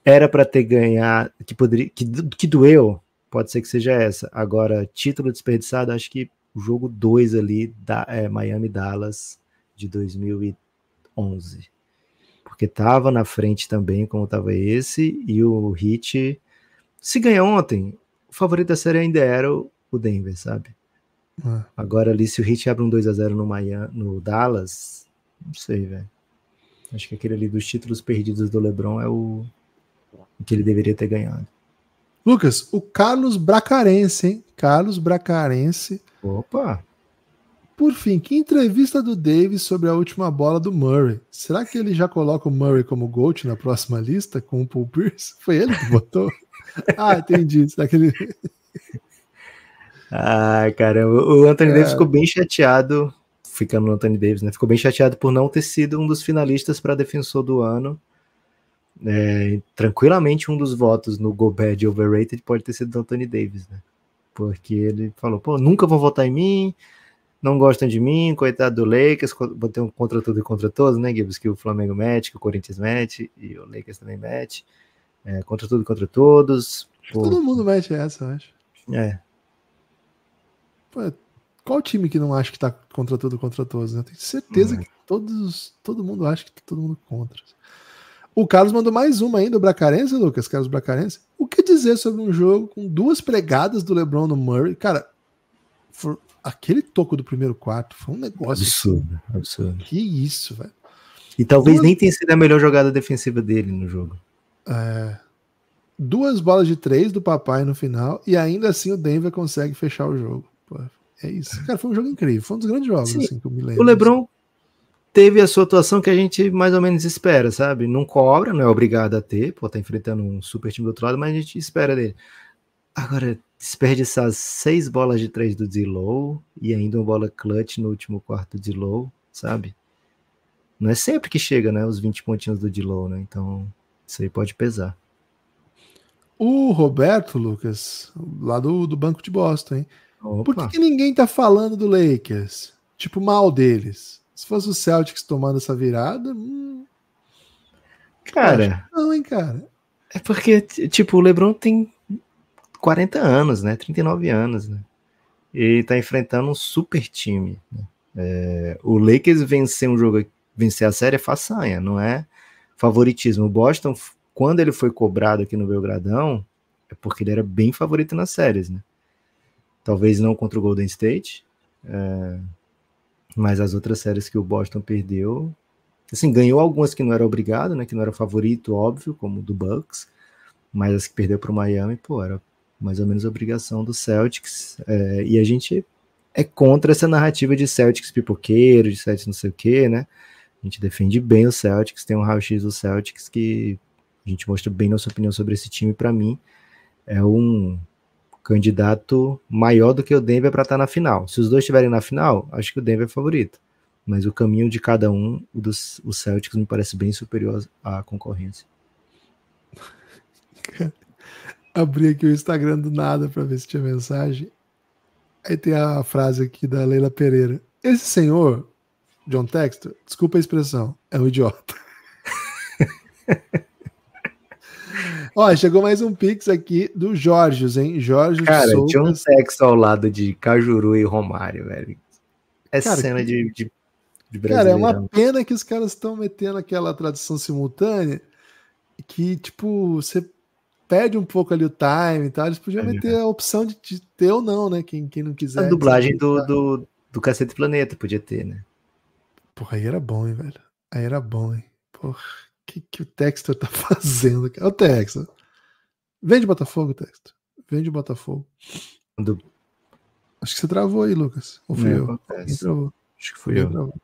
era para ter ganhar, que poderia, que, que doeu, pode ser que seja essa. Agora, título desperdiçado, acho que o jogo 2 ali, da, é, Miami-Dallas de 2011 porque estava na frente também, como estava esse, e o Heat, se ganhar ontem, o favorito da série ainda era o Denver, sabe? Ah. Agora ali, se o Heat abre um 2 a 0 no, no Dallas, não sei, velho. Acho que aquele ali dos títulos perdidos do LeBron é o que ele deveria ter ganhado. Lucas, o Carlos Bracarense, hein? Carlos Bracarense. Opa! Por fim, que entrevista do Davis sobre a última bola do Murray. Será que ele já coloca o Murray como GOAT na próxima lista com o Paul Pierce? Foi ele que botou? ah, entendi. Será que ele... ah, caramba. O Anthony é... Davis ficou bem chateado, ficando no Anthony Davis, né? Ficou bem chateado por não ter sido um dos finalistas para defensor do ano. É, tranquilamente um dos votos no Go de Overrated pode ter sido do Anthony Davis, né? Porque ele falou, pô, nunca vão votar em mim, não gostam de mim, coitado do Lakers, botei um contra tudo e contra todos, né, Gibbs? Que o Flamengo mete, que o Corinthians mete, e o Lakers também mete. É, contra tudo e contra todos. Pô. Todo mundo mete essa, eu acho. É. Pô, qual time que não acha que tá contra tudo e contra todos? Né? Eu tenho certeza hum. que todos, todo mundo acha que tá todo mundo contra. O Carlos mandou mais uma ainda, o Bracarense, Lucas, Carlos Bracarense. O que dizer sobre um jogo com duas pregadas do LeBron no Murray? Cara, for aquele toco do primeiro quarto foi um negócio. Absurdo, que... absurdo. Que isso, velho. E talvez Duas... nem tenha sido a melhor jogada defensiva dele no jogo. É... Duas bolas de três do papai no final, e ainda assim o Denver consegue fechar o jogo. Pô, é isso. É. Cara, foi um jogo incrível. Foi um dos grandes jogos, assim, que eu me lembro. O assim. Lebron teve a sua atuação que a gente mais ou menos espera, sabe? Não cobra, não é obrigado a ter, pô, tá enfrentando um super time do outro lado, mas a gente espera dele. Agora, desperdiçar seis bolas de três do Dilow e ainda uma bola clutch no último quarto do Dilow, sabe? Não é sempre que chega, né? Os 20 pontinhos do Dilow, né? Então, isso aí pode pesar. O Roberto, Lucas, lá do, do Banco de Boston, hein? Opa. Por que, que, ninguém tá falando do Lakers? Tipo, mal deles. Se fosse o Celtics tomando essa virada. Hum... Cara. Não, hein, cara. É porque, tipo, o Lebron tem 40 anos, né? 39 anos, né? E tá enfrentando um super time. Né? É, o Lakers vencer um jogo, vencer a série é façanha, não é favoritismo. O Boston, quando ele foi cobrado aqui no Belgradão, é porque ele era bem favorito nas séries, né? Talvez não contra o Golden State, é, mas as outras séries que o Boston perdeu, assim, ganhou algumas que não era obrigado, né? Que não era favorito, óbvio, como do Bucks, mas as que perdeu para o Miami, pô, era mais ou menos obrigação do Celtics. É, e a gente é contra essa narrativa de Celtics pipoqueiro, de Celtics não sei o quê, né? A gente defende bem o Celtics, tem um raio-x do Celtics que a gente mostra bem nossa opinião sobre esse time. Para mim, é um candidato maior do que o Denver para estar tá na final. Se os dois estiverem na final, acho que o Denver é favorito. Mas o caminho de cada um, o, dos, o Celtics, me parece bem superior à concorrência. abri aqui o Instagram do nada para ver se tinha mensagem. Aí tem a frase aqui da Leila Pereira. Esse senhor, John Textor, desculpa a expressão, é um idiota. Ó, chegou mais um pix aqui do Jorge, hein? Jorge Cara, Souza. John Textor ao lado de Cajuru e Romário, velho. É Cara, cena que... de, de, de Cara, é uma pena que os caras estão metendo aquela tradução simultânea que, tipo, você pede um pouco ali o time e tal. Eles podiam é, meter né? a opção de, de, ter ou não, né? Quem, quem não quiser. A dublagem do, do, do Cacete Planeta podia ter, né? Porra, aí era bom, hein, velho? Aí era bom, hein? Porra, o que, que o Textor tá fazendo? Cara? É o Textor. Vende Botafogo, Textor. Vende Botafogo. Do... Acho que você travou aí, Lucas. Ou foi não, eu? Acho que fui eu. Travou.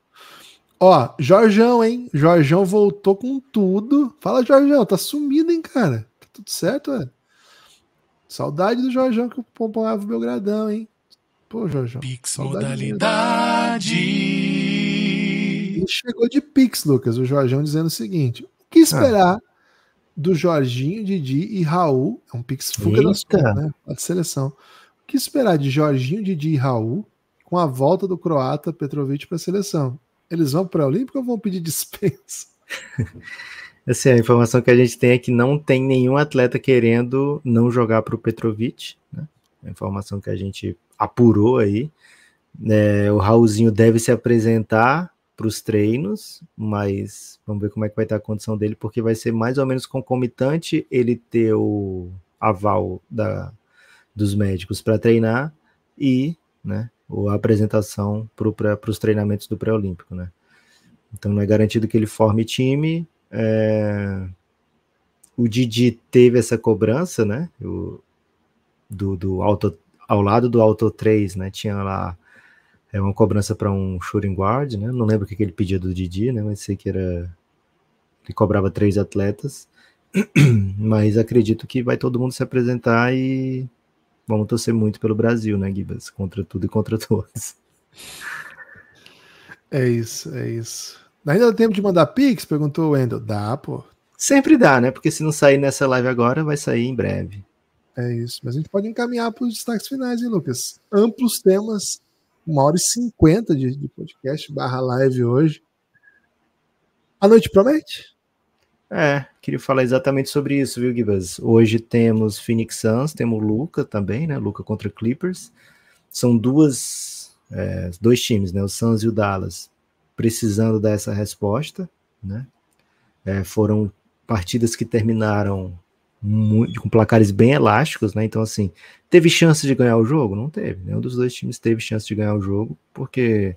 Ó, Jorjão, hein? Jorjão voltou com tudo. Fala, Jorjão, tá sumido, hein, cara? tudo certo, velho. Saudade do Jorjão que acompanhava o Belgradão, hein? Pô, Jorjão. Pix modalidade. E chegou de Pix, Lucas, o Jorjão dizendo o seguinte: o que esperar ah. do Jorginho, Didi e Raul? É um Pix fuga Eita. da sua, né? A seleção. O que esperar de Jorginho, Didi e Raul com a volta do croata Petrovic para a seleção? Eles vão para a Olímpica ou vão pedir dispensa? Assim, a informação que a gente tem é que não tem nenhum atleta querendo não jogar para o Petrovic, né? A informação que a gente apurou aí. É, o Raulzinho deve se apresentar para os treinos, mas vamos ver como é que vai estar a condição dele, porque vai ser mais ou menos concomitante ele ter o aval da, dos médicos para treinar e né, a apresentação para os treinamentos do pré-olímpico. Né? Então não é garantido que ele forme time, é, o Didi teve essa cobrança, né? O, do, do auto, ao lado do Auto 3, né? Tinha lá é, uma cobrança para um shooting guard, né? Não lembro o que, que ele pedia do Didi, né? Mas sei que era. Ele cobrava três atletas. Mas acredito que vai todo mundo se apresentar e vamos torcer muito pelo Brasil, né, Gibas? Contra tudo e contra todos. É isso, é isso. Ainda dá tempo de mandar Pix? Perguntou o Wendel. Dá, pô. Sempre dá, né? Porque se não sair nessa live agora, vai sair em breve. É isso. Mas a gente pode encaminhar para os destaques finais, hein, Lucas? Amplos temas, uma hora e cinquenta de, de, podcast barra live hoje. A noite promete? É, queria falar exatamente sobre isso, viu, Gibas? Hoje temos Phoenix Suns, temos Luca também, né? Luca contra Clippers. São duas, é, dois times, né? O Suns e o Dallas precisando dessa resposta, né? É, foram partidas que terminaram muito, com placares bem elásticos, né? Então, assim, teve chance de ganhar o jogo? Não teve. Nenhum dos dois times teve chance de ganhar o jogo, porque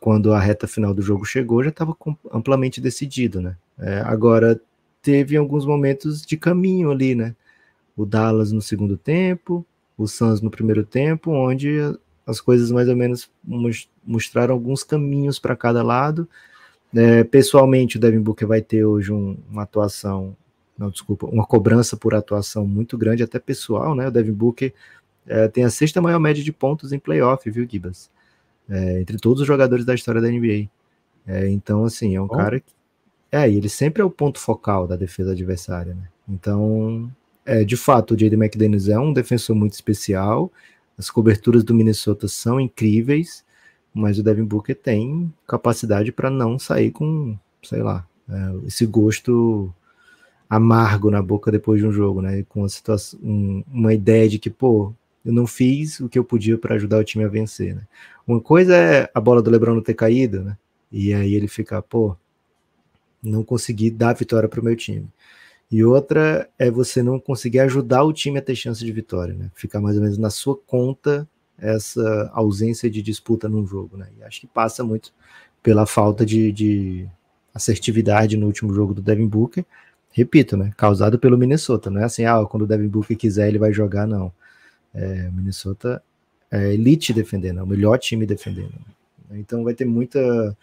quando a reta final do jogo chegou, já estava amplamente decidido, né? É, agora, teve alguns momentos de caminho ali, né? O Dallas no segundo tempo, o Suns no primeiro tempo, onde as coisas mais ou menos mostraram alguns caminhos para cada lado. É, pessoalmente, o Devin Booker vai ter hoje um, uma atuação, não, desculpa, uma cobrança por atuação muito grande, até pessoal, né? O Devin Booker é, tem a sexta maior média de pontos em playoff, viu, Gibas? É, entre todos os jogadores da história da NBA. É, então, assim, é um Bom. cara que. É, e ele sempre é o ponto focal da defesa adversária, né? Então, é, de fato, o J.D. McDaniels é um defensor muito especial as coberturas do Minnesota são incríveis, mas o Devin Booker tem capacidade para não sair com, sei lá, é, esse gosto amargo na boca depois de um jogo, né? Com uma, situação, um, uma ideia de que, pô, eu não fiz o que eu podia para ajudar o time a vencer, né? Uma coisa é a bola do LeBron não ter caído, né? E aí ele ficar, pô, não consegui dar vitória para o meu time. E outra é você não conseguir ajudar o time a ter chance de vitória, né? Ficar mais ou menos na sua conta essa ausência de disputa num jogo, né? E acho que passa muito pela falta de, de assertividade no último jogo do Devin Booker, repito, né? Causado pelo Minnesota, não é assim, ah, quando o Devin Booker quiser ele vai jogar, não. É, Minnesota é elite defendendo, é o melhor time defendendo. Então vai ter muita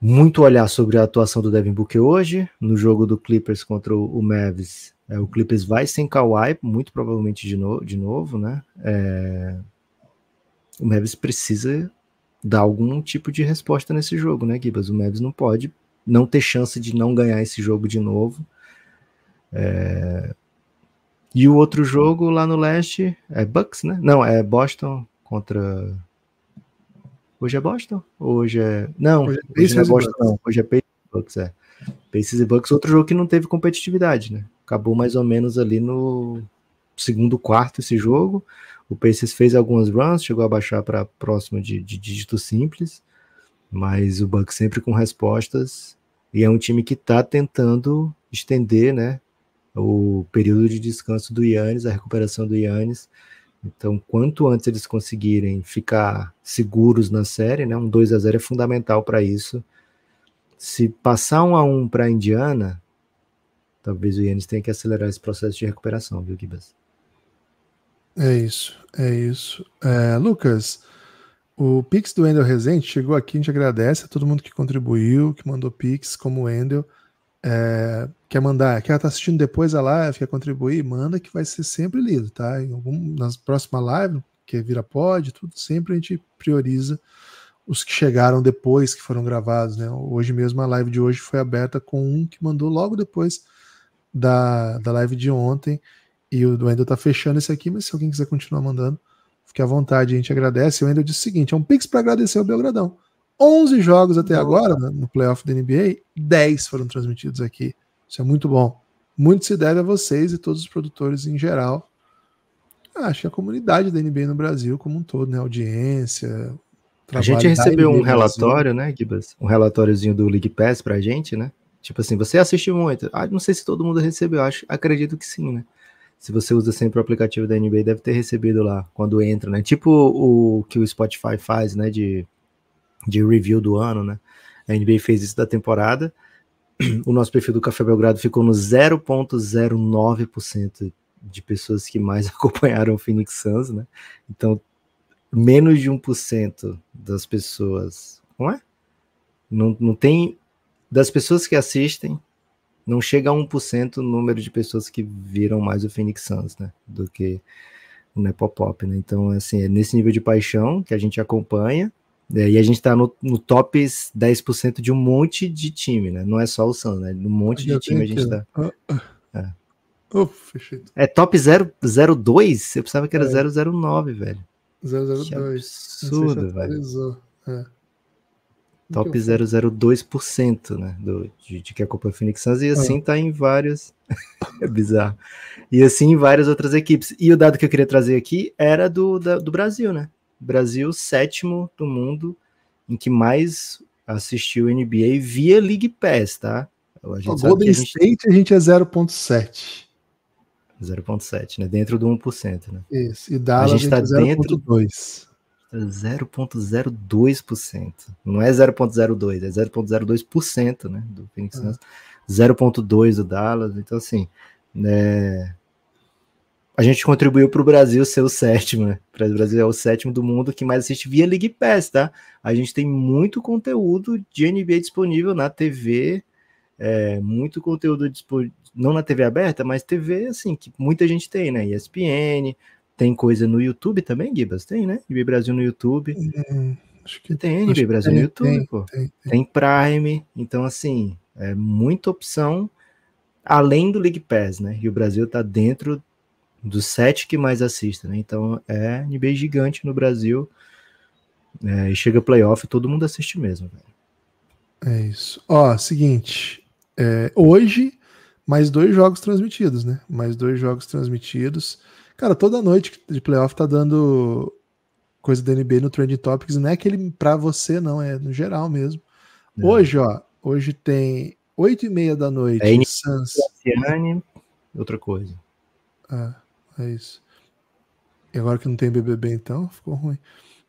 muito olhar sobre a atuação do Devin Booker hoje, no jogo do Clippers contra o Mavis. É, o Clippers vai sem Kawhi, muito provavelmente de, no de novo, né? É... O Mavis precisa dar algum tipo de resposta nesse jogo, né, Gibas? O Mavis não pode não ter chance de não ganhar esse jogo de novo. É... E o outro jogo lá no leste é Bucks, né? Não, é Boston contra Hoje é Boston? Hoje é. Não, hoje é, hoje não é Boston, não. Hoje é Pacers e Bucks, é. Pacers e Bucks, outro jogo que não teve competitividade, né? Acabou mais ou menos ali no segundo quarto esse jogo. O Pacers fez algumas runs, chegou a baixar para próximo de, de dígito simples, mas o Bucks sempre com respostas. E é um time que está tentando estender, né? O período de descanso do Yannis, a recuperação do Yannis. Então, quanto antes eles conseguirem ficar seguros na série, né, um 2 a 0 é fundamental para isso. Se passar um a um para a Indiana, talvez o Yannis tenha que acelerar esse processo de recuperação, viu, Gibas? É isso, é isso. É, Lucas, o Pix do Endel Rezende chegou aqui, a gente agradece a todo mundo que contribuiu, que mandou Pix, como o Endel é, quer mandar, quer estar tá assistindo depois a live, quer contribuir, manda que vai ser sempre lido, tá? Em algum, nas próximas lives, que vira pode, tudo, sempre a gente prioriza os que chegaram depois, que foram gravados, né? Hoje mesmo a live de hoje foi aberta com um que mandou logo depois da, da live de ontem. E o Wendel tá fechando esse aqui, mas se alguém quiser continuar mandando, fique à vontade, a gente agradece. O Wendel disse o seguinte: é um pix para agradecer ao Belgradão. 11 jogos até agora né, no playoff da NBA, 10 foram transmitidos aqui. Isso é muito bom. Muito se deve a vocês e todos os produtores em geral. Acho que a comunidade da NBA no Brasil como um todo, né? Audiência. A gente recebeu um relatório, né, Gibas? Um relatóriozinho do League Pass pra gente, né? Tipo assim, você assiste muito. Ah, não sei se todo mundo recebeu, acho, acredito que sim, né? Se você usa sempre o aplicativo da NBA, deve ter recebido lá quando entra, né? Tipo o que o Spotify faz, né? De de review do ano, né? A NBA fez isso da temporada. O nosso perfil do Café Belgrado ficou no 0,09% de pessoas que mais acompanharam o Phoenix Suns, né? Então, menos de 1% das pessoas, não é? Não, não tem das pessoas que assistem, não chega a 1% o número de pessoas que viram mais o Phoenix Suns, né? Do que o Nepopop, né? Então, assim, é nesse nível de paixão que a gente acompanha é, e a gente está no, no top 10% de um monte de time, né? Não é só o Santos, né? Um monte de time a gente está. Ah, ah. É. é top 002? Eu pensava que era é. 009, velho. 002. Que absurdo, se velho. É. Top 002%, né? Do, de, de que acompanha é o Phoenix Suns. E é. assim está em várias. é bizarro. E assim em várias outras equipes. E o dado que eu queria trazer aqui era do, da, do Brasil, né? Brasil, sétimo do mundo em que mais assistiu NBA via League Pass, tá? Então, a gente o Golden a gente... State a gente é 0.7. 0.7, né? Dentro do 1%, né? Isso, e Dallas a gente está é dentro 0.2. 0.02%. Não é 0.02, é 0.02%, né, do Phoenix é. Suns. É. 0.2 do Dallas, então assim, né, a gente contribuiu para o Brasil ser o sétimo. né? O Brasil é o sétimo do mundo que mais assiste via League Pass, tá? A gente tem muito conteúdo de NBA disponível na TV, é, muito conteúdo disponível, não na TV aberta, mas TV, assim, que muita gente tem, né? ESPN, tem coisa no YouTube também, Gibas? Tem, né? NBA Brasil no YouTube. É, acho que tem NBA Brasil tem, no YouTube, tem, pô. Tem, tem, Prime, então, assim, é muita opção além do League Pass, né? E o Brasil tá dentro dos sete que mais assistem, né? Então é NBA gigante no Brasil. É, e chega playoff, todo mundo assiste mesmo. Véio. É isso. Ó, seguinte. É, hoje, mais dois jogos transmitidos, né? Mais dois jogos transmitidos. Cara, toda noite de playoff tá dando coisa da NBA no Trending Topics. Não é aquele pra você, não, é no geral mesmo. É. Hoje, ó, hoje tem oito e meia da noite. É Suns. Outra coisa. Ah. É isso. E agora que não tem BBB, então, ficou ruim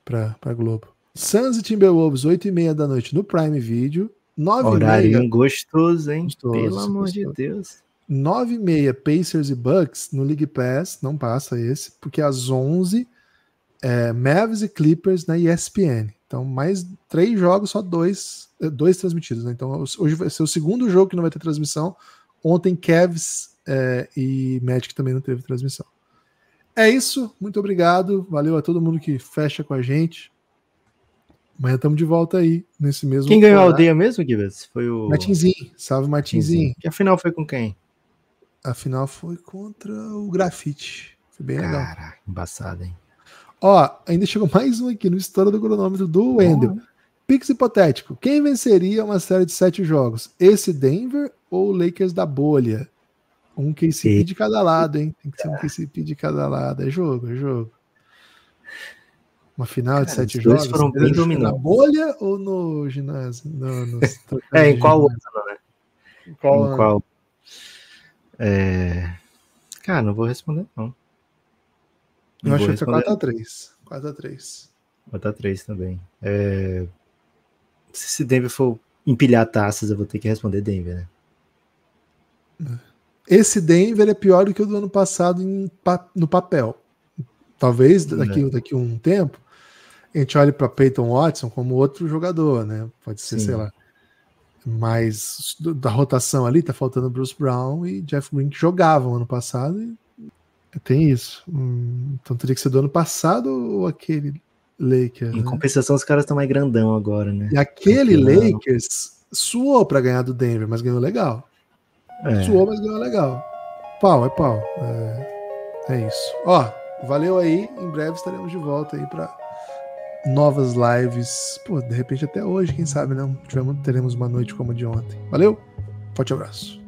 para pra Globo. Suns e Timberwolves, 8h30 da noite no Prime Video. 9 Horário meia... gostoso, hein? Gostoso, Pelo gostoso. amor de Deus. 9 e meia, Pacers e Bucks no League Pass, não passa esse, porque às 11 é, Mavs e Clippers na ESPN. Então, mais três jogos, só dois, é, dois transmitidos. Né? Então, hoje vai ser o segundo jogo que não vai ter transmissão. Ontem, Cavs é, e Magic também não teve transmissão. É isso, muito obrigado. Valeu a todo mundo que fecha com a gente. Amanhã estamos de volta aí, nesse mesmo. Quem ganhou a aldeia mesmo, Gibbs? Foi o. Martinzinho. Salve, Martinzinho. E a final foi com quem? A final foi contra o Grafite. Foi bem Caraca, legal. Caraca, embaçado, hein? Ó, ainda chegou mais um aqui no História do Cronômetro do Wendel. Pix hipotético. Quem venceria uma série de sete jogos? Esse Denver ou o Lakers da bolha? Um KCP e... de cada lado, hein? Tem que ser um KCP de cada lado. É jogo, é jogo. Uma final Cara, de sete jogos. Dois foram bem dominantes. Na bolha ou no ginásio? No, no... é, em qual ano, né? Em qual? Em ano? qual... É... Cara, não vou responder, não. não Eu acho que foi 4x3. 4x3. 4x3 também. É... Se Denver for empilhar taças, eu vou ter que responder Denver, né? É esse Denver é pior do que o do ano passado em, no papel. Talvez hum, daqui, é. daqui um tempo a gente olhe para Peyton Watson como outro jogador, né? Pode ser, Sim. sei lá. Mas da rotação ali tá faltando Bruce Brown e Jeff Green que jogavam ano passado e tem isso. Hum, então teria que ser do ano passado ou aquele Lakers. Em né? compensação, os caras estão mais grandão agora, né? E aquele Lakers suou para ganhar do Denver, mas ganhou legal. É. Suou, mas ganhou legal. Pau, é pau. É, é isso. Ó, valeu aí. Em breve estaremos de volta aí para novas lives. Pô, de repente até hoje, quem sabe, não? Né? Tivemos, teremos uma noite como a de ontem. Valeu, forte abraço.